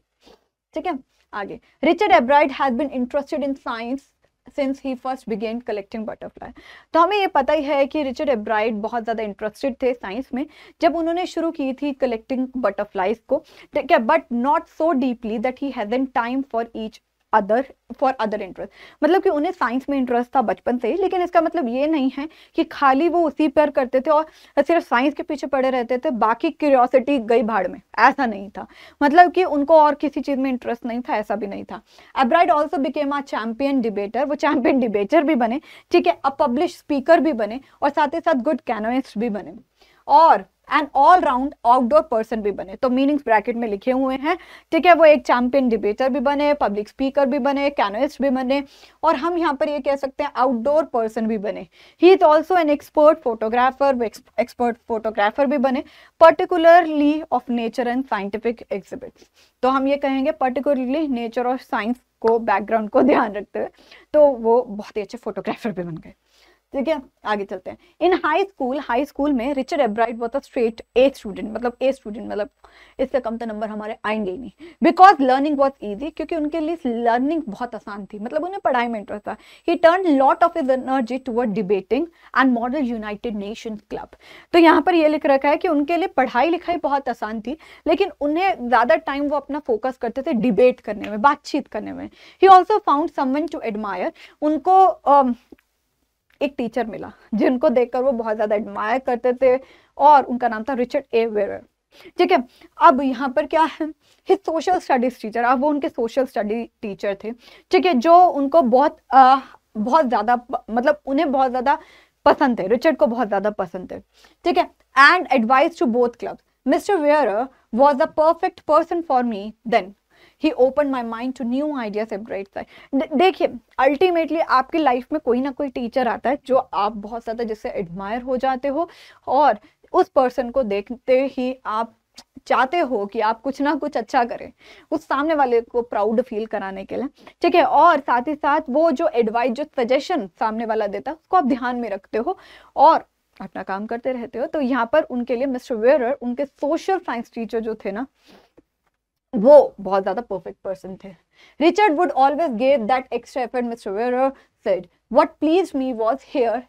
ठीक है आगे Richard Ebright has been interested in science since he first began collecting butterfly तो हमें ये पता ही है कि रिचर्ड एब्राइड बहुत ज़्यादा इंटरेस्टेड थे साइंस में जब उन्होंने शुरू की थी कलेक्टिंग बटरफ्लाइज को ठीक है but not so deeply that he hasn't time for each other for other interest मतलब कि उन्हें साइंस में इंटरेस्ट था बचपन से ही लेकिन इसका मतलब ये नहीं है कि खाली वो उसी पर करते थे और सिर्फ साइंस के पीछे पड़े रहते थे बाकी क्यूरियोसिटी गई भाड़ में ऐसा नहीं था मतलब कि उनको और किसी चीज़ में इंटरेस्ट नहीं था ऐसा भी नहीं था Ebright also became a champion debater वो चैम्पियन डिबेटर भी बने ठीक है अ पब्लिश स्पीकर भी बने और साथ ही साथ गुड कैनोइस्ट भी बने और an all round outdoor person भी बने तो मीनिंग्स ब्रैकेट में लिखे हुए हैं ठीक है वो एक चैंपियन डिबेटर भी बने पब्लिक स्पीकर भी बने कैनोइस्ट भी बने और हम यहाँ पर ये कह सकते हैं आउटडोर पर्सन भी बने he is also an expert photographer expert photographer भी बने particularly of nature and scientific exhibit तो हम ये कहेंगे पर्टिकुलरली नेचर और साइंस को बैकग्राउंड को ध्यान रखते हुए तो वो बहुत ही अच्छे फोटोग्राफर भी बन गए ठीक तो है आगे चलते हैं in high school high school में Richard Ebright was a straight A student मतलब ए स्टूडेंट मतलब इससे कम तो नंबर हमारे आएंगे ही नहीं बिकॉज लर्निंग बहुत ईजी क्योंकि उनके लिए लर्निंग बहुत आसान थी मतलब उन्हें पढ़ाई में इंटरेस्ट था he turn lot of his energy toward debating and model United Nation club तो यहाँ पर यह लिख रखा है कि उनके लिए पढ़ाई लिखाई बहुत आसान थी लेकिन उन्हें ज़्यादा टाइम वो अपना फोकस करते थे डिबेट करने में बातचीत करने में he also found someone to admire उनको uh, एक टीचर मिला जिनको देखकर वो बहुत ज़्यादा एडमायर करते थे और उनका नाम था रिचर्ड ए वेर ठीक है अब यहाँ पर क्या है हिज सोशल स्टडीज टीचर अब वो उनके सोशल स्टडी टीचर थे ठीक है जो उनको बहुत आ, बहुत ज़्यादा मतलब उन्हें बहुत ज़्यादा पसंद थे रिचर्ड को बहुत ज़्यादा पसंद थे ठीक है and advice to both club Mister Weiherer was the perfect person for me then he open my mind to new ideas and bright side देखिए अल्टीमेटली आपकी लाइफ में कोई ना कोई टीचर आता है जो आप बहुत ज़्यादा जिससे एडमायर हो जाते हो और उस पर्सन को देखते ही आप चाहते हो कि आप कुछ ना कुछ अच्छा करें उस सामने वाले को प्राउड फील कराने के लिए ठीक है और साथ ही साथ वो जो एडवाइस जो सजेशन सामने वाला देता है उसको आप ध्यान में रखते हो और अपना काम करते रहते हो तो यहाँ पर उनके लिए मिस्टर वेरर उनके सोशल साइंस टीचर जो थे ना वो बहुत ज्यादा परफेक्ट पर्सन थे Richard would always gave that extra effort Mister Weiherer said what please me was here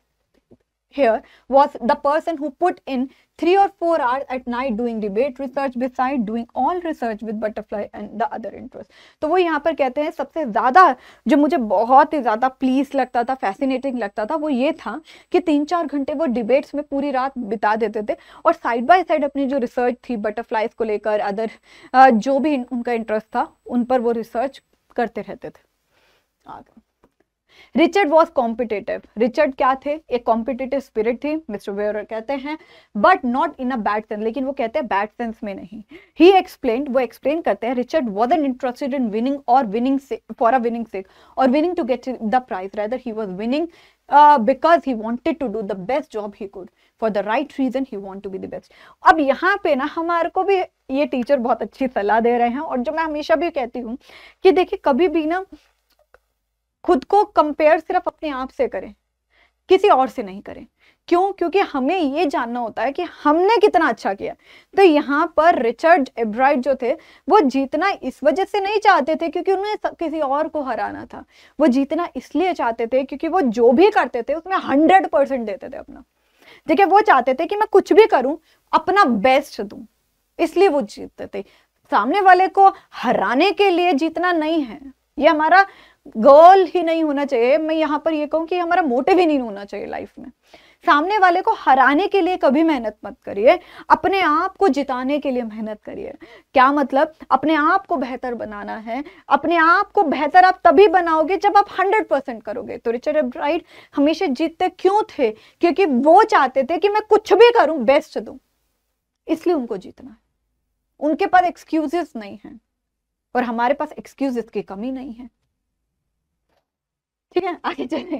here was the person who put in three or four hours at night doing debate research beside doing all research with butterfly and the other interest तो वो यहाँ पर कहते हैं सबसे ज़्यादा जो मुझे बहुत ही ज़्यादा प्लीज लगता था फैसिनेटिंग लगता था वो ये था कि तीन चार घंटे वो डिबेट्स में पूरी रात बिता देते थे और साइड बाय साइड अपनी जो रिसर्च थी बटरफ्लाइज को लेकर अदर uh, जो भी उनका इंटरेस्ट था उन पर वो रिसर्च करते रहते थे आगे रिचर्ड वॉज कॉम्पिटेटिव रिचर्ड क्या थे एक कॉम्पिटेटिव स्पिरिट थी मिस्टर वेर कहते हैं but not in a bad sense लेकिन वो कहते हैं बैड सेंस में नहीं ही एक्सप्लेन वो एक्सप्लेन करते हैं Richard was an interested in winning और winning for a winning sake और winning to get the prize rather he was winning because he wanted to do the best job he could for the right reason he want to be the best अब यहाँ पे ना हमारे को भी ये teacher बहुत अच्छी सलाह दे रहे हैं और जो मैं हमेशा भी कहती हूँ कि देखिए कभी भी ना खुद को कंपेयर सिर्फ अपने आप से करें किसी और से नहीं करें क्यों क्योंकि हमें ये जानना होता है कि हमने कितना अच्छा किया तो यहाँ पर रिचर्ड एब्राइड जो थे वो जीतना इस वजह से नहीं चाहते थे क्योंकि उन्हें किसी और को हराना था वो जीतना इसलिए चाहते थे क्योंकि वो जो भी करते थे उसमें हंड्रेड परसेंट देते थे अपना ठीक वो चाहते थे कि मैं कुछ भी करूं अपना बेस्ट दू इसलिए वो जीतते थे सामने वाले को हराने के लिए जीतना नहीं है ये हमारा गोल ही नहीं होना चाहिए मैं यहाँ पर ये कहूँ कि हमारा मोटिव ही नहीं होना चाहिए लाइफ में सामने वाले को हराने के लिए कभी मेहनत मत करिए अपने आप को जिताने के लिए मेहनत करिए क्या मतलब अपने आप को बेहतर बनाना है अपने आप को बेहतर आप तभी बनाओगे जब आप 100 परसेंट करोगे तो रिचर्ड एब्राइड हमेशा जीतते क्यों थे क्योंकि वो चाहते थे कि मैं कुछ भी करूं बेस्ट दू इसलिए उनको जीतना है उनके पास एक्सक्यूजेस नहीं है और हमारे पास एक्सक्यूजेस की कमी नहीं है ठीक है आगे चले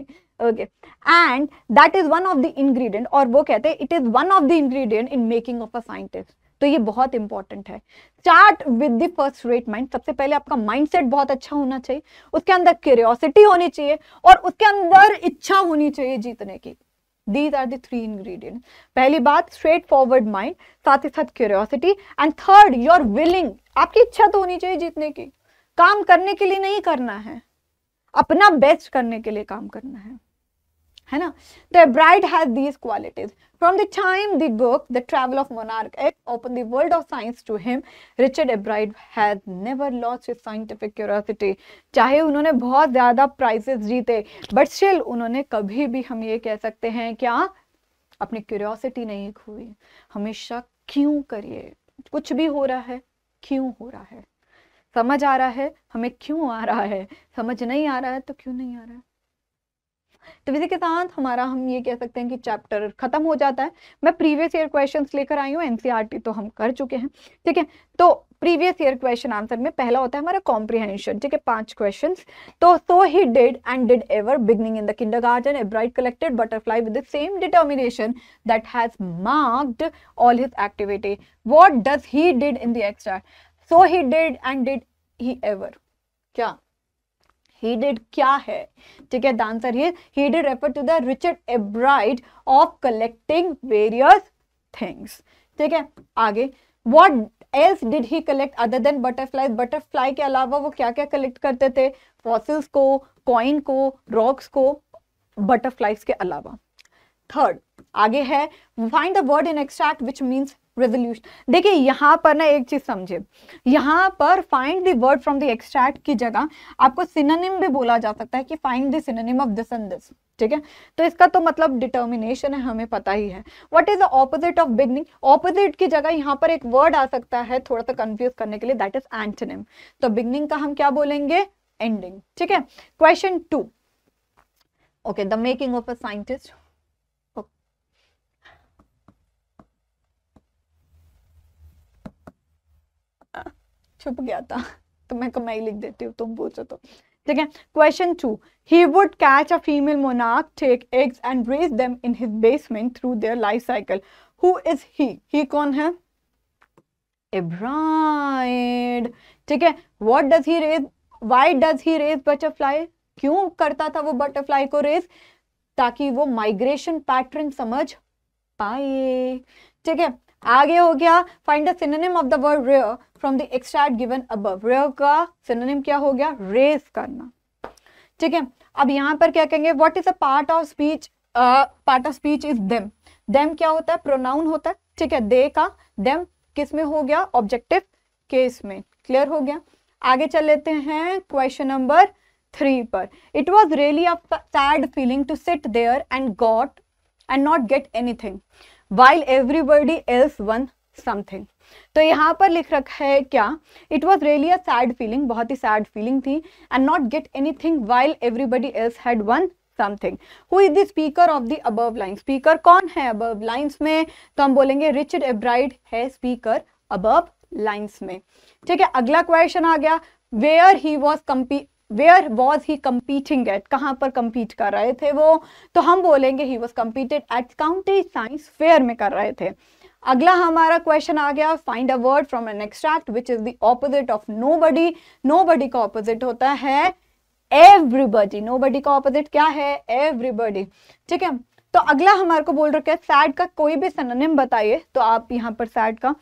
okay and that is one of the ingredient और वो कहते हैं it is one of the ingredient in making of a scientist तो ये बहुत इंपॉर्टेंट है start with the first rate mind सबसे पहले आपका माइंडसेट बहुत अच्छा होना चाहिए उसके अंदर क्यूरियोसिटी होनी चाहिए और उसके अंदर इच्छा होनी चाहिए जीतने की दीज आर द्री इंग्रीडियंट पहली बात स्ट्रेट फॉरवर्ड माइंड साथ ही साथ curiosity and third your willing आपकी इच्छा तो होनी चाहिए जीतने की काम करने के लिए नहीं करना है अपना बेस्ट करने के लिए काम करना है है ना Ebright has these qualities from the time the book the travel of monarch it open the world of science to him Richard Ebright has never lost his scientific curiosity चाहे उन्होंने बहुत ज़्यादा प्राइजेस जीते but still उन्होंने कभी भी हम ये कह सकते हैं क्या अपनी क्यूरियोसिटी नहीं खोई हमेशा क्यों करिए कुछ भी हो रहा है क्यों हो रहा है समझ आ रहा है हमें क्यों आ रहा है समझ नहीं आ रहा है तो क्यों नहीं आ रहा है तो इसी के साथ हमारा हम ये कह सकते हैं कि चैप्टर खत्म हो जाता है मैं प्रीवियस ईयर क्वेश्चन लेकर आई हूँ एनसीईआरटी e तो हम कर चुके हैं ठीक है तो प्रीवियस ईयर क्वेश्चन आंसर में पहला होता है हमारा कॉम्प्रीहेंशन ठीक है पांच क्वेश्चन तो so he did and did ever beginning in the kindergarten Ebright collected butterfly with the same determination that has marked all his activity what does he did in the so he did and did he ever क्या he did क्या है ठीक है the answer he he did refer to the Richard Ebright of collecting various things ठीक है आगे what else did he collect other than butterfly butterfly के अलावा वो क्या क्या कलेक्ट करते थे फॉसिल्स को कॉइन को रॉक्स को बटरफ्लाइज के अलावा थर्ड आगे है find the word in extract which means revolution देखिए यहाँ पर ना एक चीज़ समझे यहाँ पर find the word from the extract की जगह आपको सिनोनिम भी बोला जा सकता है कि find the synonym of this and this ठीक है तो इसका तो मतलब डिटर्मिनेशन है हमें पता ही है what is the opposite of beginning opposite की जगह यहाँ पर एक वर्ड आ सकता है थोड़ा सा कंफ्यूज करने के लिए दैट इज एंटनिम तो बिगनिंग का हम क्या बोलेंगे एंडिंग ठीक है question two okay the making of a scientist छुप गया था तो मैं कमाई लिख देती हूँ तुम पूछो तो ठीक है question two he would catch a female मोनाक take eggs and raise them in his basement through their life cycle who is he he कौन है एब्राइड ठीक है what does he raise why does he raise butterfly क्यों करता था वो butterfly को रेज ताकि वो माइग्रेशन पैटर्न समझ पाए ठीक है आगे हो गया find the synonym of the word rare from the extract given अब का सिनोनिम क्या हो गया रेस करना ठीक है अब यहाँ पर क्या कहेंगे what is a part of speech part of speech is them them क्या होता है प्रोनाउन होता है ठीक है दे का देम किस में हो गया ऑब्जेक्टिव केस में क्लियर हो गया आगे चल लेते हैं क्वेश्चन नंबर थ्री पर it was really a sad feeling to sit there and got and not get anything while everybody else won something तो यहाँ पर लिख रखा है क्या it was really a sad feeling बहुत ही सैड फीलिंग थी and not get any thing while everybody else had won something who is the speaker of the above line speaker कौन है अबव लाइन्स में तो हम बोलेंगे रिचर्ड एब्राइड है स्पीकर अबव लाइन्स में ठीक है अगला क्वेश्चन आ गया वेयर ही वॉज कम्पी where was he competing at कहाँ पर कम्पीट कर रहे थे वो तो हम बोलेंगे he was competed at county science fair में कर रहे थे अगला हमारा क्वेश्चन आ गया find a word from an extract which is the opposite of nobody nobody का ऑपोजिट होता है एवरीबडी नो बडी का ऑपोजिट क्या है एवरीबडी ठीक है तो अगला हमारे को बोल रखा है सैड का कोई भी सिनोनिम बताइए तो आप यहाँ पर सैड का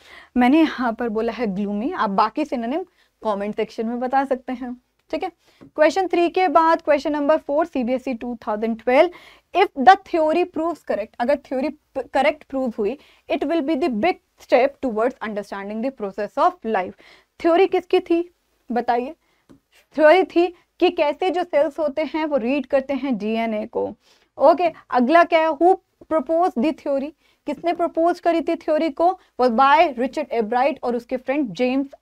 मैंने यहाँ पर बोला है ग्लूमी आप बाकी सिनोनिम कमेंट सेक्शन में बता सकते हैं ठीक है क्वेश्चन थ्री के बाद question number four CBSE 2012 if the theory proves correct अगर थ्योरी करेक्ट प्रूव हुई it will be the big step towards understanding the process of life theory किसकी थी बताइए थ्योरी थी कि कैसे जो सेल्स होते हैं वो रीड करते हैं डीएनए को ओके okay, अगला क्या है हु प्रपोज दी थ्योरी किसने प्रपोज करी थी थ्योरी को वो बाय रिचर्ड एब्राइट और उसके फ्रेंड जेम्स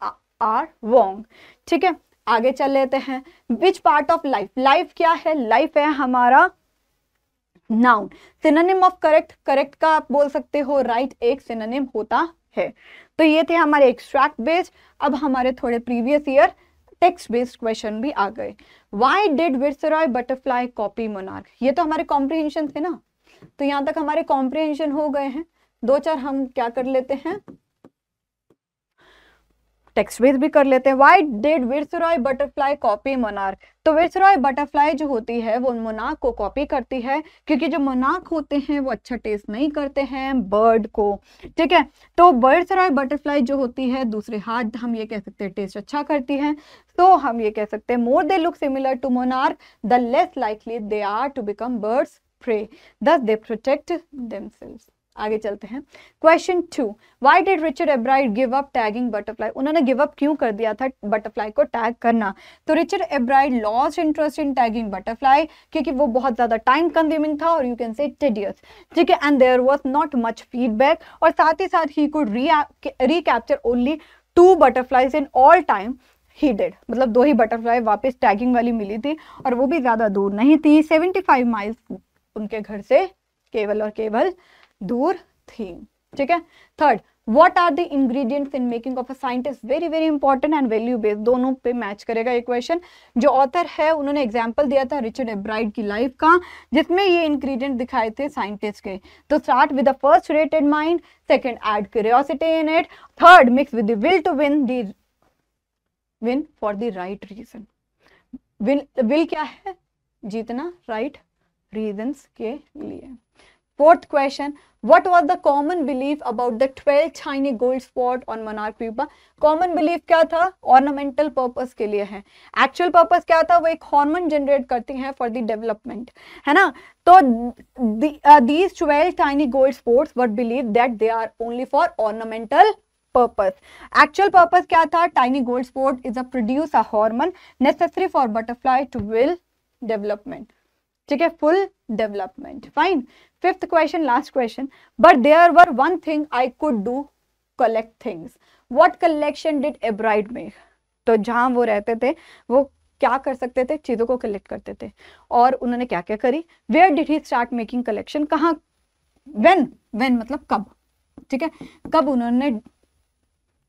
आर वोंग ठीक है आगे चल लेते हैं which part of life life क्या है लाइफ है हमारा noun synonym of correct correct का आप बोल सकते हो राइट right, एक सिनोनिम होता है तो ये थे हमारे एक्सट्रैक्ट बेस्ड अब हमारे थोड़े previous year text based question भी आ गए why did viceroy butterfly copy monarch ये तो हमारे कॉम्प्रिहेंशन थे ना तो यहाँ तक हमारे कॉम्प्रिहेंशन हो गए हैं दो चार हम क्या कर लेते हैं टेक्स्ट टेक्सवेद भी कर लेते हैं why did viceroy butterfly copy monarch तो विरसरॉय बटरफ्लाई जो होती है वो मोनार्क को कॉपी करती है क्योंकि जो मोनार्क होते हैं वो अच्छा टेस्ट नहीं करते हैं बर्ड को ठीक है तो विरसरॉय बटरफ्लाई जो होती है दूसरे हाथ हम ये कह सकते हैं टेस्ट अच्छा करती है तो हम ये कह सकते हैं more they look similar to monarch the less likely they are to become birds prey. Thus they protect themselves आगे चलते हैं question two why did Richard Ebright give up tagging butterfly उन्होंने गिव अप क्यों कर दिया था butterfly को tag करना तो Richard Ebright lost interest in tagging butterfly क्योंकि वो बहुत ज्यादा टाइम कंज्यूमिंग था और यू कैन से टेडियस ठीक है and there was not much feedback और साथ ही साथ ही could recapture only two butterflies in all time he did मतलब दो ही बटरफ्लाई वापस टैगिंग वाली मिली थी और वो भी ज़्यादा दूर नहीं थी 75 माइल्स उनके घर से केवल और केवल दूर थी ठीक है third what are the ingredients in making of a scientist very very important and value based दोनों पे मैच करेगा इक्वेशन जो ऑथर है उन्होंने एग्जाम्पल दिया था रिचर्ड एब्राइड की लाइफ का जिसमें ये इंग्रेडिएंट दिखाए थे साइंटिस्ट के तो start with the first rated mind second add curiosity in it third mix with will to win the win for the right reason will will क्या है जीतना राइट right रीजन के लिए Fourth question, what was the common belief about the 12 tiny gold spot on monarch pupa? Common belief क्या था ornamental purpose के लिए है actual purpose क्या था वो एक hormone generate करती हैं for the development है ना तो the, uh, these 12 tiny gold spots were believed that they are only for ornamental purpose. Actual purpose क्या था tiny gold spot is a produce a hormone necessary for butterfly to will development. ठीक है full development. Fine. fifth question last question but there were one thing i could do collect things what collection did ebride make तो जहाँ वो रहते थे वो क्या कर सकते थे चीज़ों को कलेक्ट करते थे और उन्होंने क्या क्या करी where did he start making collection कहाँ वेन वेन मतलब कब ठीक है कब उन्होंने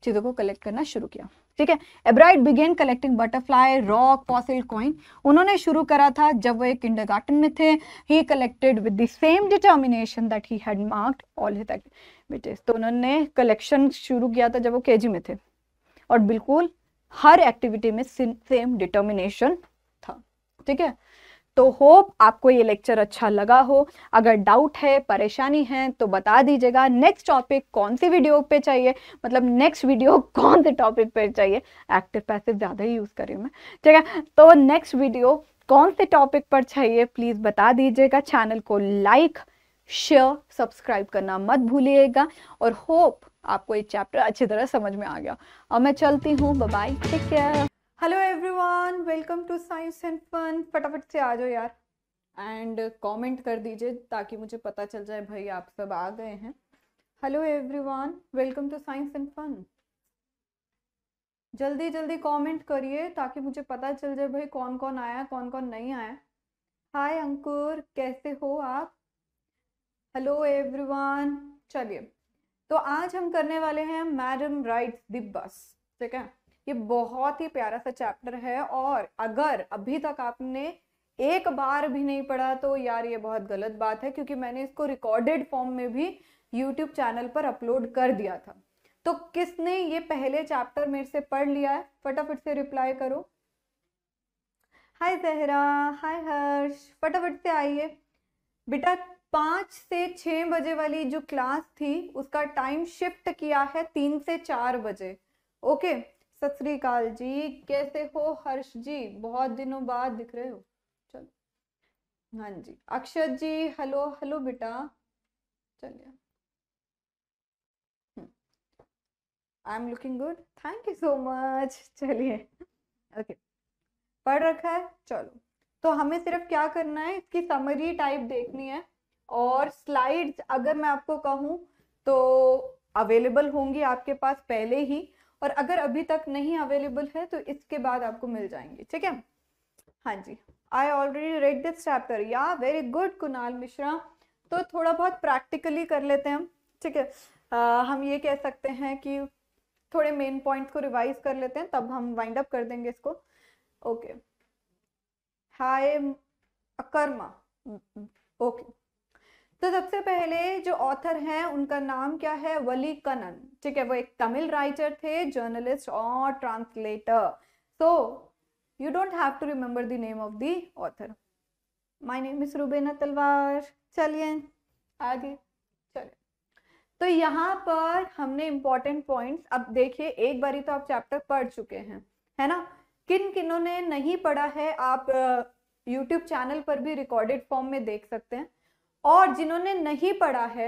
चीज़ों को कलेक्ट करना शुरू किया ठीक है Ebright began collecting butterfly rock fossil coin उन्होंने शुरू करा था जब वो एक इंडर गार्टन में थे he collected with the same determination that he had marked all his activities तो उन्होंने कलेक्शन शुरू किया था जब वो केजी में थे और बिल्कुल हर एक्टिविटी में सेम डिटर्मिनेशन था ठीक है तो होप आपको ये लेक्चर अच्छा लगा हो अगर डाउट है परेशानी है तो बता दीजिएगा नेक्स्ट टॉपिक कौन सी वीडियो पे चाहिए मतलब नेक्स्ट वीडियो [laughs] कौन से टॉपिक पे चाहिए एक्टिव पैसिव ज़्यादा ही यूज़ करी मैं ठीक है तो नेक्स्ट वीडियो कौन से टॉपिक पर चाहिए प्लीज़ बता दीजिएगा चैनल को लाइक शेयर सब्सक्राइब करना मत भूलिएगा और होप आपको ये चैप्टर अच्छी तरह समझ में आ गया और मैं चलती हूँ bye take care hello everyone welcome to science and fun फटाफट से आ जाओ यार एंड कमेंट कर दीजिए ताकि मुझे पता चल जाए भाई आप सब आ गए हैं hello everyone welcome to science and fun जल्दी जल्दी कमेंट करिए ताकि मुझे पता चल जाए भाई कौन कौन आया कौन कौन नहीं आया हाय अंकुर कैसे हो आप हेलो एवरीवन चलिए तो आज हम करने वाले हैं मैडम राइड्स द बस ठीक है ये बहुत ही प्यारा सा चैप्टर है और अगर अभी तक आपने एक बार भी नहीं पढ़ा तो यार ये बहुत गलत बात है क्योंकि मैंने इसको रिकॉर्डेड फॉर्म में भी यूट्यूब चैनल पर अपलोड कर दिया था तो किसने ये पहले चैप्टर मेरे से पढ़ लिया है फटाफट से रिप्लाई करो हाय जहरा हाय हर्ष फटाफट से आइए बेटा पाँच से छः बजे वाली जो क्लास थी उसका टाइम शिफ्ट किया है तीन से चार बजे ओके सत श्रीकाल जी कैसे हो हर्ष जी बहुत दिनों बाद दिख रहे हो चलो हाँ जी अक्षत जी हेलो हेलो बेटा चलिए I am looking good thank you so much चलिए ओके पढ़ रखा है चलो तो हमें सिर्फ क्या करना है इसकी समरी टाइप देखनी है और स्लाइड्स अगर मैं आपको कहूँ तो अवेलेबल होंगी आपके पास पहले ही और अगर अभी तक नहीं अवेलेबल है तो इसके बाद आपको मिल जाएंगे ठीक है हाँ जी I already read this chapter या वेरी गुड कुणाल मिश्रा तो थोड़ा बहुत प्रैक्टिकली कर लेते हैं हम ठीक है हम ये कह सकते हैं कि थोड़े मेन पॉइंट्स को रिवाइज कर लेते हैं तब हम वाइंड अप कर देंगे इसको ओके हाय अकर्मा ओके तो सबसे पहले जो ऑथर हैं उनका नाम क्या है वली कनन ठीक है वो एक तमिल राइटर थे जर्नलिस्ट और translator so you don't have to remember the name of the author my name is Rubena Talwar चलिए आगे चलिए तो यहाँ पर हमने इम्पोर्टेंट पॉइंट्स अब देखिए एक बारी तो आप चैप्टर पढ़ चुके हैं है ना किन किनों ने नहीं पढ़ा है आप यूट्यूब uh, चैनल पर भी रिकॉर्डेड फॉर्म में देख सकते हैं और जिन्होंने नहीं पढ़ा है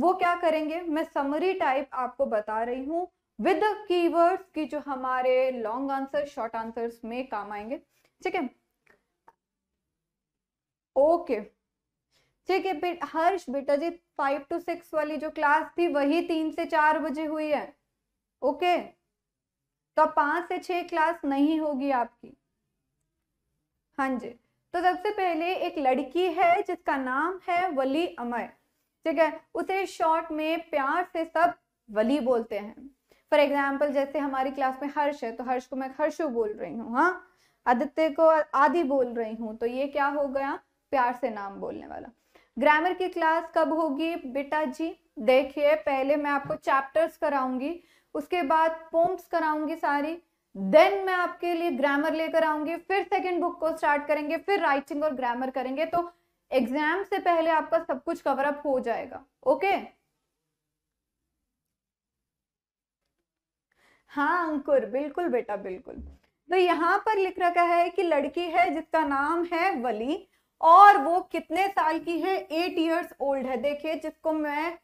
वो क्या करेंगे मैं समरी टाइप आपको बता रही हूँ विद कीवर्ड्स की जो हमारे लॉन्ग आंसर शॉर्ट आंसर्स में काम आएंगे ठीक है ओके ठीक है हर्ष बेटा जी फाइव टू सिक्स वाली जो क्लास थी वही तीन से चार बजे हुई है ओके तो पांच से छह क्लास नहीं होगी आपकी हाँ जी तो सबसे पहले एक लड़की है जिसका नाम है वली अमर ठीक है उसे शॉर्ट में प्यार से सब वली बोलते हैं फॉर एग्जाम्पल जैसे हमारी क्लास में हर्ष है तो हर्ष को मैं हर्षु बोल रही हूँ हाँ आदित्य को आदि बोल रही हूँ तो ये क्या हो गया प्यार से नाम बोलने वाला ग्रामर की क्लास कब होगी बेटा जी देखिए पहले मैं आपको चैप्टर्स कराऊंगी उसके बाद पोम्स कराऊंगी सारी देन मैं आपके लिए ग्रामर लेकर आऊंगी फिर सेकेंड बुक को स्टार्ट करेंगे फिर राइटिंग और ग्रामर करेंगे तो एग्जाम से पहले आपका सब कुछ कवर अप हो जाएगा ओके हाँ अंकुर बिल्कुल बेटा बिल्कुल तो यहां पर लिख रखा है कि लड़की है जिसका नाम है वली और वो कितने साल की है एट इयर्स ओल्ड है देखिए जिसको मैं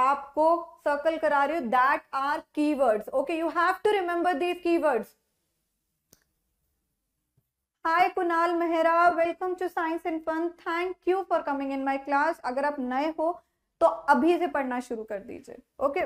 आपको सर्कल करा रही हूं that are keywords okay you have to remember these keywords hi Kunal Mehra welcome to science and fun thank you for coming in my class अगर आप नए हो तो अभी से पढ़ना शुरू कर दीजिए ओके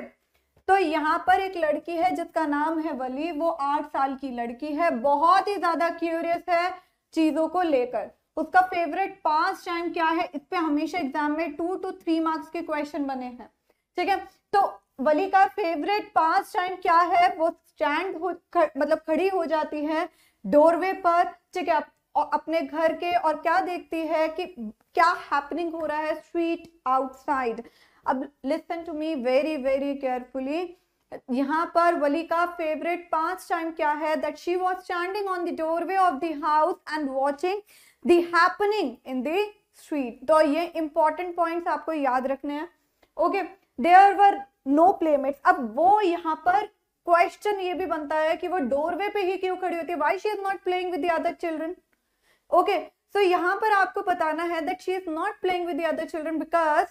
तो यहाँ पर एक लड़की है जिसका नाम है वली वो आठ साल की लड़की है बहुत ही ज्यादा क्यूरियस है चीजों को लेकर उसका फेवरेट पास टाइम क्या है इस पे हमेशा एग्जाम में टू टू थ्री मार्क्स के क्वेश्चन बने हैं ठीक है तो वली का फेवरेट पांच टाइम क्या है वो स्टैंड मतलब खड़ी हो जाती है डोरवे पर ठीक है अपने घर के और क्या देखती है कि क्या हैपनिंग हो रहा है स्ट्रीट आउटसाइड अब listen to me very very carefully यहाँ पर वली का फेवरेट पांच टाइम क्या है that she was standing on the doorway of the house and watching the happening in the street तो ये इंपॉर्टेंट पॉइंट्स आपको याद रखने हैं okay okay. There were no playmate अब वो यहाँ पर क्वेश्चन ये भी बनता है कि वो डोरवे पे ही क्यों खड़ी होती है why she is not playing with the other children okay so यहाँ पर आपको बताना है that she is not playing with the other children because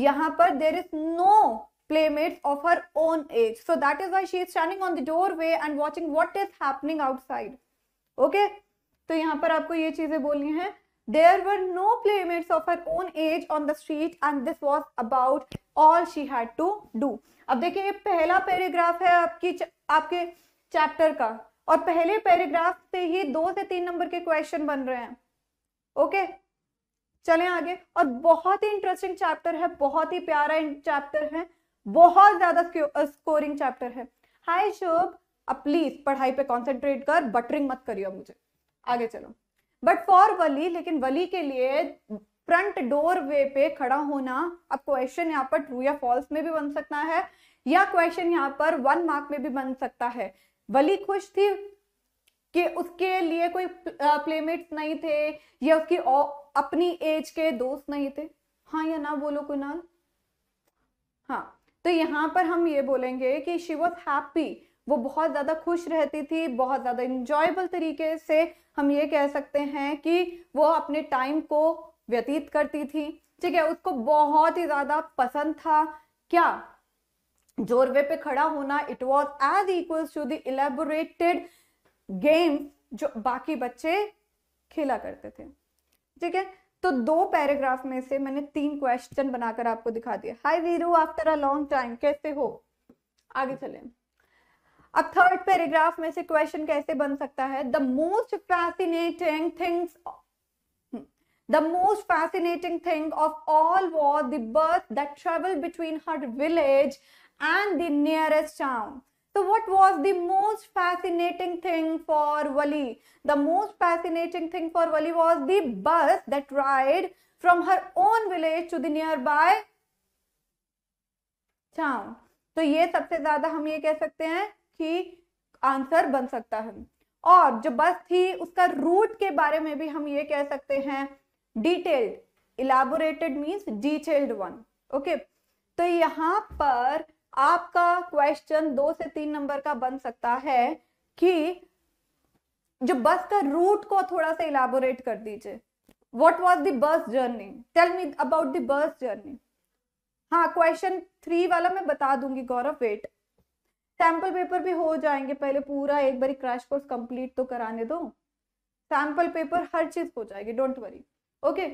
यहाँ पर there is no playmate of her own age so that is why she is standing on the doorway and watching what is happening outside okay तो यहाँ पर आपको ये चीजें बोलनी है There were no playmates of her own age on the street and this was about all she had to do. अब देखिए ये पहला पैराग्राफ है आपकी आपके चैप्टर का और पहले पैराग्राफ से ही दो से तीन नंबर के क्वेश्चन बन रहे हैं ओके okay? चलें आगे और बहुत ही इंटरेस्टिंग चैप्टर है बहुत ही प्यारा चैप्टर है बहुत ज्यादा स्कोरिंग चैप्टर है हाय शुभ अब प्लीज पढ़ाई पे कंसंट्रेट कर बटरिंग मत करियो मुझे आगे चलो बट फॉर वली लेकिन वली के लिए फ्रंट डोर वे पे खड़ा होना अब क्वेश्चन यहाँ पर ट्रू या फॉल्स में भी बन सकता है या क्वेश्चन यहाँ पर वन मार्क में भी बन सकता है वली खुश थी कि उसके लिए कोई प्लेमेट्स नहीं थे या उसकी अपनी एज के दोस्त नहीं थे हाँ या ना बोलो कुनाल हाँ तो यहाँ पर हम ये बोलेंगे कि शी वॉज हैप्पी वो बहुत ज़्यादा खुश रहती थी बहुत ज़्यादा इंजॉयबल तरीके से हम ये कह सकते हैं कि वो अपने टाइम को व्यतीत करती थी ठीक है उसको बहुत ही ज़्यादा पसंद था क्या जोरवे पे खड़ा होना it was as equal to elaborated game जो बाकी बच्चे खेला करते थे ठीक है तो दो पैराग्राफ में से मैंने तीन क्वेश्चन बनाकर आपको दिखा दिया hi Veeru after a long time कैसे हो आगे चले अब थर्ड पैराग्राफ में से क्वेश्चन कैसे बन सकता है the most fascinating things the most fascinating thing of all was the bus that traveled between her village and the nearest town so what was the most fascinating thing for wali the most fascinating thing for wali was the bus that ride from her own village to the nearby town तो ये सबसे ज्यादा हम ये कह सकते हैं ही answer बन सकता है और जो बस थी उसका रूट के बारे में भी हम ये कह सकते हैं detailed elaborated means detailed one okay तो यहाँ पर आपका क्वेश्चन दो से तीन नंबर का बन सकता है कि जो बस का रूट को थोड़ा सा इलाबोरेट कर दीजिए what was the bus journey tell me about the bus journey हाँ क्वेश्चन थ्री वाला मैं बता दूंगी गौरव वेट सैंपल पेपर भी हो जाएंगे पहले पूरा एक बार क्रैश कोर्स कंप्लीट तो कराने दो सैंपल पेपर हर चीज हो जाएगी don't worry okay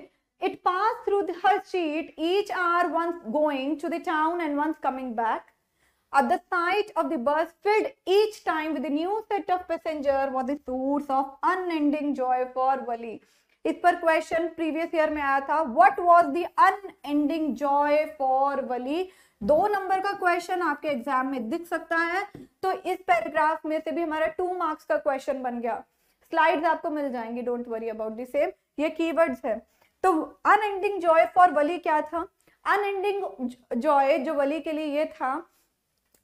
it pass through her her each hour once going to to the town and once coming at the sight of the bus filled each time with a new set of passenger was the source of unending joy for wali is per question previous year में aaya tha what was the unending joy for wali दो नंबर का question आपके exam में दिख सकता है तो इस पैराग्राफ में से भी हमारा टू मार्क्स का क्वेश्चन बन गया स्लाइड्स आपको मिल जाएंगी don't worry about the same ये कीवर्ड्स है तो अनएंडिंग जॉय फॉर वली क्या था अनएंडिंग जॉय जो वली के लिए ये था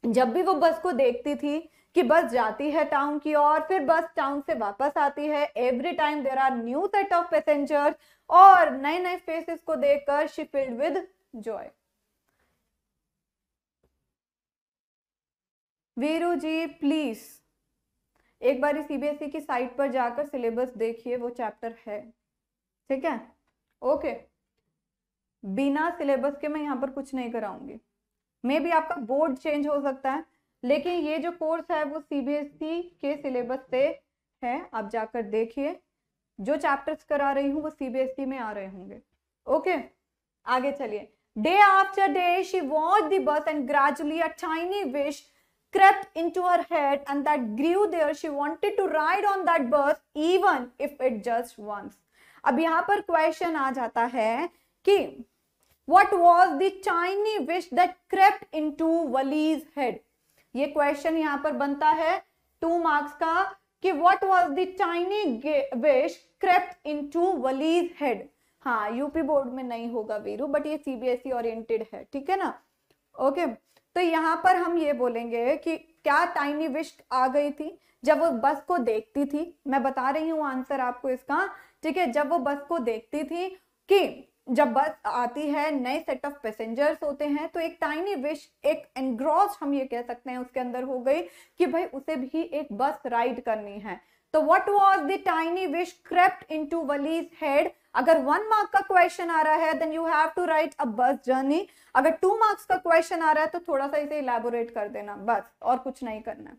जब भी वो बस को देखती थी कि बस जाती है टाउन की और फिर बस टाउन से वापस आती है every time there are new set of passengers और नए नए फेसेस को देखकर she filled with joy Veeru ji please एक बार सीबीएसई e की साइट पर जाकर सिलेबस देखिए वो चैप्टर है ठीक है ओके बिना सिलेबस के मैं यहाँ पर कुछ नहीं कराऊंगी मे भी आपका बोर्ड चेंज हो सकता है लेकिन ये जो कोर्स है वो सीबीएसई e के सिलेबस से है आप जाकर देखिए जो चैप्टर्स करा रही हूँ वो सीबीएसई e में आ रहे होंगे ओके आगे चलिए day after day she watch the bus and gradually a tiny wish crept into her head and that grew there. She wanted to ride on that bus even if it just once. ab yahan par question aa jata hai ki what was the tiny wish that crept into wali's head? ye question yahan par banta hai two marks ka ki what was the tiny wish crept into wali's head? हाँ UP board में नहीं होगा Veeru but ये CBSE oriented है ठीक है ना okay okay. तो यहाँ पर हम ये बोलेंगे कि क्या टाइनी विश आ गई थी जब वो बस को देखती थी मैं बता रही हूँ आंसर आपको इसका ठीक है जब वो बस को देखती थी कि जब बस आती है नए सेट ऑफ पैसेंजर्स होते हैं तो एक टाइनी विश एक एनग्रॉस हम ये कह सकते हैं उसके अंदर हो गई कि भाई उसे भी एक बस राइड करनी है तो what was the tiny wish crept into Valli's head अगर वन मार्क का क्वेश्चन आ रहा है then you have to write a bus journey अगर टू मार्क्स का क्वेश्चन आ रहा है तो थोड़ा सा इसे इलेबोरेट कर देना बस और कुछ नहीं करना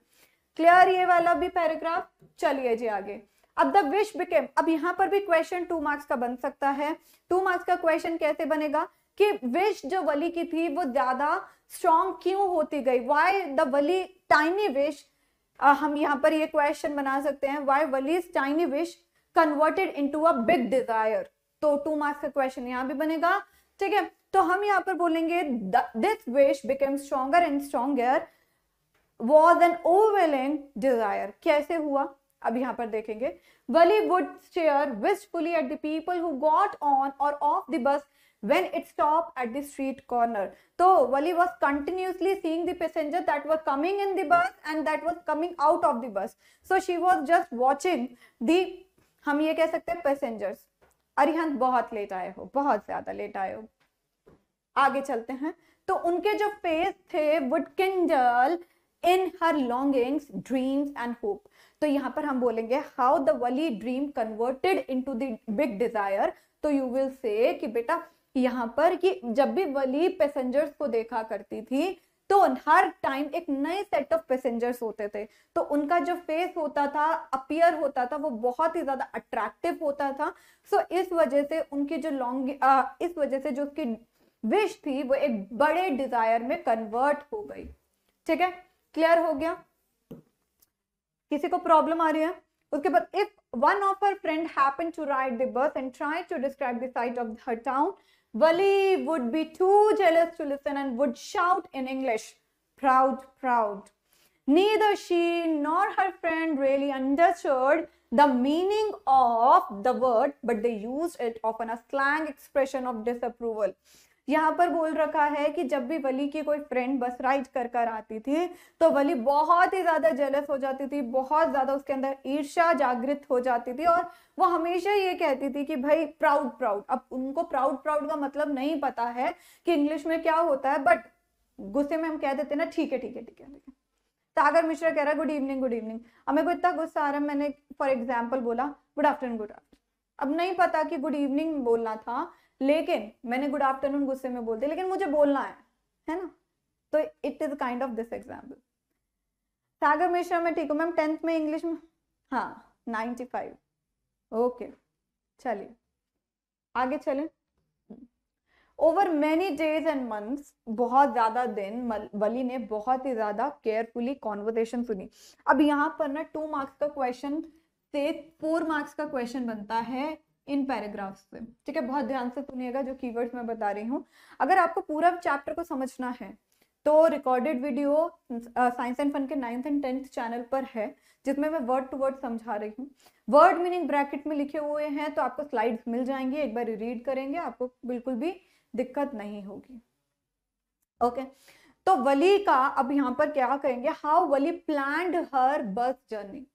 क्लियर ये वाला भी पैराग्राफ चलिए जी आगे अब द विश बिकेम अब यहाँ पर भी क्वेश्चन टू मार्क्स का बन सकता है टू मार्क्स का क्वेश्चन कैसे बनेगा कि विश जो वली की थी वो ज्यादा स्ट्रॉन्ग क्यों होती गई why the Valli tiny wish हम यहाँ पर ये क्वेश्चन बना सकते हैं why Valli's tiny wish converted into a big desire तो टू मार्क्स का क्वेश्चन यहाँ भी बनेगा ठीक है तो हम यहाँ पर बोलेंगे this wish became stronger and stronger was an overwhelming desire कैसे हुआ अब यहाँ पर देखेंगे Valli would stare wistfully at the people who got on और off the bus when it stopped at the street corner so wali was continuously seeing the passenger that were coming in the bus and that was coming out of the bus so she was just watching the हम ये कह सकते हैं passengers Arihant बहुत late आए हो बहुत ज्यादा लेट आए हो आगे चलते हैं तो उनके जो फेस थे would kindle in her longings dreams and hope तो यहाँ पर हम बोलेंगे how the Valli dream converted into big desire तो यू विल से कि बेटा यहाँ पर कि जब भी वली पैसेंजर्स को देखा करती थी तो हर टाइम एक नए सेट ऑफ पैसेंजर्स होते थे तो उनका जो फेस होता था अपियर होता था वो बहुत ही ज़्यादा अट्रैक्टिव होता था सो so, इस वजह से उनकी जो लॉन्ग इस वजह से जो उसकी विश थी वो एक बड़े डिजायर में कन्वर्ट हो गई ठीक है क्लियर हो गया किसी को प्रॉब्लम आ रही है उसके बाद if one of her friend happen to ride the bus and try to describe the sight of her town Wali would be too jealous to listen and would shout in English, proud, proud. Neither she nor her friend really understood the meaning of the word, but they used it often a slang expression of disapproval. यहाँ पर बोल रखा है कि जब भी वली की कोई फ्रेंड बस राइड कर कर आती थी तो वली बहुत ही ज़्यादा जेलस हो जाती थी बहुत ज़्यादा उसके अंदर ईर्ष्या जागृत हो जाती थी और वो हमेशा ये कहती थी कि भाई प्राउड प्राउड अब उनको प्राउड प्राउड का मतलब नहीं पता है कि इंग्लिश में क्या होता है बट गुस्से में हम कह देते ना ठीक है ठीक है ठीक है ठीक है सागर मिश्रा कह रहा है गुड इवनिंग गुड इवनिंग अब मेरे को इतना गुस्सा आ रहा है मैंने फॉर एग्जाम्पल बोला गुड आफ्टरनून गुड आफ्टरनून अब नहीं पता कि गुड इवनिंग बोलना था लेकिन मैंने गुड आफ्टरनून गुस्से में बोल दिया लेकिन मुझे बोलना है है ना तो it is kind of this example Sagar Mishra में ठीक हूँ मैम टेंथ में इंग्लिश में हाँ नाइन्टी फाइव ओके चलिए आगे चले over many days and months बहुत ज़्यादा दिन वली ने बहुत ही ज़्यादा केयरफुली कॉन्वर्जेशन सुनी अब यहाँ पर ना टू मार्क्स का क्वेश्चन से फोर मार्क्स का क्वेश्चन बनता है इन पैराग्राफ्स से ठीक है बहुत ध्यान से सुनिएगा जो कीवर्ड्स मैं बता रही हूँ अगर आपको पूरा चैप्टर को समझना है तो recorded video science and fun के नाइन्थ एंड टेंथ चैनल पर है जिसमें मैं वर्ड टू वर्ड समझा रही हूँ वर्ड मीनिंग ब्रैकेट में लिखे हुए हैं तो आपको स्लाइड्स मिल जाएंगी एक बार रीड करेंगे आपको बिल्कुल भी दिक्कत नहीं होगी ओके okay. तो वली का अब यहाँ पर क्या कहेंगे how Wali plan her bus journey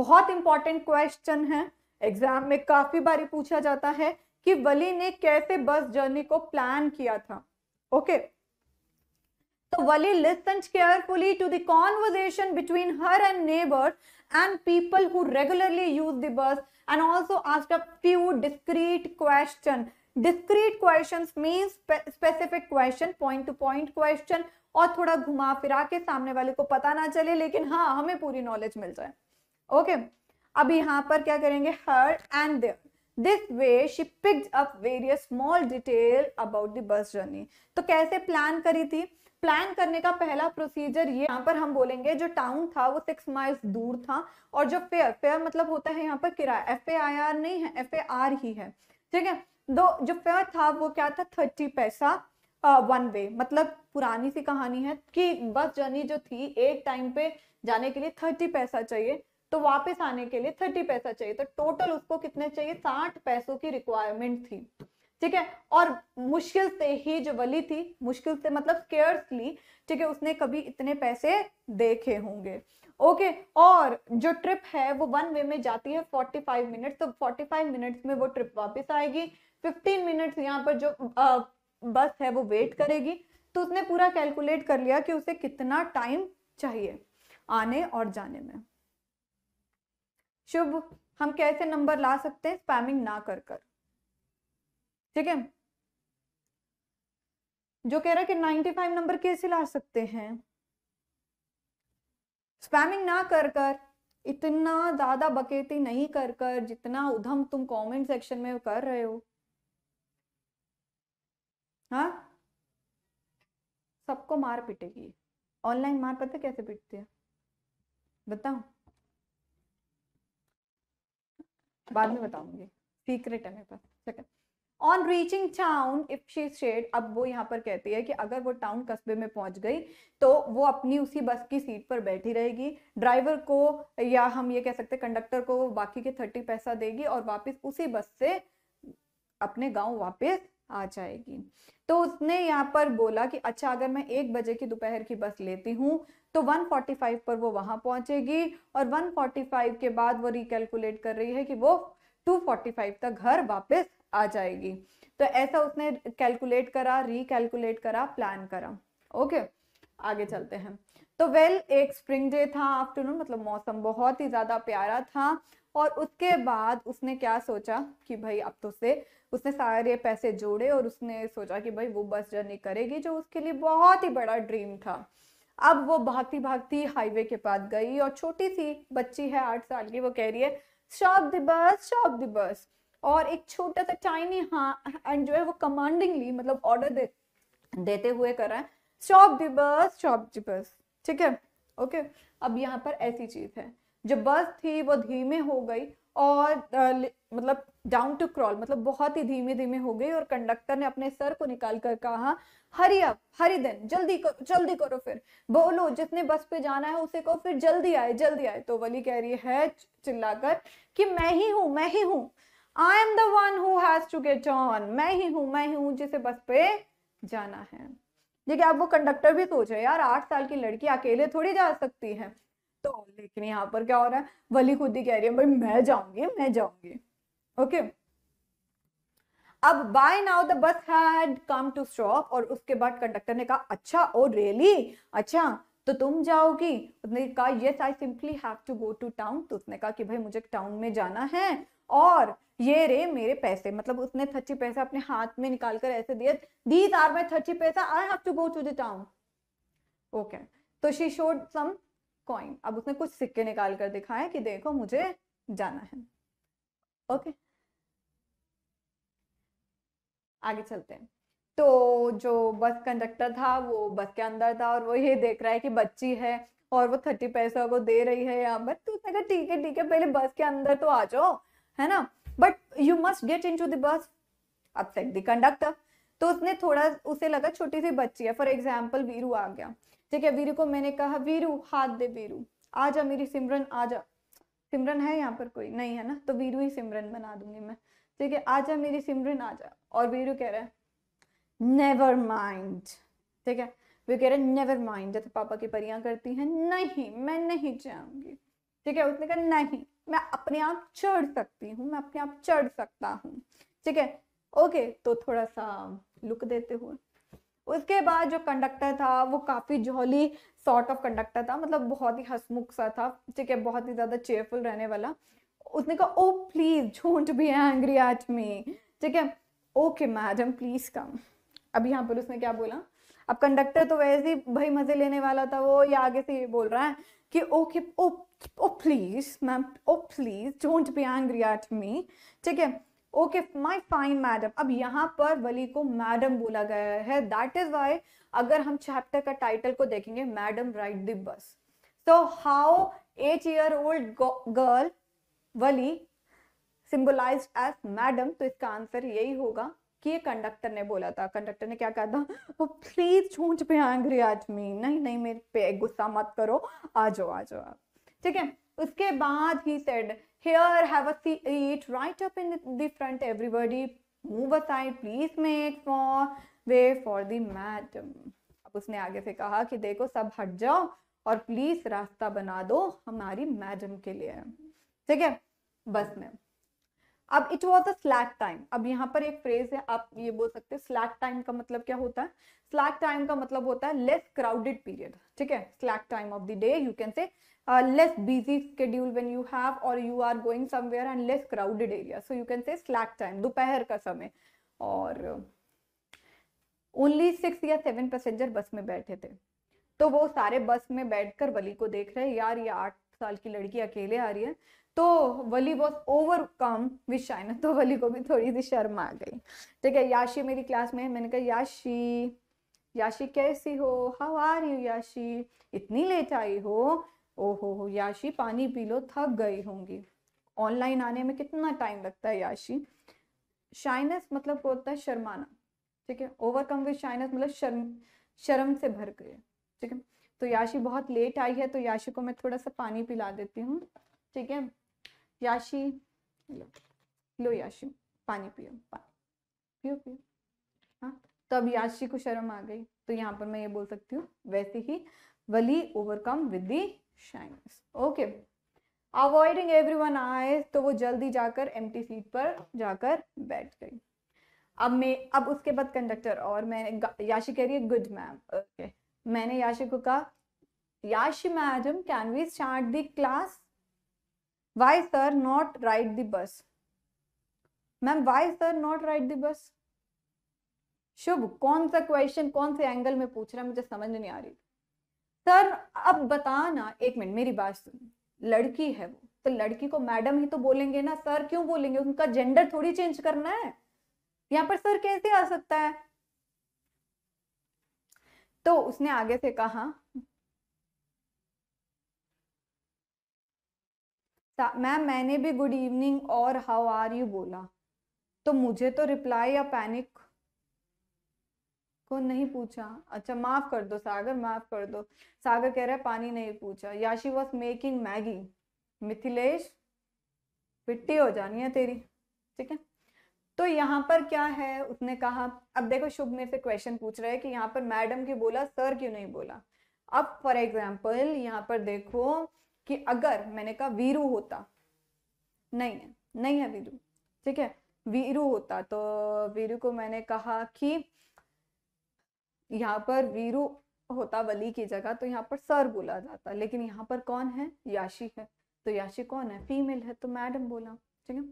बहुत इंपॉर्टेंट क्वेश्चन है एग्जाम में काफी बार पूछा जाता है कि वली ने कैसे बस जर्नी को प्लान किया था ओके तो Valli listened carefully to the conversation between her and neighbour and people who regularly use the bus and also asked a few discreet question discreet question mean specific question point to point question और थोड़ा घुमा फिरा के सामने वाले को पता ना चले लेकिन हाँ हमें पूरी नॉलेज मिल जाए ओके okay. अब यहाँ पर क्या करेंगे here and there this way she picked up various small detail about the bus journey तो कैसे प्लान करी थी प्लान करने का पहला प्रोसीजर ये यहाँ पर हम बोलेंगे जो टाउन था वो सिक्स माइल्स दूर था और जो फेयर फेयर मतलब होता है यहाँ पर किराया एफ ए आई आर नहीं है एफ ए आर ही है ठीक है दो जो फेयर था वो क्या था थर्टी पैसा वन वे मतलब पुरानी सी कहानी है कि बस जर्नी जो थी एक टाइम पे जाने के लिए थर्टी पैसा चाहिए तो वापस आने के लिए थर्टी पैसा चाहिए तो टोटल उसको कितने चाहिए साठ पैसों की रिक्वायरमेंट थी ठीक है और मुश्किल से ही जो वली थी मुश्किल से मतलब केयर्सली ठीक है उसने कभी इतने पैसे देखे होंगे ओके okay, और जो ट्रिप है वो वन वे में जाती है 45 मिनट्स तो 45 मिनट्स में वो ट्रिप वापस आएगी 15 मिनट्स यहाँ पर जो आ, बस है वो वेट करेगी तो उसने पूरा कैलकुलेट कर लिया कि उसे कितना टाइम चाहिए आने और जाने में शुभ हम कैसे नंबर ला सकते हैं स्पैमिंग ना कर कर ठीक है जो कह रहा है कि 95 नंबर कैसे ला सकते हैं स्पैमिंग ना कर कर इतना ज्यादा बकेती नहीं कर कर जितना उधम तुम कमेंट सेक्शन में कर रहे हो हाँ सबको मार पीटेगी ऑनलाइन मार पता कैसे पिटती है बताओ बाद में बताऊंगी सीक्रेट है मेरे पास second on reaching town if she should अब वो यहाँ पर कहती है कि अगर वो टाउन कस्बे में पहुंच गई तो वो अपनी उसी बस की सीट पर बैठी रहेगी ड्राइवर को या हम ये कह सकते हैं कंडक्टर को बाकी के थर्टी पैसा देगी और वापस उसी बस से अपने गांव वापस आ जाएगी तो उसने यहाँ पर बोला कि अच्छा अगर मैं एक बजे की दोपहर की बस लेती हूँ तो 145 पर वो वहां पहुंचेगी और 145 के बाद वो रिकेलकुलेट कर रही है कि वो 245 तक घर वापस आ जाएगी तो ऐसा उसने कैलकुलेट करा रिकेलकुलेट करा प्लान करा ओके आगे चलते हैं तो वेल एक स्प्रिंग डे था आफ्टरनून मतलब मौसम बहुत ही ज़्यादा प्यारा था और उसके बाद उसने क्या सोचा कि भाई अब तो से उसने सारे पैसे जोड़े और उसने सोचा कि भाई वो बस जर्नी करेगी जो उसके लिए बहुत ही बड़ा ड्रीम था अब वो भागती भागती हाईवे के पास गई और छोटी सी बच्ची है आठ साल की वो कह रही है शॉप दि बस शॉप दि बस और एक छोटा सा टाइनी हाँ एंड जो है वो कमांडिंगली मतलब ऑर्डर दे देते हुए कर रहा है शॉप दि बस शॉप दि बस ठीक है ओके अब यहाँ पर ऐसी चीज है जो बस थी वो धीमे हो गई और मतलब डाउन टू क्रॉल मतलब बहुत ही धीमे धीमे हो गई और कंडक्टर ने अपने सर को निकाल कर कहा हरी अब हरी देन जल्दी करो जल्दी करो फिर बोलो जितने बस पे जाना है उसे कहो फिर जल्दी आए जल्दी आए तो वली कह रही है चिल्लाकर कि मैं ही हूँ मैं ही हूँ I am the one who has to get on मैं ही हूँ मैं ही हूँ जिसे बस पे जाना है देखिए आप वो कंडक्टर भी सोच तो रहे यार आठ साल की लड़की अकेले थोड़ी जा सकती है तो लेकिन यहाँ पर क्या हो रहा है वली खुद ही कह रही है भाई मैं जाऊंगी मैं जाऊंगी ओके अब by now the bus had come to stop और उसके बाद कंडक्टर ने कहा अच्छा ओ रियली अच्छा तो तुम जाओगी उसने कहा yes I simply have to go to town तो उसने कहा कि भाई मुझे टाउन में जाना है और ये रे मेरे पैसे मतलब उसने थर्टी पैसा अपने हाथ में निकाल कर ऐसे दिए these are my thirty paisa I have to go to the town okay तो शी शोड सम कॉइन अब उसने कुछ सिक्के निकाल कर दिखाए कि देखो मुझे जाना है ओके आगे चलते हैं तो जो बस कंडक्टर था वो बस के अंदर था और वो ये देख रहा है कि बच्ची है और वो थर्टी पैसा को दे रही है यहाँ पर तो उसने कहा ठीक है ठीक है पहले बस के अंदर तो आ जाओ है ना but you must get in टू दस अब अपसेट दी कंडक्टर तो उसने थोड़ा उसे लगा छोटी सी बच्ची है फॉर एग्जाम्पल वीरू आ गया ठीक है वीरू को मैंने कहा वीरू हाथ दे वीरू आ जा मेरी सिमरन आ जा सिमरन है यहाँ पर कोई नहीं है ना तो वीरू ही सिमरन बना दूंगी मैं ठीक है आ जा मेरी सिमरन आ जा और वीरू कह रहा है नेवर माइंड ठीक है वीरू कह रहे हैं नेवर माइंड जैसे पापा की परियां करती हैं नहीं मैं नहीं जाऊंगी ठीक है उसने कहा नहीं मैं अपने आप चढ़ सकती हूँ मैं अपने आप चढ़ सकता हूँ ठीक है ओके तो थोड़ा सा लुक देते हुए उसके बाद जो कंडक्टर था वो काफ़ी जॉली सॉर्ट ऑफ कंडक्टर था मतलब बहुत ही हसमुख सा था ठीक है बहुत ही ज़्यादा चेयरफुल रहने वाला उसने कहा ओ प्लीज़ झूठ भी एंग्री एट मी ठीक है ओके मैडम प्लीज़ कम अब यहाँ पर उसने क्या बोला अब कंडक्टर तो वैसे ही भाई मज़े लेने वाला था वो या आगे से ये बोल रहा है कि okay oh oh please ma'am oh please don't be angry at me ठीक है ओके माई फाइन मैडम अब यहाँ पर वली को मैडम बोला गया है दैट इज वाई अगर हम चैप्टर का टाइटल को देखेंगे madam ride the bus so how eight year old girl Valli symbolize as madam तो इसका आंसर यही होगा कि ये कंडक्टर ने बोला था कंडक्टर ने क्या कहा था वो प्लीज झूठ पे आंग्री आदमी मी नहीं नहीं मेरे पे गुस्सा मत करो आ जाओ आ जाओ आप ठीक है उसके बाद he said here have a seat right up in the front everybody move aside please make for way for the madam अब उसने आगे से कहा कि देखो सब हट जाओ और प्लीज रास्ता बना दो हमारी मैडम के लिए ठीक है बस मैम अब it was the slack time अब यहाँ पर एक फ्रेज है आप ये बोल सकते हैं स्लैक टाइम का मतलब क्या होता है स्लैक टाइम का मतलब होता है लेस क्राउडेड पीरियड ठीक है slack time of the day you can say less busy schedule when you have और you are going somewhere and less crowded area so you can say slack time दोपहर का समय और only uh, six या seven passenger bus में बैठे थे तो वो सारे बस में बैठकर वली को देख रहे हैं यार ये आठ साल की लड़की अकेले आ रही है तो वली बहुत ओवरकम विद शाइना तो वली को भी थोड़ी सी शर्म आ गई ठीक है याशी मेरी क्लास में है मैंने कहा याशी याशी कैसी हो हाउ आर यू याशी इतनी लेट आई हो ओहो हो याशी पानी पी लो थक गई होंगी ऑनलाइन आने में कितना टाइम लगता है याशी शाइनेस मतलब होता है शर्माना ठीक है ओवरकम विद शाइनेस मतलब शर्म शर्म से भर गए ठीक है तो याशी बहुत लेट आई है तो याशी को मैं थोड़ा सा पानी पिला देती हूँ ठीक है याशी लो लो याशी पानी पियो पानी पियो पियो हाँ तो अब याशी को शर्म आ गई तो यहाँ पर मैं ये बोल सकती हूँ वैसे ही Valli overcome with the shyness okay avoiding every one आए तो वो जल्दी जाकर एम सीट पर जाकर बैठ गई अब मैं अब उसके बाद कंडक्टर और मैंने याशी कह रही है गुड मैम ओके मैंने याशी को कहा Yashi madam can we start the class why sir not ride the bus ma'am why sir not ride the bus Shubh कौन सा क्वेश्चन कौन से एंगल में पूछ रहा है मुझे समझ नहीं आ रही सर अब बता ना एक मिनट मेरी बात सुन लड़की है वो तो लड़की को मैडम ही तो बोलेंगे ना सर क्यों बोलेंगे उनका जेंडर थोड़ी चेंज करना है यहाँ पर सर कैसे आ सकता है तो उसने आगे से कहा मैम मैंने भी गुड इवनिंग और हाउ आर यू बोला तो मुझे तो रिप्लाई या पैनिक को नहीं पूछा अच्छा माफ़ कर दो सागर माफ़ कर दो सागर कह रहा है पानी नहीं पूछा याशी वॉज मेकिंग मैगी मिथिलेश मिट्टी हो जानी है तेरी ठीक है तो यहाँ पर क्या है उसने कहा अब देखो शुभ मेरे से क्वेश्चन पूछ रहे हैं कि यहाँ पर मैडम क्यों बोला सर क्यों नहीं बोला अब फॉर एग्जाम्पल यहाँ पर देखो कि अगर मैंने कहा वीरू होता नहीं है नहीं है वीरू ठीक है वीरू होता तो वीरू को मैंने कहा कि यहाँ पर वीरू होता वली की जगह तो यहाँ पर सर बोला जाता लेकिन यहाँ पर कौन है याशी है तो याशी कौन है फीमेल है तो मैडम बोला ठीक है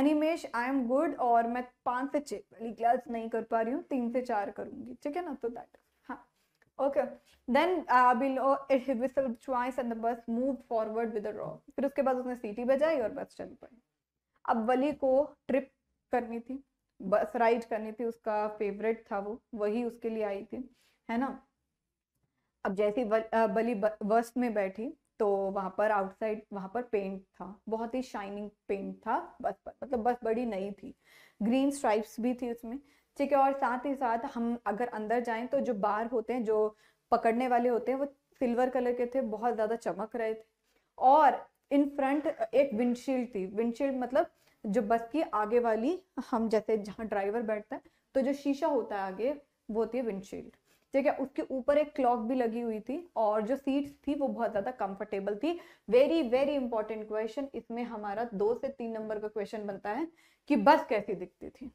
अनिमेश आई एम गुड और मैं पांच से छह वाली क्लास नहीं कर पा रही हूँ तीन से चार करूंगी ठीक है ना तो that okay then below it whistle twice and the bus move forward with roar फिर उसके बाद उसने सीटी बजाई और बस चल पड़ी अब वली को ट्रिप करनी थी बस राइड करनी थी उसका फेवरेट था वो वही उसके लिए आई थी है ना अब जैसे बली बस में बैठी तो वहां पर आउटसाइड वहां पर पेंट था बहुत ही शाइनिंग पेंट था बस पर मतलब बस बड़ी नई थी ग्रीन स्ट्राइप्स भी थी उसमें ठीक है और साथ ही साथ हम अगर अंदर जाएं तो जो बार होते हैं जो पकड़ने वाले होते हैं वो सिल्वर कलर के थे बहुत ज़्यादा चमक रहे थे और इन फ्रंट एक विंडशील्ड थी विंडशील्ड मतलब जो बस की आगे वाली हम जैसे जहाँ ड्राइवर बैठता है तो जो शीशा होता है आगे वो होती है विंडशील्ड ठीक है उसके ऊपर एक क्लॉक भी लगी हुई थी और जो सीट्स थी वो बहुत ज़्यादा कंफर्टेबल थी वेरी वेरी इंपॉर्टेंट क्वेश्चन इसमें हमारा दो से तीन नंबर का क्वेश्चन बनता है कि बस कैसी दिखती थी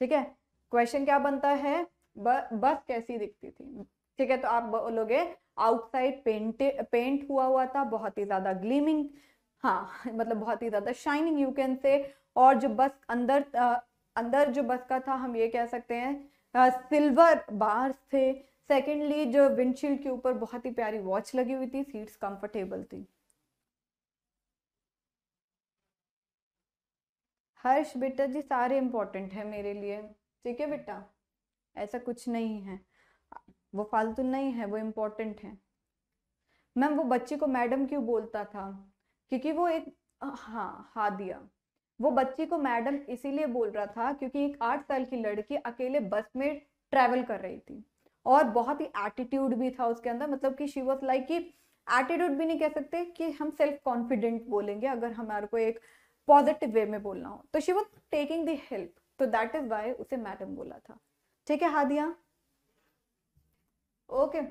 ठीक है क्वेश्चन क्या बनता है ब, बस कैसी दिखती थी ठीक है तो आप बोलोगे आउटसाइड पेंट पेंट हुआ हुआ था बहुत ही ज्यादा ग्लीमिंग हाँ [laughs] मतलब बहुत ही ज्यादा शाइनिंग यू कैन से और जो बस अंदर आ, अंदर जो बस का था हम ये कह सकते हैं सिल्वर बार्स थे सेकेंडली जो विंडशील्ड के ऊपर बहुत ही प्यारी वॉच लगी हुई थी सीट्स कंफर्टेबल थी हर्ष बेटा जी सारे इम्पोर्टेंट हैं मेरे लिए ठीक है बेटा ऐसा कुछ नहीं है वो फालतू नहीं है वो इम्पोर्टेंट है मैम वो बच्ची को मैडम क्यों बोलता था क्योंकि वो एक हाँ हा दिया वो बच्ची को मैडम इसीलिए बोल रहा था क्योंकि एक आठ साल की लड़की अकेले बस में ट्रेवल कर रही थी और बहुत ही एटीट्यूड भी था उसके अंदर मतलब कि शी वॉज लाइक कि एटीट्यूड भी नहीं कह सकते कि हम सेल्फ कॉन्फिडेंट बोलेंगे अगर हमारे को एक पॉजिटिव वे में बोलना हो तो she was taking the help तो दैट इज वाई उसे मैडम बोला था ठीक है हादिया ओके okay.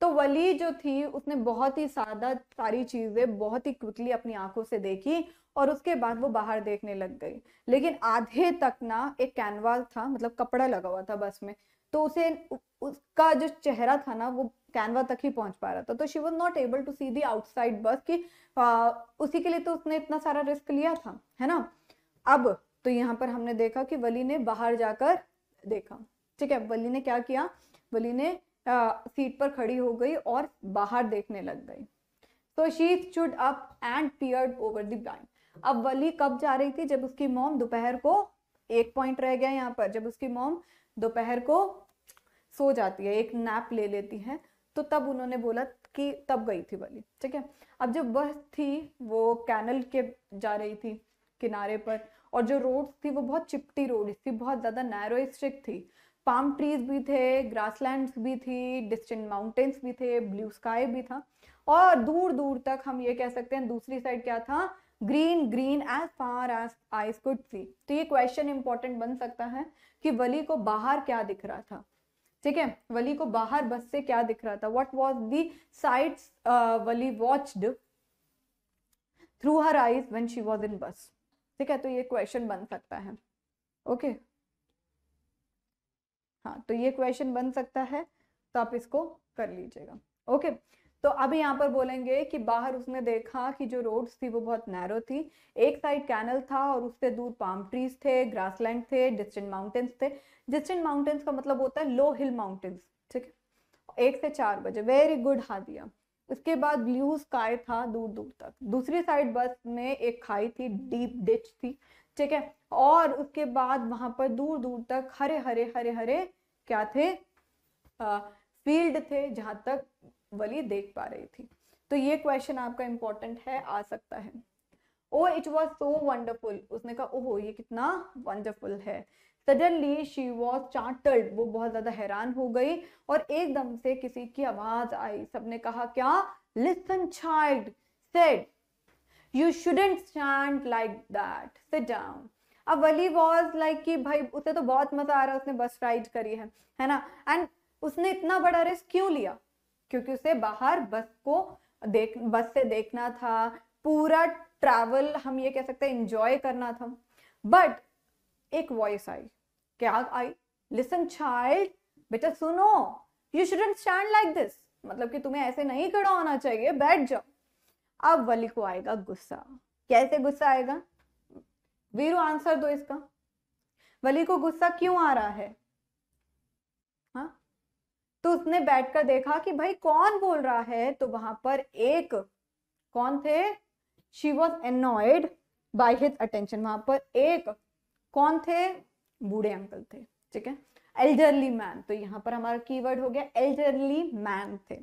तो वली जो थी उसने बहुत ही सादा सारी चीजें बहुत ही क्विकली अपनी आंखों से देखी और उसके बाद वो बाहर देखने लग गई लेकिन आधे तक ना एक कैनवास था मतलब कपड़ा लगा हुआ था बस में तो उसे उसका जो चेहरा था ना वो कैनवा तक ही पहुंच पा रहा था तो she was not able to see the outside bus कि आ, उसी के लिए तो उसने इतना सारा रिस्क लिया था है ना अब तो यहाँ पर हमने देखा कि वली ने बाहर जाकर देखा ठीक है वली ने क्या किया वली ने आ, सीट पर खड़ी हो गई और बाहर देखने लग गई so she stood up and peered over the blind अब वली कब जा रही थी जब उसकी मोम दोपहर को एक पॉइंट रह गया यहाँ पर जब उसकी मोम दोपहर को सो जाती है एक नैप ले लेती हैं तो तब उन्होंने बोला कि तब गई थी बलि ठीक है अब जब वह थी वो कैनल के जा रही थी किनारे पर और जो रोड थी वो बहुत चिपटी रोड थी बहुत ज़्यादा नैरो स्ट्रिक्ट थी पाम ट्रीज भी थे ग्रासलैंड्स भी थी डिस्टेंट माउंटेन्स भी थे ब्लू स्काई भी था और दूर दूर तक हम ये कह सकते हैं दूसरी साइड क्या था green green as far as eyes could see तो ये क्वेश्चन इंपॉर्टेंट बन सकता है कि वली को बाहर क्या दिख रहा था ठीक है वली को बाहर बस से क्या दिख रहा था what was the sight Valli watched through her eyes when she was in bus ठीक है तो ये क्वेश्चन बन सकता है ओके okay. हाँ तो ये क्वेश्चन बन सकता है तो आप इसको कर लीजिएगा ओके okay. तो अब यहाँ पर बोलेंगे कि बाहर उसने देखा कि जो रोड्स थी वो बहुत नैरो थी एक साइड कैनल था और उससे दूर पाम ट्रीज थे ग्रासलैंड थे डिस्टेंट माउंटेन्स थे डिस्टेंट माउंटेन्स का मतलब होता है लो हिल माउंटेन्स ठीक है एक से चार बजे वेरी गुड हादिया उसके बाद ब्लू स्काई था दूर दूर तक दूसरी साइड बस में एक खाई थी डीप डिच थी ठीक है और उसके बाद वहां पर दूर दूर तक हरे हरे हरे हरे क्या थे फील्ड थे जहां तक वाली देख पा रही थी तो ये क्वेश्चन आपका इंपॉर्टेंट है आ सकता है oh it was so wonderful उसने कहा ओहो ये कितना वंडरफुल है सडनली शी वॉज चार्टर्ड वो बहुत ज़्यादा हैरान हो गई और एकदम से किसी की आवाज़ आई सबने कहा क्या listen child said you shouldn't stand like that sit down अब वली वॉज लाइक कि भाई उसे तो बहुत मज़ा आ रहा है उसने बस राइड करी है है ना एंड उसने इतना बड़ा रिस्क क्यों लिया क्योंकि उसे बाहर बस को देख बस से देखना था पूरा ट्रैवल हम ये कह सकते हैं इंजॉय करना था बट एक वॉइस आई क्या आई लिसन चाइल्ड बेटा सुनो you shouldn't stand like this मतलब कि तुम्हें ऐसे नहीं खड़ा होना चाहिए बैठ जाओ अब वली को आएगा गुस्सा कैसे गुस्सा आएगा वीरू आंसर दो इसका वली को गुस्सा क्यों आ रहा है तो उसने बैठकर देखा कि भाई कौन बोल रहा है तो वहां पर एक कौन थे she was annoyed by his attention वहां पर एक कौन थे बूढ़े अंकल थे ठीक है एल्डरली मैन तो यहाँ पर हमारा कीवर्ड हो गया एल्डरली मैन थे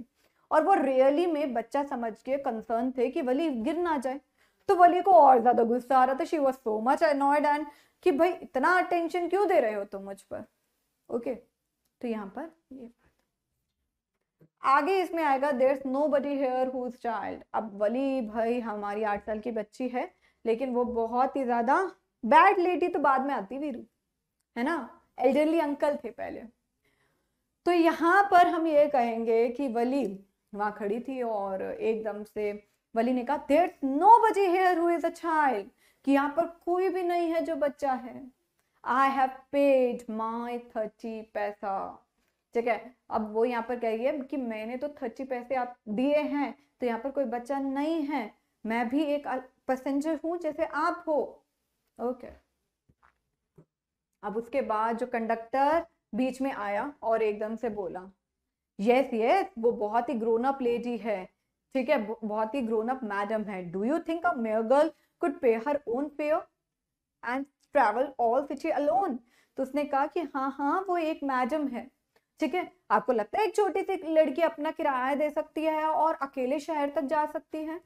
और वो रियली में बच्चा समझ के कंसर्न थे कि वली गिर ना जाए तो वली को और ज्यादा गुस्सा आ रहा था she was so much annoyed and कि भाई इतना अटेंशन क्यों दे रहे हो तुम तो मुझ पर ओके okay. तो यहाँ पर ये यह। आगे इसमें आएगा there is nobody here whose child अब वली भाई हमारी आठ साल की बच्ची है लेकिन वो बहुत ही ज़्यादा बैड लेडी तो बाद में आती वीरू है ना एल्डरली अंकल थे पहले तो यहाँ पर हम ये कहेंगे कि वली वहां खड़ी थी और एकदम से वली ने कहा there nobody here who is a child कि यहाँ पर कोई भी नहीं है जो बच्चा है I have paid my thirty paisa ठीक है अब वो यहाँ पर कह रही है कि मैंने तो थर्टी पैसे आप दिए हैं तो यहाँ पर कोई बच्चा नहीं है मैं भी एक पैसेंजर हूं जैसे आप हो ओके okay. अब उसके बाद जो कंडक्टर बीच में आया और एकदम से बोला यस yes, यस yes, वो बहुत ही ग्रोन अप लेडी है ठीक है बहुत ही ग्रोन अप मैडम है do you think a mere girl could pay her own fare and travel all city alone तो उसने कहा कि हाँ हाँ वो एक मैडम है ठीक है आपको लगता है एक छोटी सी लड़की अपना किराया दे सकती है और अकेले शहर तक जा सकती है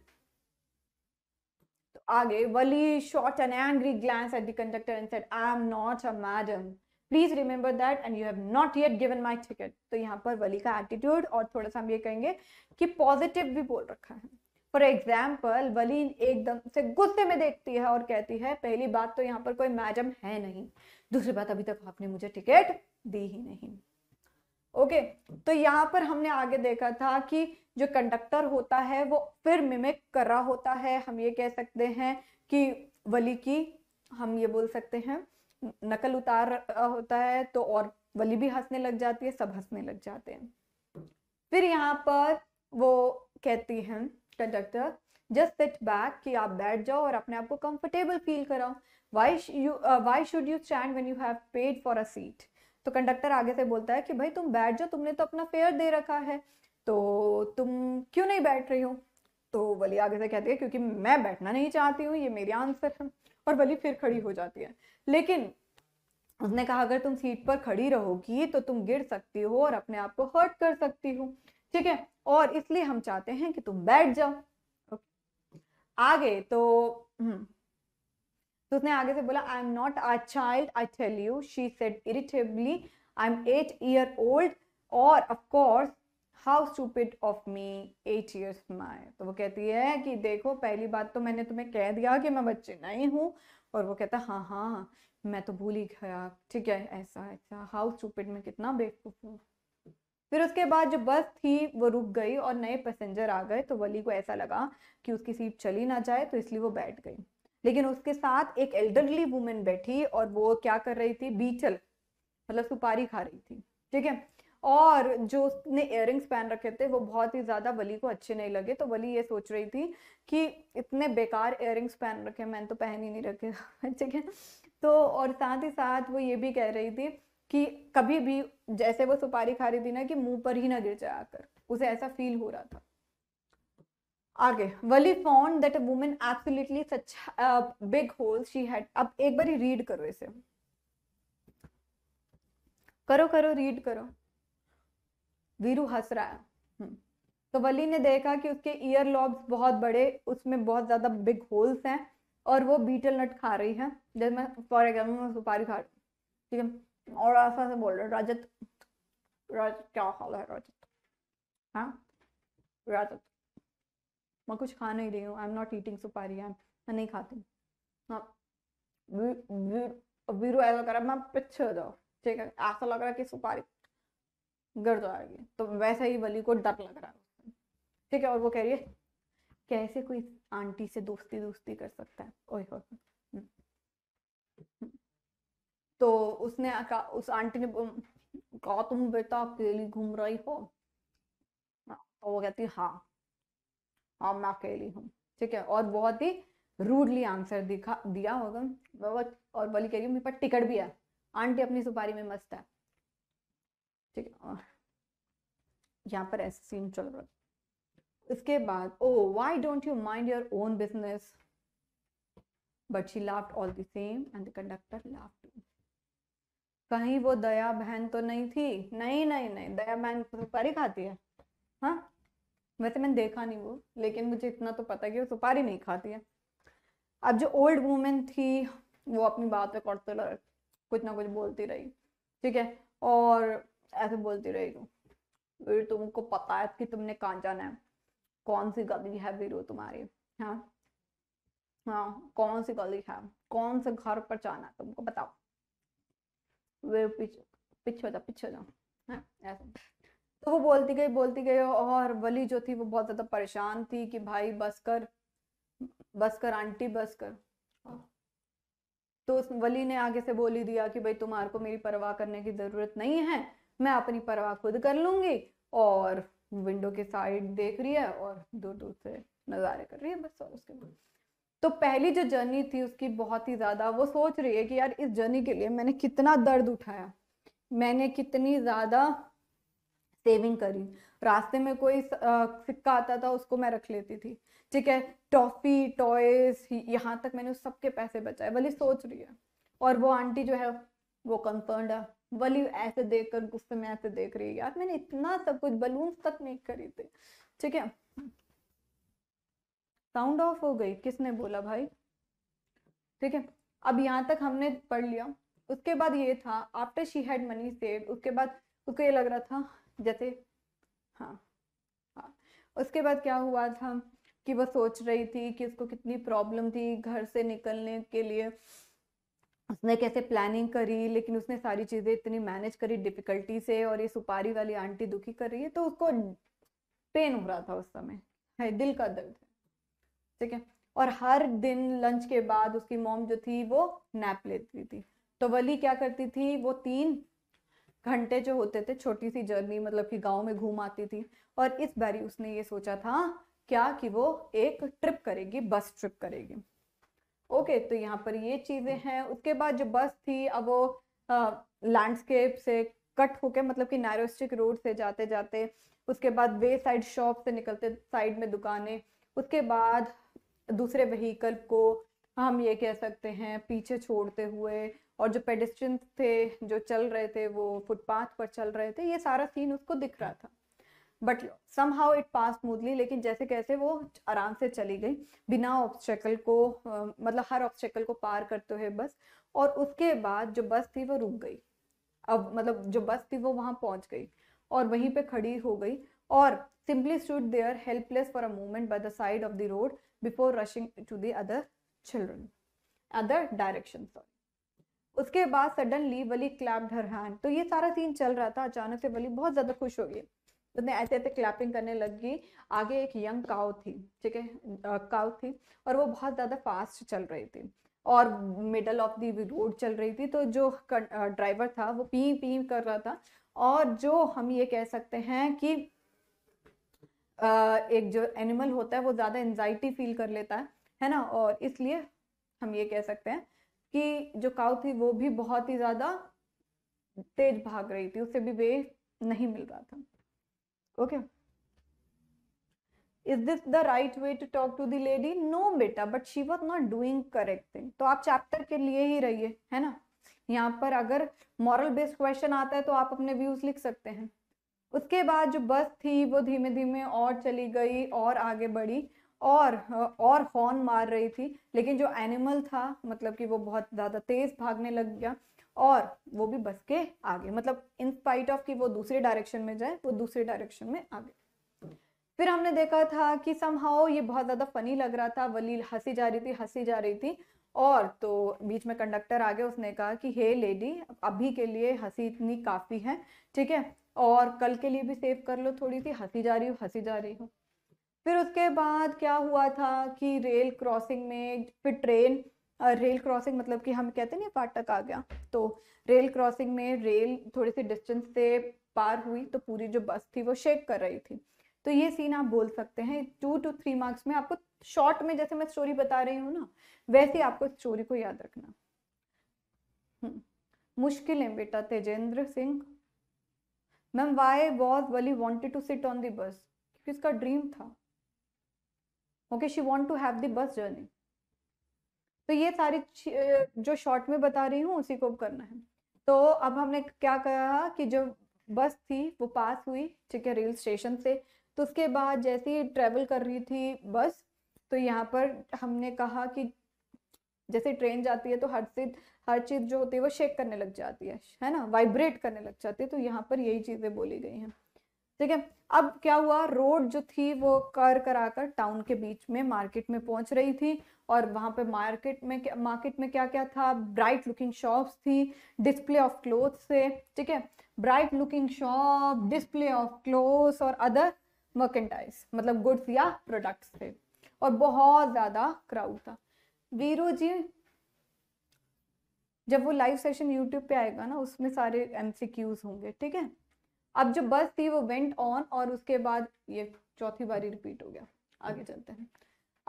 तो आगे Valli shot an angry glance at the conductor and said I am not a madam please remember that and you have not yet given my ticket तो यहाँ पर वली का एटीट्यूड और थोड़ा सा हम ये कहेंगे कि पॉजिटिव भी बोल रखा है फॉर एग्जाम्पल वली एकदम से गुस्से में देखती है और कहती है पहली बात तो यहाँ पर कोई मैडम है नहीं दूसरी बात अभी तक आपने मुझे टिकट दी ही नहीं ओके तो यहाँ पर हमने आगे देखा था कि जो कंडक्टर होता है वो फिर मिमिक कर रहा होता है हम ये कह सकते हैं कि वली की हम ये बोल सकते हैं नकल उतार होता है तो और वली भी हंसने लग जाती है सब हंसने लग जाते हैं फिर यहाँ पर वो कहती हैं कंडक्टर जस्ट सेट बैक कि आप बैठ जाओ और अपने आप को कंफर्टेबल फील कराओ why you why should you stand when you have paid for a seat तो कंडक्टर आगे से बोलता है कि भाई तुम बैठ जाओ तुमने तो अपना फेयर दे रखा है तो तुम क्यों नहीं बैठ रही हो तो वली आगे से कहती है क्योंकि मैं बैठना नहीं चाहती हूँ ये मेरी आंसर है और वली फिर खड़ी हो जाती है लेकिन उसने कहा अगर तुम सीट पर खड़ी रहोगी तो तुम गिर सकती हो और अपने आप को हर्ट कर सकती हो ठीक है और इसलिए हम चाहते हैं कि तुम बैठ जाओ आगे तो हम्म, तो उसने आगे से बोला I am not a child I tell you she said irritably I am eight year old और of course how stupid of me eight years my तो वो कहती है कि देखो पहली बात तो मैंने तुम्हें कह दिया कि मैं बच्चे नहीं हूँ और वो कहता हाँ हाँ मैं तो भूल ही गया ठीक है ऐसा ऐसा हाउ स्टूपिड में कितना बेवकूफ़ हूँ फिर उसके बाद जो बस थी वो रुक गई और नए पैसेंजर आ गए तो वली को ऐसा लगा कि उसकी सीट चली ना जाए तो इसलिए वो बैठ गई लेकिन उसके साथ एक एल्डरली वुमेन बैठी और वो क्या कर रही थी बीचल मतलब सुपारी खा रही थी ठीक है और जो उसने इयर पहन रखे थे वो बहुत ही ज़्यादा वली को अच्छे नहीं लगे तो वली ये सोच रही थी कि इतने बेकार इयर पहन रखे मैंने तो पहन ही नहीं रखे [laughs] ठीक है तो और साथ ही साथ वो ये भी कह रही थी कि कभी भी जैसे वो सुपारी खा रही थी ना कि मुंह पर ही ना गिर जाया कर उसे ऐसा फील हो रहा था आगे Valli found that a women absolutely such big hole she had अब एक बार रीड करो इसे करो करो रीड करो वीरू हंस रहा है हम्म। तो वली ने देखा कि उसके ईयर लॉब्स बहुत बड़े उसमें बहुत ज़्यादा बिग होल्स हैं और वो बीटल नट खा रही है जैसे मैं फॉर एग्जाम्पल मैं सुपारी खा रही ठीक है और ऐसा से बोल रहे रजत रजत क्या हाल है रजत हाँ रजत मैं कुछ खा नहीं रही हूँ आई एम नॉट ईटिंग सुपारी आई मैं नहीं खाती हाँ वीरू ऐसा करा मैं पिछड़ जाओ ठीक है ऐसा लग रहा है कि सुपारी गिर जाएगी तो वैसा ही बली को डर लग रहा है ठीक है और वो कह रही है कैसे कोई आंटी से दोस्ती दोस्ती कर सकता है ओह हो हम्म। तो उसने उस आंटी ने कहा तुम बेटा अकेली घूम रही हो हाँ, तो वो कहती हाँ हाँ मैं अकेली हूँ ठीक है और बहुत ही रूडली आंसर दिखा दिया होगा बहुत और बोली कह रही हूँ मेरे पास टिकट भी है आंटी अपनी सुपारी में मस्त है ठीक है यहाँ पर ऐसे सीन चल रहा इसके बाद oh why don't you mind your own business but she laughed all the same and the conductor laughed कहीं वो दया बहन तो नहीं थी नहीं नहीं नहीं दया बहन तो सुपारी खाती है हाँ वैसे मैंने देखा नहीं वो लेकिन मुझे इतना तो पता कि वो सुपारी नहीं खाती है अब जो ओल्ड वूमेन थी वो अपनी बात पे करते रह कुछ ना कुछ बोलती रही ठीक है और ऐसे बोलती रही वीर तुमको पता है कि तुमने कहाँ जाना है कौन सी गली है वीरू तुम्हारी हाँ हाँ कौन सी गली है कौन से घर पर जाना है तुमको बताओ वीर पीछे पीछे हो जाओ पीछे हो जाओ हाँ ऐसे तो वो बोलती गई बोलती गई और वली जो थी वो बहुत ज़्यादा परेशान थी कि भाई बस कर बस कर आंटी बस कर तो उस वली ने आगे से बोली दिया कि भाई तुम्हार को मेरी परवाह करने की ज़रूरत नहीं है मैं अपनी परवाह खुद कर लूंगी और विंडो के साइड देख रही है और दूर दूर से नज़ारे कर रही है बस और उसके बाद तो पहली जो जर्नी थी उसकी बहुत ही ज़्यादा वो सोच रही है कि यार इस जर्नी के लिए मैंने कितना दर्द उठाया मैंने कितनी ज़्यादा सेविंग करी रास्ते में कोई सिक्का आता था उसको मैं रख लेती थी ठीक है टॉफ़ी टॉयज यहाँ तक मैंने उस सबके पैसे बचाए वाली सोच रही है और वो आंटी जो है वो कंसर्न है वाली ऐसे देख कर गुस्से में ऐसे देख रही है यार मैंने इतना सब कुछ बलून तक नहीं करी खरीदे ठीक है साउंड ऑफ हो गई किसने बोला भाई ठीक है अब यहाँ तक हमने पढ़ लिया उसके बाद ये था after she had money save उसके बाद उसको ये लग रहा था जैसे हाँ हाँ उसके बाद क्या हुआ था कि वो सोच रही थी कि उसको कितनी प्रॉब्लम थी घर से निकलने के लिए उसने कैसे प्लानिंग करी लेकिन उसने सारी चीज़ें इतनी मैनेज करी डिफिकल्टी से और ये सुपारी वाली आंटी दुखी कर रही है तो उसको पेन हो रहा था उस समय है दिल का दर्द ठीक है और हर दिन लंच के बाद उसकी मोम जो थी वो नैप लेती थी तो वली क्या करती थी वो तीन घंटे जो होते थे छोटी सी जर्नी मतलब कि गांव में घूम आती थी और इस बारी उसने ये सोचा था क्या कि वो एक ट्रिप करेगी बस ट्रिप करेगी ओके तो यहाँ पर ये चीज़ें हैं उसके बाद जो बस थी अब वो लैंडस्केप से कट होके मतलब कि नैरोस्टिक रोड से जाते जाते उसके बाद वे साइड शॉप से निकलते साइड में दुकानें उसके बाद दूसरे व्हीकल को हम ये कह सकते हैं पीछे छोड़ते हुए और जो पेडिस्ट्रियंस थे जो चल रहे थे वो फुटपाथ पर चल रहे थे ये सारा सीन उसको दिख रहा था but somehow it pass smoothly लेकिन जैसे कैसे वो आराम से चली गई बिना ऑब्स्टेकल को आ, मतलब हर ऑब्स्टेकल को पार करते हुए बस और उसके बाद जो बस थी वो रुक गई अब मतलब जो बस थी वो वहाँ पहुँच गई और वहीं पे खड़ी हो गई और simply stood there helpless for a moment by the side of the road before rushing to the other children other direction sorry उसके बाद suddenly Valli clapped her hand तो ये सारा सीन चल रहा था अचानक से वली बहुत ज़्यादा खुश हो गई उसने ऐसे ऐसे क्लैपिंग करने लग गई आगे एक यंग काउ थी ठीक है काउ थी और वो बहुत ज़्यादा फास्ट चल रही थी और मिडल ऑफ दी रोड चल रही थी तो जो ड्राइवर था वो पी पी कर रहा था और जो हम ये कह सकते हैं कि एक जो एनिमल होता है वो ज़्यादा एनजाइटी फील कर लेता है है ना और इसलिए हम ये कह सकते हैं कि जो काउ थी वो भी बहुत ही ज़्यादा तेज भाग रही थी उसे भी वे नहीं मिल रहा था okay is this the right way to talk to the lady no बेटा but she was not doing correct thing तो आप चैप्टर के लिए ही रहिए है ना यहाँ पर अगर मॉरल बेस्ड क्वेश्चन आता है तो आप अपने व्यूज लिख सकते हैं उसके बाद जो बस थी वो धीमे धीमे और चली गई और आगे बढ़ी और और हॉर्न मार रही थी लेकिन जो एनिमल था मतलब कि वो बहुत ज़्यादा तेज़ भागने लग गया और वो भी बस के आगे मतलब इन स्पाइट ऑफ कि वो दूसरे डायरेक्शन में जाए वो दूसरे डायरेक्शन में आगे फिर हमने देखा था कि समहाओ ये बहुत ज़्यादा फनी लग रहा था वलील हंसी जा रही थी हंसी जा रही थी और तो बीच में कंडक्टर आ गया उसने कहा कि हे लेडी अभी के लिए हंसी इतनी काफ़ी है ठीक है और कल के लिए भी सेव कर लो थोड़ी सी हंसी जा रही हो हंसी जा रही हूँ फिर उसके बाद क्या हुआ था कि रेल क्रॉसिंग में फिर ट्रेन रेल क्रॉसिंग मतलब कि हम कहते नहीं फाटक आ गया तो रेल क्रॉसिंग में रेल थोड़ी सी डिस्टेंस से पार हुई तो पूरी जो बस थी वो शेक कर रही थी तो ये सीन आप बोल सकते हैं टू टू थ्री मार्क्स में आपको शॉर्ट में जैसे मैं स्टोरी बता रही हूँ ना वैसे आपको स्टोरी को याद रखना हम्म, मुश्किल है बेटा Tejendra Singh ma'am why was Valli wanted to sit on the bus क्योंकि उसका ड्रीम था okay she want to have the bus journey तो ये सारी जो शॉर्ट में बता रही हूँ उसी को करना है तो अब हमने क्या कहा कि जो बस थी वो पास हुई ठीक है रेल स्टेशन से तो उसके बाद जैसे ही ट्रेवल कर रही थी बस तो यहाँ पर हमने कहा कि जैसे ट्रेन जाती है तो हर चीज हर चीज़ जो होती है वो शेक करने लग जाती है है ना वाइब्रेट करने लग जाती है तो यहाँ पर यही चीज़ें बोली गई हैं ठीक है अब क्या हुआ रोड जो थी वो कर कराकर टाउन के बीच में मार्केट में पहुंच रही थी और वहां पे मार्केट में मार्केट में क्या क्या था ब्राइट लुकिंग शॉप्स थी डिस्प्ले ऑफ क्लोथ से ठीक है bright looking shop display of clothes और अदर मर्केंडाइज मतलब गुड्स या प्रोडक्ट्स थे और बहुत ज़्यादा क्राउड था वीरू जी जब वो लाइव सेशन यूट्यूब पे आएगा ना उसमें सारे एम होंगे ठीक है अब जो बस थी वो वेंट ऑन और उसके बाद ये चौथी बारी रिपीट हो गया आगे hmm. चलते हैं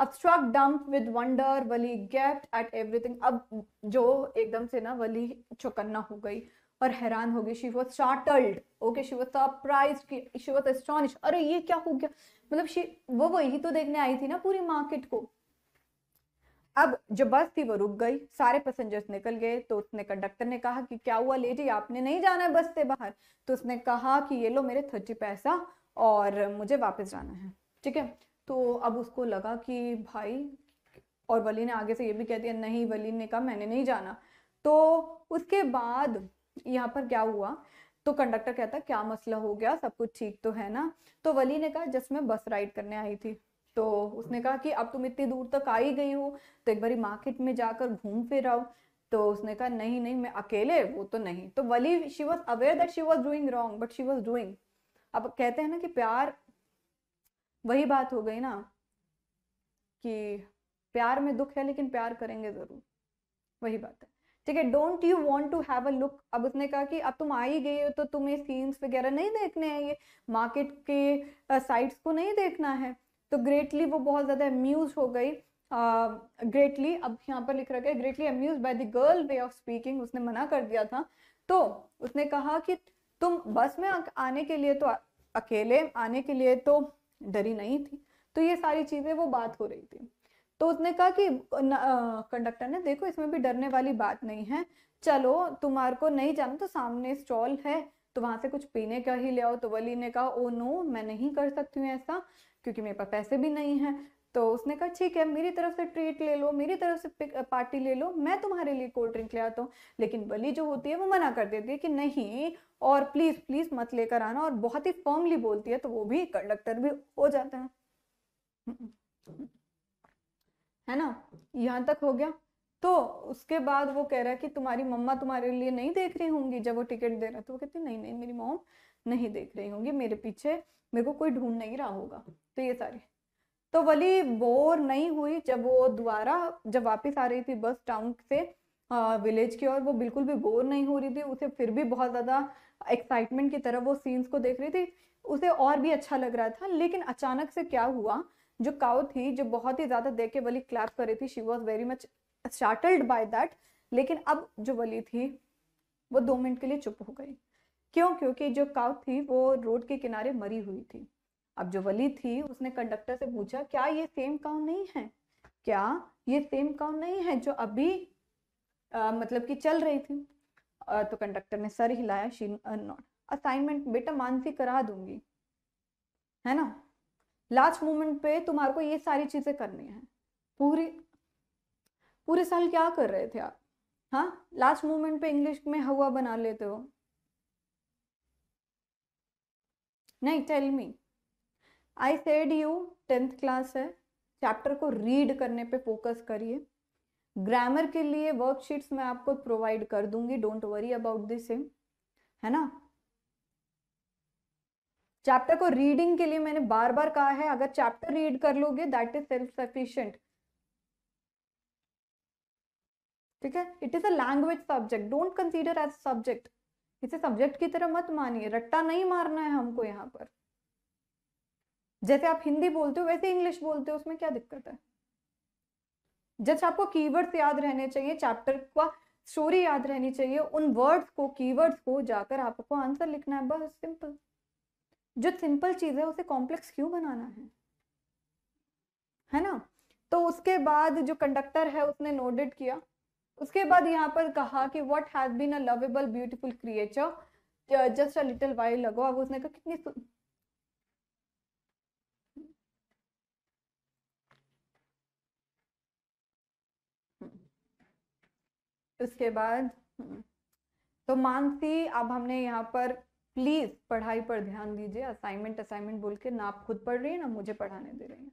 अब struck dumb with wonder Valli gaped at everything अब जो एकदम से ना वली चौकन्ना हो गई और हैरान हो गई शी वॉज शार्टल्ड ओके शिव सरप्राइज की शी अरे ये क्या हो गया मतलब वो वही तो देखने आई थी ना पूरी मार्केट को अब जब बस थी वो रुक गई सारे पैसेंजर्स निकल गए तो उसने कंडक्टर ने कहा कि क्या हुआ लेडी आपने नहीं जाना है बस से बाहर तो उसने कहा कि ये लो मेरे थर्टी पैसा और मुझे वापस जाना है ठीक है तो अब उसको लगा कि भाई और वली ने आगे से ये भी कह दिया नहीं वली ने कहा मैंने नहीं जाना तो उसके बाद यहाँ पर क्या हुआ तो कंडक्टर कहता क्या मसला हो गया सब कुछ ठीक तो है ना तो वली ने कहा जस्ट मैं बस राइड करने आई थी तो उसने कहा कि अब तुम इतनी दूर तक आ ही गई हो तो एक बारी मार्केट में जाकर घूम फिर आओ तो उसने कहा नहीं नहीं मैं अकेले वो तो नहीं तो Valli she was aware that she was doing wrong but she was doing अब कहते हैं ना कि प्यार वही बात हो गई ना कि प्यार में दुख है लेकिन प्यार करेंगे जरूर वही बात है ठीक है don't you want to have a look अब उसने कहा कि अब तुम आ ही गई हो तो तुम्हें सीन्स वगैरह नहीं देखने हैं ये मार्केट के साइट्स को नहीं देखना है तो ग्रेटली वो बहुत ज़्यादा अम्यूज हो गई ग्रेटली uh, अब यहाँ पर लिख रखा है greatly amuse by the girl way of speaking उसने मना कर दिया था तो उसने कहा कि तुम बस में आने के लिए तो अकेले आने के लिए तो डरी नहीं थी तो ये सारी चीज़ें वो बात हो रही थी तो उसने कहा कि कंडक्टर ने देखो इसमें भी डरने वाली बात नहीं है चलो तुम्हारे को नहीं जाना तो सामने स्टॉल है तो वहाँ से कुछ पीने का ही ले आओ तो वली ने कहा ओ नो मैं नहीं कर सकती हूँ ऐसा क्योंकि मेरे पास पैसे भी नहीं हैं तो उसने कहा ठीक है मेरी तरफ से ट्रीट ले लो मेरी तरफ से पार्टी ले लो मैं तुम्हारे लिए कोल्ड ड्रिंक ले आता हूँ लेकिन वली जो होती है वो मना कर देती है कि नहीं और प्लीज़ प्लीज़ मत लेकर आना और बहुत ही फर्मली बोलती है तो वो भी कंडक्टर भी हो जाता है है ना यहाँ तक हो गया तो उसके बाद वो कह रहा है कि तुम्हारी मम्मा तुम्हारे लिए नहीं देख रही होंगी जब वो टिकट दे रहा तो वो कहती नहीं नहीं मेरी मोम नहीं देख रही होंगी मेरे पीछे मेरे को कोई ढूंढ नहीं रहा होगा तो ये सारी तो वली बोर नहीं हुई जब वो दोबारा जब वापस आ रही थी बस टाउन से विलेज की ओर वो बिल्कुल भी बोर नहीं हो रही थी उसे फिर भी बहुत ज़्यादा एक्साइटमेंट की तरह वो सीन्स को देख रही थी उसे और भी अच्छा लग रहा था लेकिन अचानक से क्या हुआ जो काउ थी जो बहुत ही ज़्यादा देख के वली क्लैप कर रही थी she was very much startled by that लेकिन अब जो वली थी वो दो मिनट के लिए चुप हो गई क्यों क्योंकि जो काउ थी वो रोड के किनारे मरी हुई थी अब जो वली थी उसने कंडक्टर से पूछा क्या ये सेम काउ नहीं है क्या ये सेम काउ नहीं है जो अभी आ, मतलब कि चल रही थी आ, तो कंडक्टर ने सर हिलाया शी नॉट असाइनमेंट बेटा मानसी करा दूंगी है ना लास्ट मोमेंट पे तुम्हारे को ये सारी चीजें करनी है पूरी पूरे साल क्या कर रहे थे आप हाँ लास्ट मोमेंट पे इंग्लिश में हवा बना लेते हो नहीं tell me I said you tenth class है चैप्टर को रीड करने पे फोकस करिए ग्रामर के लिए वर्कशीट्स मैं आपको प्रोवाइड कर दूंगी डोंट वरी अबाउट दिस है ना चैप्टर को रीडिंग के लिए मैंने बार बार कहा है अगर चैप्टर रीड कर लोगे दैट इज सेल्फ सफिशियंट ठीक है it is a language subject don't consider as subject इसे सब्जेक्ट की तरह मत मानिए रट्टा नहीं मारना है हमको यहाँ पर जैसे आप हिंदी बोलते हो वैसे इंग्लिश बोलते हो उसमें क्या दिक्कत है जैसे आपको कीवर्ड्स याद रहने चाहिए चैप्टर का स्टोरी याद रहनी चाहिए उन वर्ड्स को कीवर्ड्स को जाकर आपको आंसर लिखना है बस सिंपल जो सिंपल चीज है उसे कॉम्प्लेक्स क्यों बनाना है है ना तो उसके बाद जो कंडक्टर है उसने नोटेड किया उसके बाद यहाँ पर कहा कि what has been a lovable beautiful creature just a little while लगो अब उसने कहा कितनी उसके बाद हम्म, तो मानसी अब हमने यहाँ पर प्लीज पढ़ाई पर ध्यान दीजिए असाइनमेंट असाइनमेंट बोल के ना आप खुद पढ़ रही है ना मुझे पढ़ाने दे रही है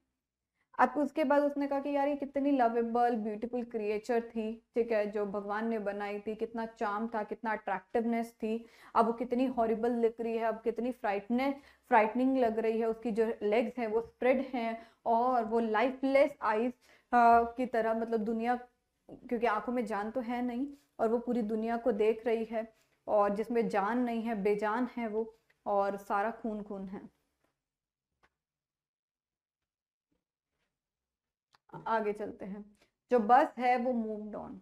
अब उसके बाद उसने कहा कि यार ये कितनी लवेबल ब्यूटीफुल क्रिएचर थी ठीक है जो भगवान ने बनाई थी कितना चाम था कितना अट्रैक्टिवनेस थी अब वो कितनी हॉरिबल लग रही है अब कितनी फ्राइटनेस फ्राइटनिंग लग रही है उसकी जो लेग्स हैं वो स्प्रेड हैं और वो लाइफलेस आइज की तरह मतलब दुनिया क्योंकि आंखों में जान तो है नहीं और वो पूरी दुनिया को देख रही है और जिसमें जान नहीं है बेजान है वो और सारा खून खून है आगे चलते हैं जो बस है वो मूवड ऑन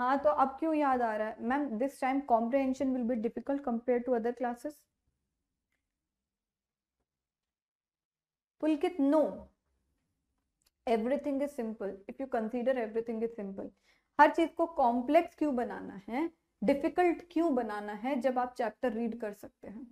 हाँ तो अब क्यों याद आ रहा है ma'am this time comprehension will be difficult compare to other classes Pulkit no everything is simple if you consider everything is simple हर चीज को कॉम्प्लेक्स क्यों बनाना है डिफिकल्ट क्यों बनाना है जब आप चैप्टर रीड कर सकते हैं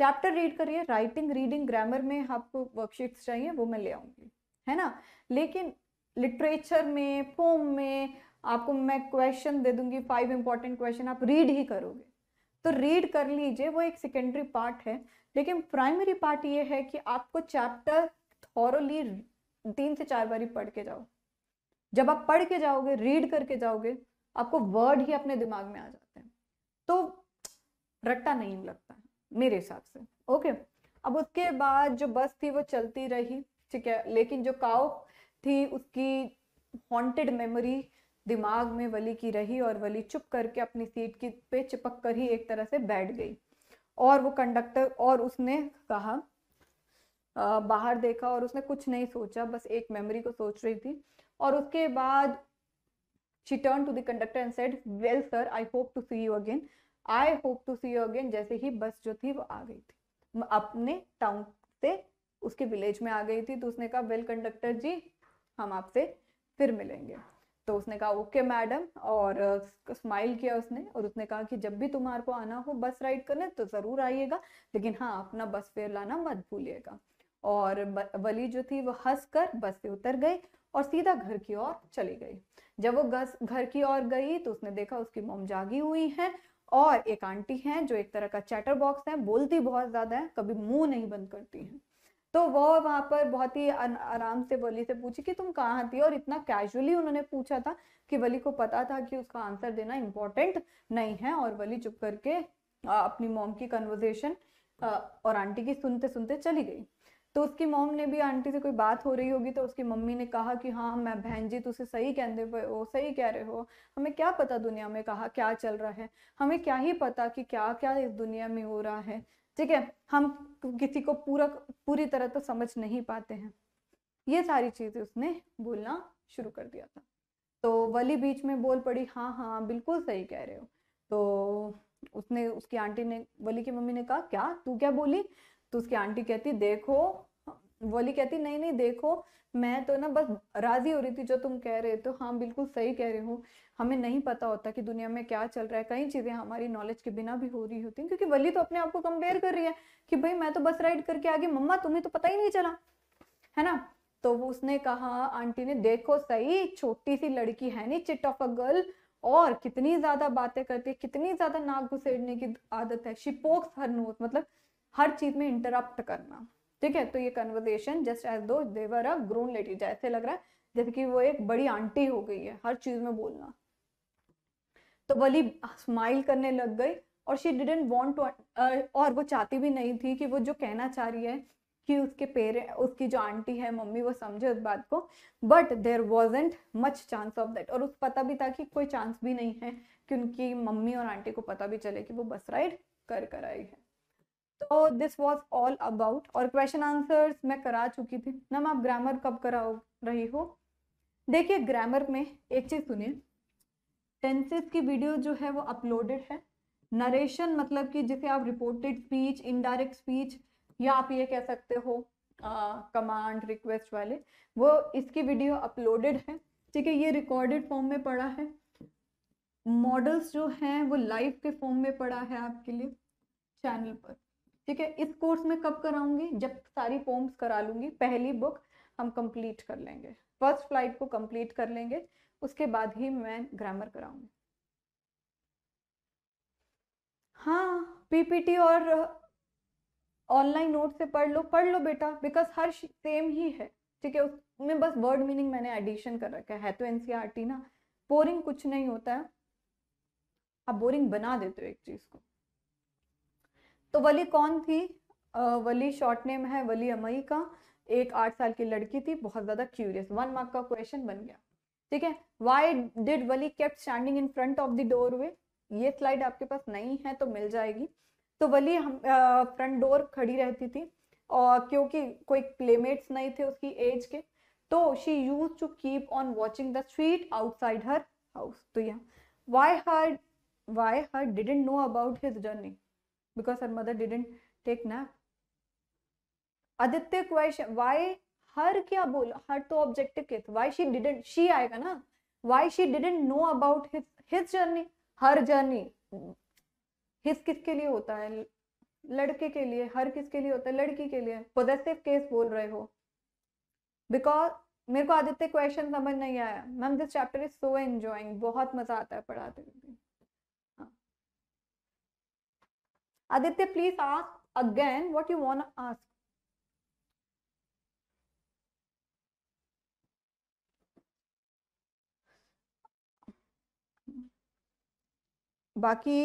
चैप्टर रीड करिए राइटिंग रीडिंग ग्रामर में आपको वर्कशीट्स चाहिए वो मैं ले आऊंगी है ना लेकिन लिटरेचर में पोम में आपको मैं क्वेश्चन दे दूंगी फाइव इंपॉर्टेंट क्वेश्चन आप रीड ही करोगे तो रीड कर लीजिए वो एक सेकेंडरी पार्ट है लेकिन प्राइमरी पार्ट ये है कि आपको चैप्टर थॉरली तीन से चार बारी पढ़ के जाओ जब आप पढ़ के जाओगे रीड करके जाओगे आपको वर्ड ही अपने दिमाग में आ जाते हैं तो रट्टा नहीं लगता मेरे हिसाब से ओके अब उसके बाद जो बस थी वो चलती रही ठीक है लेकिन जो काओ थी उसकी हॉन्टेड मेमोरी दिमाग में वली की रही और वली चुप करके अपनी सीट की पे चिपक कर ही एक तरह से बैठ गई और वो कंडक्टर और उसने कहा आ, बाहर देखा और उसने कुछ नहीं सोचा बस एक मेमोरी को सोच रही थी और उसके बाद she turn to the conductor and said well sir I hope to see you again I hope to see you again जैसे ही बस जो थी वो आ गई थी अपने टाउन से उसके विलेज में आ गई थी तो उसने कहा वेल कंडक्टर जी हम आपसे फिर मिलेंगे तो उसने कहा ओके मैडम और स्माइल किया उसने और उसने कहा कि जब भी तुम्हारे को आना हो बस राइड करने तो ज़रूर आइएगा लेकिन हाँ अपना बस फेयर लाना मत भूलिएगा और वली जो थी वो हंस कर बस से उतर गई और सीधा घर की ओर चली गई जब वो घर की ओर गई तो उसने देखा उसकी मोम जागी हुई है और एक आंटी है जो एक तरह का चैटर बॉक्स है बोलती बहुत ज़्यादा है कभी मुंह नहीं बंद करती है तो वो वहां पर बहुत ही आराम से वली से पूछी कि तुम कहाँ थी और इतना कैजुअली उन्होंने पूछा था कि वली को पता था कि उसका आंसर देना इम्पोर्टेंट नहीं है और वली चुप करके अपनी मोम की कन्वर्जेशन और आंटी की सुनते सुनते चली गई तो उसकी मोम ने भी आंटी से कोई बात हो रही होगी तो उसकी मम्मी ने कहा कि हाँ मैं बहन जी तुझे सही कहते हो सही कह रहे हो हमें क्या पता दुनिया में कहा क्या चल रहा है हमें क्या ही पता कि क्या क्या इस दुनिया में हो रहा है ठीक है हम किसी को पूरा पूरी तरह तो समझ नहीं पाते हैं ये सारी चीज़ें उसने बोलना शुरू कर दिया था तो वली बीच में बोल पड़ी हाँ हाँ बिल्कुल सही कह रहे हो तो उसने उसकी आंटी ने वली की मम्मी ने कहा क्या तू क्या बोली तो उसकी आंटी कहती देखो वली कहती नहीं नहीं देखो मैं तो ना बस राजी हो रही थी जो तुम कह रहे हो हाँ बिल्कुल सही कह रहे हो हमें नहीं पता होता कि दुनिया में क्या चल रहा है कई चीज़ें हमारी नॉलेज के बिना भी हो रही होती हैं क्योंकि वली तो अपने आप को कंपेयर कर रही है कि भाई मैं तो बस राइड करके आ गई मम्मा तुम्हें तो पता ही नहीं चला है ना तो वो उसने कहा आंटी ने देखो सही छोटी सी लड़की है नी चिट ऑफ अ गर्ल और कितनी ज्यादा बातें करती है कितनी ज्यादा नाक घुसेड़ने की आदत है शिपोक्स हर नोट मतलब हर चीज में इंटरप्ट करना ठीक है तो ये कन्वर्जेशन जस्ट एज दो देवर अ ग्रोन लेडी जैसे लग रहा है कि वो एक बड़ी आंटी हो गई है हर चीज में बोलना तो वली स्माइल करने लग गई और शी डिडेंट वॉन्ट टू और वो चाहती भी नहीं थी कि वो जो कहना चाह रही है कि उसके पेरेंट उसकी जो आंटी है मम्मी वो समझे उस बात को but there wasn't much chance of that और उस पता भी था कि कोई चांस भी नहीं है कि उनकी मम्मी और आंटी को पता भी चले कि वो बस राइड कर कर आई है तो दिस वॉज ऑल अबाउट और क्वेश्चन आंसर्स मैं करा चुकी थी मैम आप ग्रामर कब करा रही हो देखिए ग्रामर में एक चीज़ सुनिए टेंसेस की वीडियो जो है वो अपलोडेड है नरेशन मतलब कि जिसे आप रिपोर्टेड स्पीच इनडायरेक्ट स्पीच या आप ये कह सकते हो कमांड uh, रिक्वेस्ट वाले वो इसकी वीडियो अपलोडेड है ठीक है ये रिकॉर्डेड फॉर्म में पड़ा है मॉडल्स जो हैं वो लाइव के फॉर्म में पड़ा है आपके लिए चैनल पर ठीक है इस कोर्स में कब कराऊंगी जब सारी पोम्स करा लूंगी पहली बुक हम कंप्लीट कर लेंगे फर्स्ट फ्लाइट को कंप्लीट कर लेंगे उसके बाद ही मैं ग्रामर कराऊंगी हाँ पीपीटी और ऑनलाइन uh, नोट से पढ़ लो पढ़ लो बेटा बिकॉज हर सेम ही है ठीक है उसमें बस वर्ड मीनिंग मैंने एडिशन कर रखा है तो एनसीआरटी e ना बोरिंग कुछ नहीं होता है आप बोरिंग बना देते हो एक चीज़ को तो वली कौन थी वली शॉर्ट नेम है वली अमई का एक आठ साल की लड़की थी बहुत ज़्यादा क्यूरियस वन मार्क का क्वेश्चन बन गया ठीक है why did Valli kept standing in front of the doorway ये स्लाइड आपके पास नहीं है तो मिल जाएगी तो वली हम फ्रंट डोर खड़ी रहती थी और क्योंकि कोई प्लेमेट्स नहीं थे उसकी एज के तो she use to keep on watching the street outside her house तो यहाँ why her why her didn't know about his journey because her mother didn't take nap aditya question why her kya bol her to objective ke why she didn't she aayega na why she didn't know about his his journey her journey his किसके लिए होता है लड़के के लिए हर किसके लिए होता है लड़की के लिए पोजेसिव केस बोल रहे हो बिकॉज मेरे को आदित्य क्वेश्चन समझ नहीं आया ma'am this chapter is so enjoying बहुत मजा आता है पढ़ाते हुए Aditya, please ask again what you want to ask. बाकी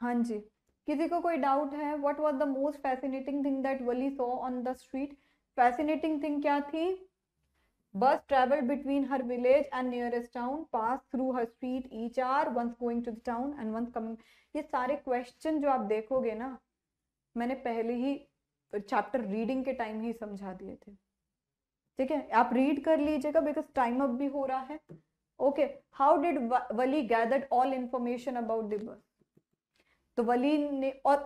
हाँ जी किसी को कोई डाउट है what was the most fascinating thing that Valli saw on the street fascinating thing क्या थी bus travel between her village and nearest town pass through her street each hour once going to the town and ones coming ये सारे question जो आप देखोगे ना मैंने पहले ही चैप्टर रीडिंग के टाइम ही समझा दिए थे ठीक है आप रीड कर लीजिएगा बिकॉज टाइम अप भी हो रहा है okay how did Valli gathered all information about the bus तो वली ने और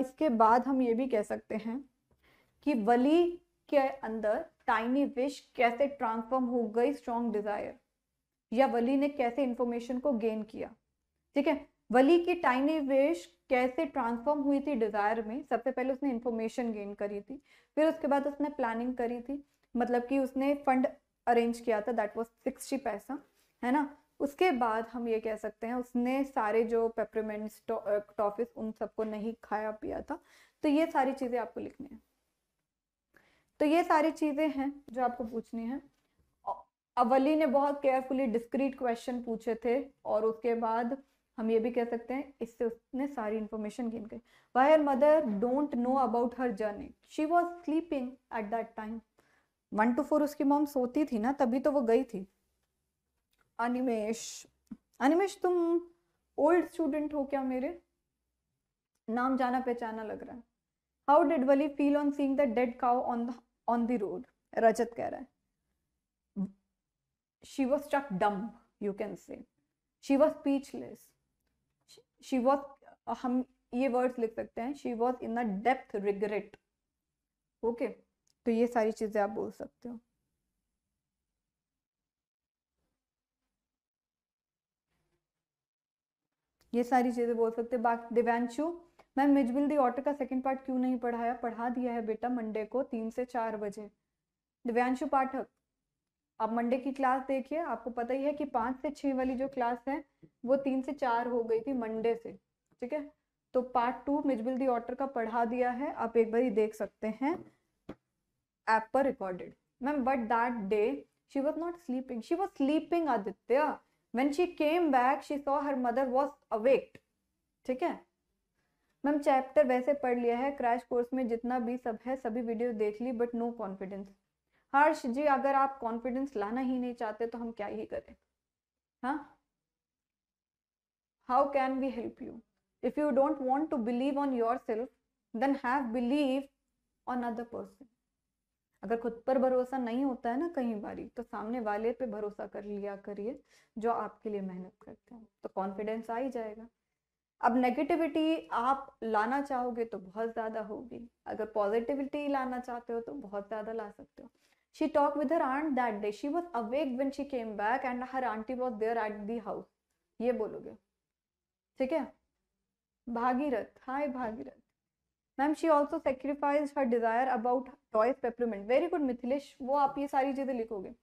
इसके बाद हम ये भी कह सकते हैं कि वली के अंदर टाइनी विश कैसे ट्रांसफॉर्म हो गई स्ट्रॉन्ग डिज़ायर या वली ने कैसे इंफॉर्मेशन को गेन किया ठीक है वली की टाइनी विश कैसे ट्रांसफॉर्म हुई थी डिज़ायर में सबसे पहले उसने इन्फॉर्मेशन गेन करी थी फिर उसके बाद उसने प्लानिंग करी थी मतलब कि उसने फंड अरेंज किया था दैट वाज सिक्सटी पैसा है ना उसके बाद हम ये कह सकते हैं उसने सारे जो पेपरमेंट्स टॉफिस उन सबको नहीं खाया पिया था तो ये सारी चीज़ें आपको लिखनी है तो ये सारी चीज़ें हैं जो आपको पूछनी है अवली ने बहुत केयरफुली डिस्क्रीट क्वेश्चन पूछे थे और उसके बाद हम ये भी कह सकते हैं इससे उसने सारी इंफॉर्मेशन गेन करी why her mother don't know about her journey she was sleeping at that time one two four उसकी मॉम सोती थी ना तभी तो वो गई थी अनिमेश अनिमेश तुम ओल्ड स्टूडेंट हो क्या मेरे नाम जाना पहचाना लग रहा है how did Valli feel on seeing the dead cow on the on the road Rajat कह रहा है she was stuck dumb you can say she was speechless she was हम ये वर्ड्स लिख सकते हैं she was in a depth regret okay तो ये सारी चीज़ें आप बोल सकते हो ये सारी चीज़ें बोल सकते बाकी Divyanshu ma'am Mijbil the otter का सेकंड पार्ट क्यों नहीं पढ़ाया पढ़ा दिया है बेटा मंडे को तीन से चार बजे दिव्यांशु पाठक आप मंडे की क्लास देखिए आपको पता ही है कि पांच से छह वाली जो क्लास है वो तीन से चार हो गई थी मंडे से ठीक है तो part two Mijbil the otter का पढ़ा दिया है आप एक बार ही देख सकते हैं ऐप पर recorded ma'am but that day she was not sleeping she was sleeping Aditya when she came back she saw her mother was awake ठीक है मैम चैप्टर वैसे पढ़ लिया है क्रैश कोर्स में जितना भी सब है सभी वीडियो देख ली but no confidence Harsh ji अगर आप कॉन्फिडेंस लाना ही नहीं चाहते तो हम क्या ही करें हाँ how can we help you if you don't want to believe on yourself then have believe on other person अगर खुद पर भरोसा नहीं होता है ना कहीं बारी तो सामने वाले पे भरोसा कर लिया करिए जो आपके लिए मेहनत करते हैं तो कॉन्फिडेंस आ ही जाएगा अब नेगेटिविटी आप लाना चाहोगे तो बहुत ज़्यादा होगी अगर पॉजिटिविटी लाना चाहते हो तो बहुत ज़्यादा ला सकते हो she talk with her aunt that day she was awake when she came back and her aunty was there at the house ये बोलोगे ठीक है Bhagirath hi Bhagirath ma'am she also sacrifice her desire about toy peppermint very good Mithilesh वो आप ये सारी चीजें लिखोगे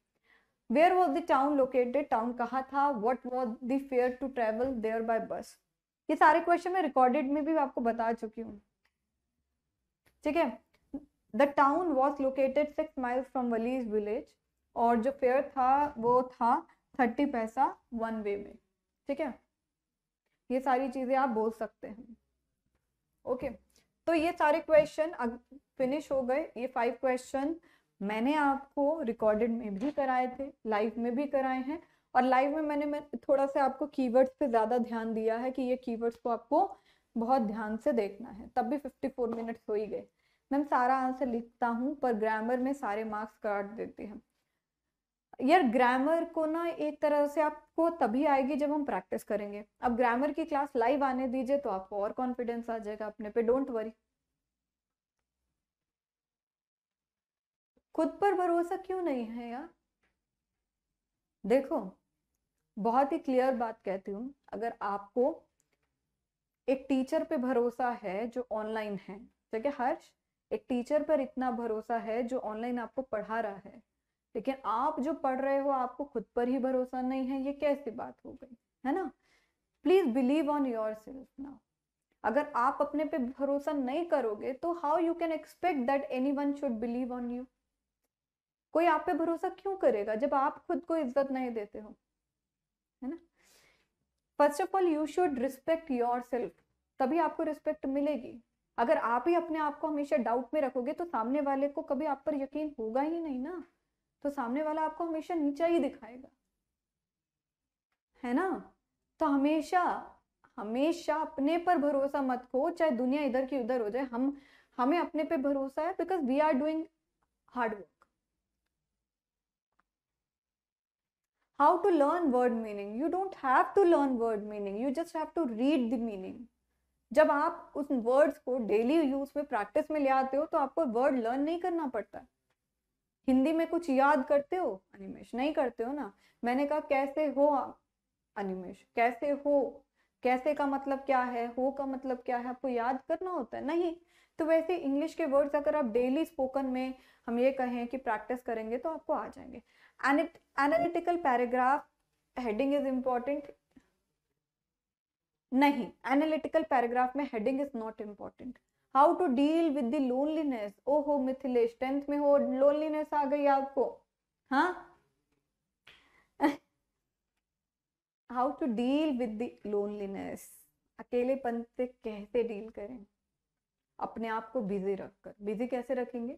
where was the town located town कहाँ था what was the fare to travel there by bus ये सारे क्वेश्चन मैं रिकॉर्डेड में भी आपको बता चुकी हूँ ठीक है the town was located six miles from Valli's village और जो फेयर था वो था थर्टी पैसा वन वे में ठीक है ये सारी चीज़ें आप बोल सकते हैं ओके okay. तो ये सारे क्वेश्चन फिनिश हो गए ये फाइव क्वेश्चन मैंने आपको रिकॉर्डेड में भी कराए थे लाइव में भी कराए हैं और लाइव में मैंने मैं थोड़ा सा आपको कीवर्ड्स पे ज़्यादा ध्यान दिया है कि ये कीवर्ड्स को आपको बहुत ध्यान से देखना है तब भी 54 मिनट्स हो ही गए मैम सारा आंसर लिखता हूँ पर ग्रामर में सारे मार्क्स काट देते हैं यार ग्रामर को ना एक तरह से आपको तभी आएगी जब हम प्रैक्टिस करेंगे अब ग्रामर की क्लास लाइव आने दीजिए तो आपको और कॉन्फिडेंस आ जाएगा अपने पे डोंट वरी खुद पर भरोसा क्यों नहीं है यार देखो बहुत ही क्लियर बात कहती हूँ अगर आपको एक टीचर पे भरोसा है जो ऑनलाइन है ठीक है हर्ष एक टीचर पर इतना भरोसा है जो ऑनलाइन आपको पढ़ा रहा है लेकिन आप जो पढ़ रहे हो आपको खुद पर ही भरोसा नहीं है ये कैसी बात हो गई है ना please believe on yourself now अगर आप अपने पे भरोसा नहीं करोगे तो how you can expect that anyone should believe on you कोई आप पे भरोसा क्यों करेगा जब आप खुद को इज्जत नहीं देते हो है ना first of all you should respect yourself तभी आपको रिस्पेक्ट मिलेगी अगर आप ही अपने आप को हमेशा डाउट में रखोगे तो सामने वाले को कभी आप पर यकीन होगा ही नहीं ना तो सामने वाला आपको हमेशा नीचा ही दिखाएगा है ना तो हमेशा हमेशा अपने पर भरोसा मत खो चाहे दुनिया इधर की उधर हो जाए हम हमें अपने पे भरोसा है because we are doing hard work how to learn word meaning you don't have to learn word meaning you just have to read the meaning जब आप उस वर्ड्स को डेली यूज में प्रैक्टिस में ले आते हो तो आपको वर्ड लर्न नहीं करना पड़ता हिंदी में कुछ याद करते हो अनिमेश नहीं करते हो ना मैंने कहा कैसे हो आप अनिमेश कैसे हो कैसे का मतलब क्या है हो का मतलब क्या है आपको याद करना होता है नहीं तो वैसे इंग्लिश के वर्ड्स अगर आप डेली स्पोकन में हम ये कहें कि प्रैक्टिस करेंगे तो आपको आ जाएंगे analytical paragraph heading is important नहीं एनालिटिकल पैराग्राफ में heading is not important how to deal with the loneliness ओ हो मिथिलेश टेंथ में हो लोनलीनेस आ गई आपको हाँ how to deal with the loneliness अकेलेपन से कैसे डील करें अपने आप को बिजी रखकर बिजी कैसे रखेंगे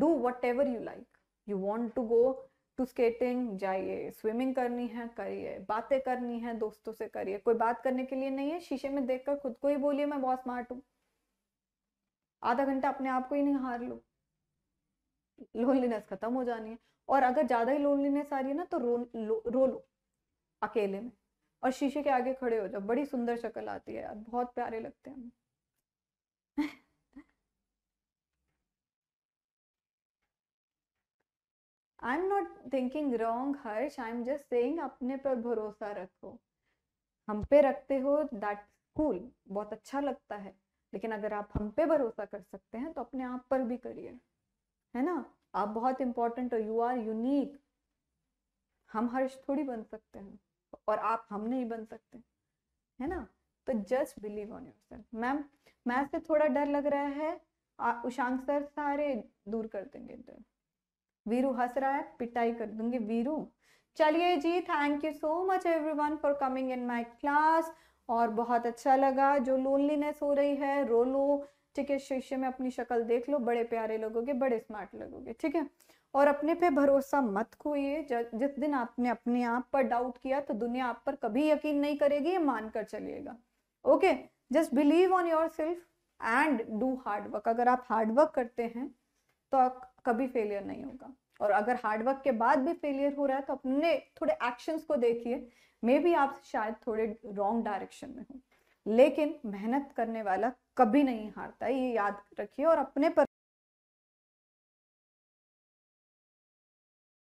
do whatever you like you want to go to skating जाइए स्विमिंग करनी है करिए बातें करनी है दोस्तों से करिए कोई बात करने के लिए नहीं है शीशे में देखकर खुद को ही बोलिए मैं बहुत स्मार्ट हूँ आधा घंटा अपने आप को ही नहीं हार लो लोनलीनेस खत्म हो जानी है और अगर ज्यादा ही लोनलीनेस आ रही है ना तो रो लो, रो लो अकेले में और शीशे के आगे खड़े हो जाओ बड़ी सुंदर शक्ल आती है यार बहुत प्यारे लगते हैं हमें I am not thinking wrong Harsh I am just saying अपने पर भरोसा रखो हम पे रखते हो दैट कूल बहुत अच्छा लगता है लेकिन अगर आप हम पे भरोसा कर सकते हैं तो अपने आप पर भी करिए है ना आप बहुत इंपॉर्टेंट हो यू आर यूनिक हम हर्ष थोड़ी बन सकते हैं और आप हम नहीं बन सकते है ना तो just believe on yourself ma'am math से थोड़ा डर लग रहा है उशांक सर सारे दूर कर देंगे डर वीरू हंस रहा है पिटाई कर दूंगी वीरू चलिए जी thank you so much everyone for coming in my class और बहुत अच्छा लगा जो लोनलीनेस हो रही है रो लो ठीक है शीशे में अपनी शक्ल देख लो बड़े प्यारे लगोगे बड़े स्मार्ट लगोगे ठीक है और अपने पे भरोसा मत खोइए जिस दिन आपने अपने आप पर डाउट किया तो दुनिया आप पर कभी यकीन नहीं करेगी ये मान कर चलिएगा okay just believe on yourself and do hard work अगर आप हार्ड वर्क करते हैं तो कभी फेलियर नहीं होगा और अगर हार्डवर्क के बाद भी फेलियर हो रहा है तो अपने थोड़े एक्शंस को देखिए मे भी आप शायद थोड़े रॉन्ग डायरेक्शन में हो लेकिन मेहनत करने वाला कभी नहीं हारता ये याद रखिए और अपने पर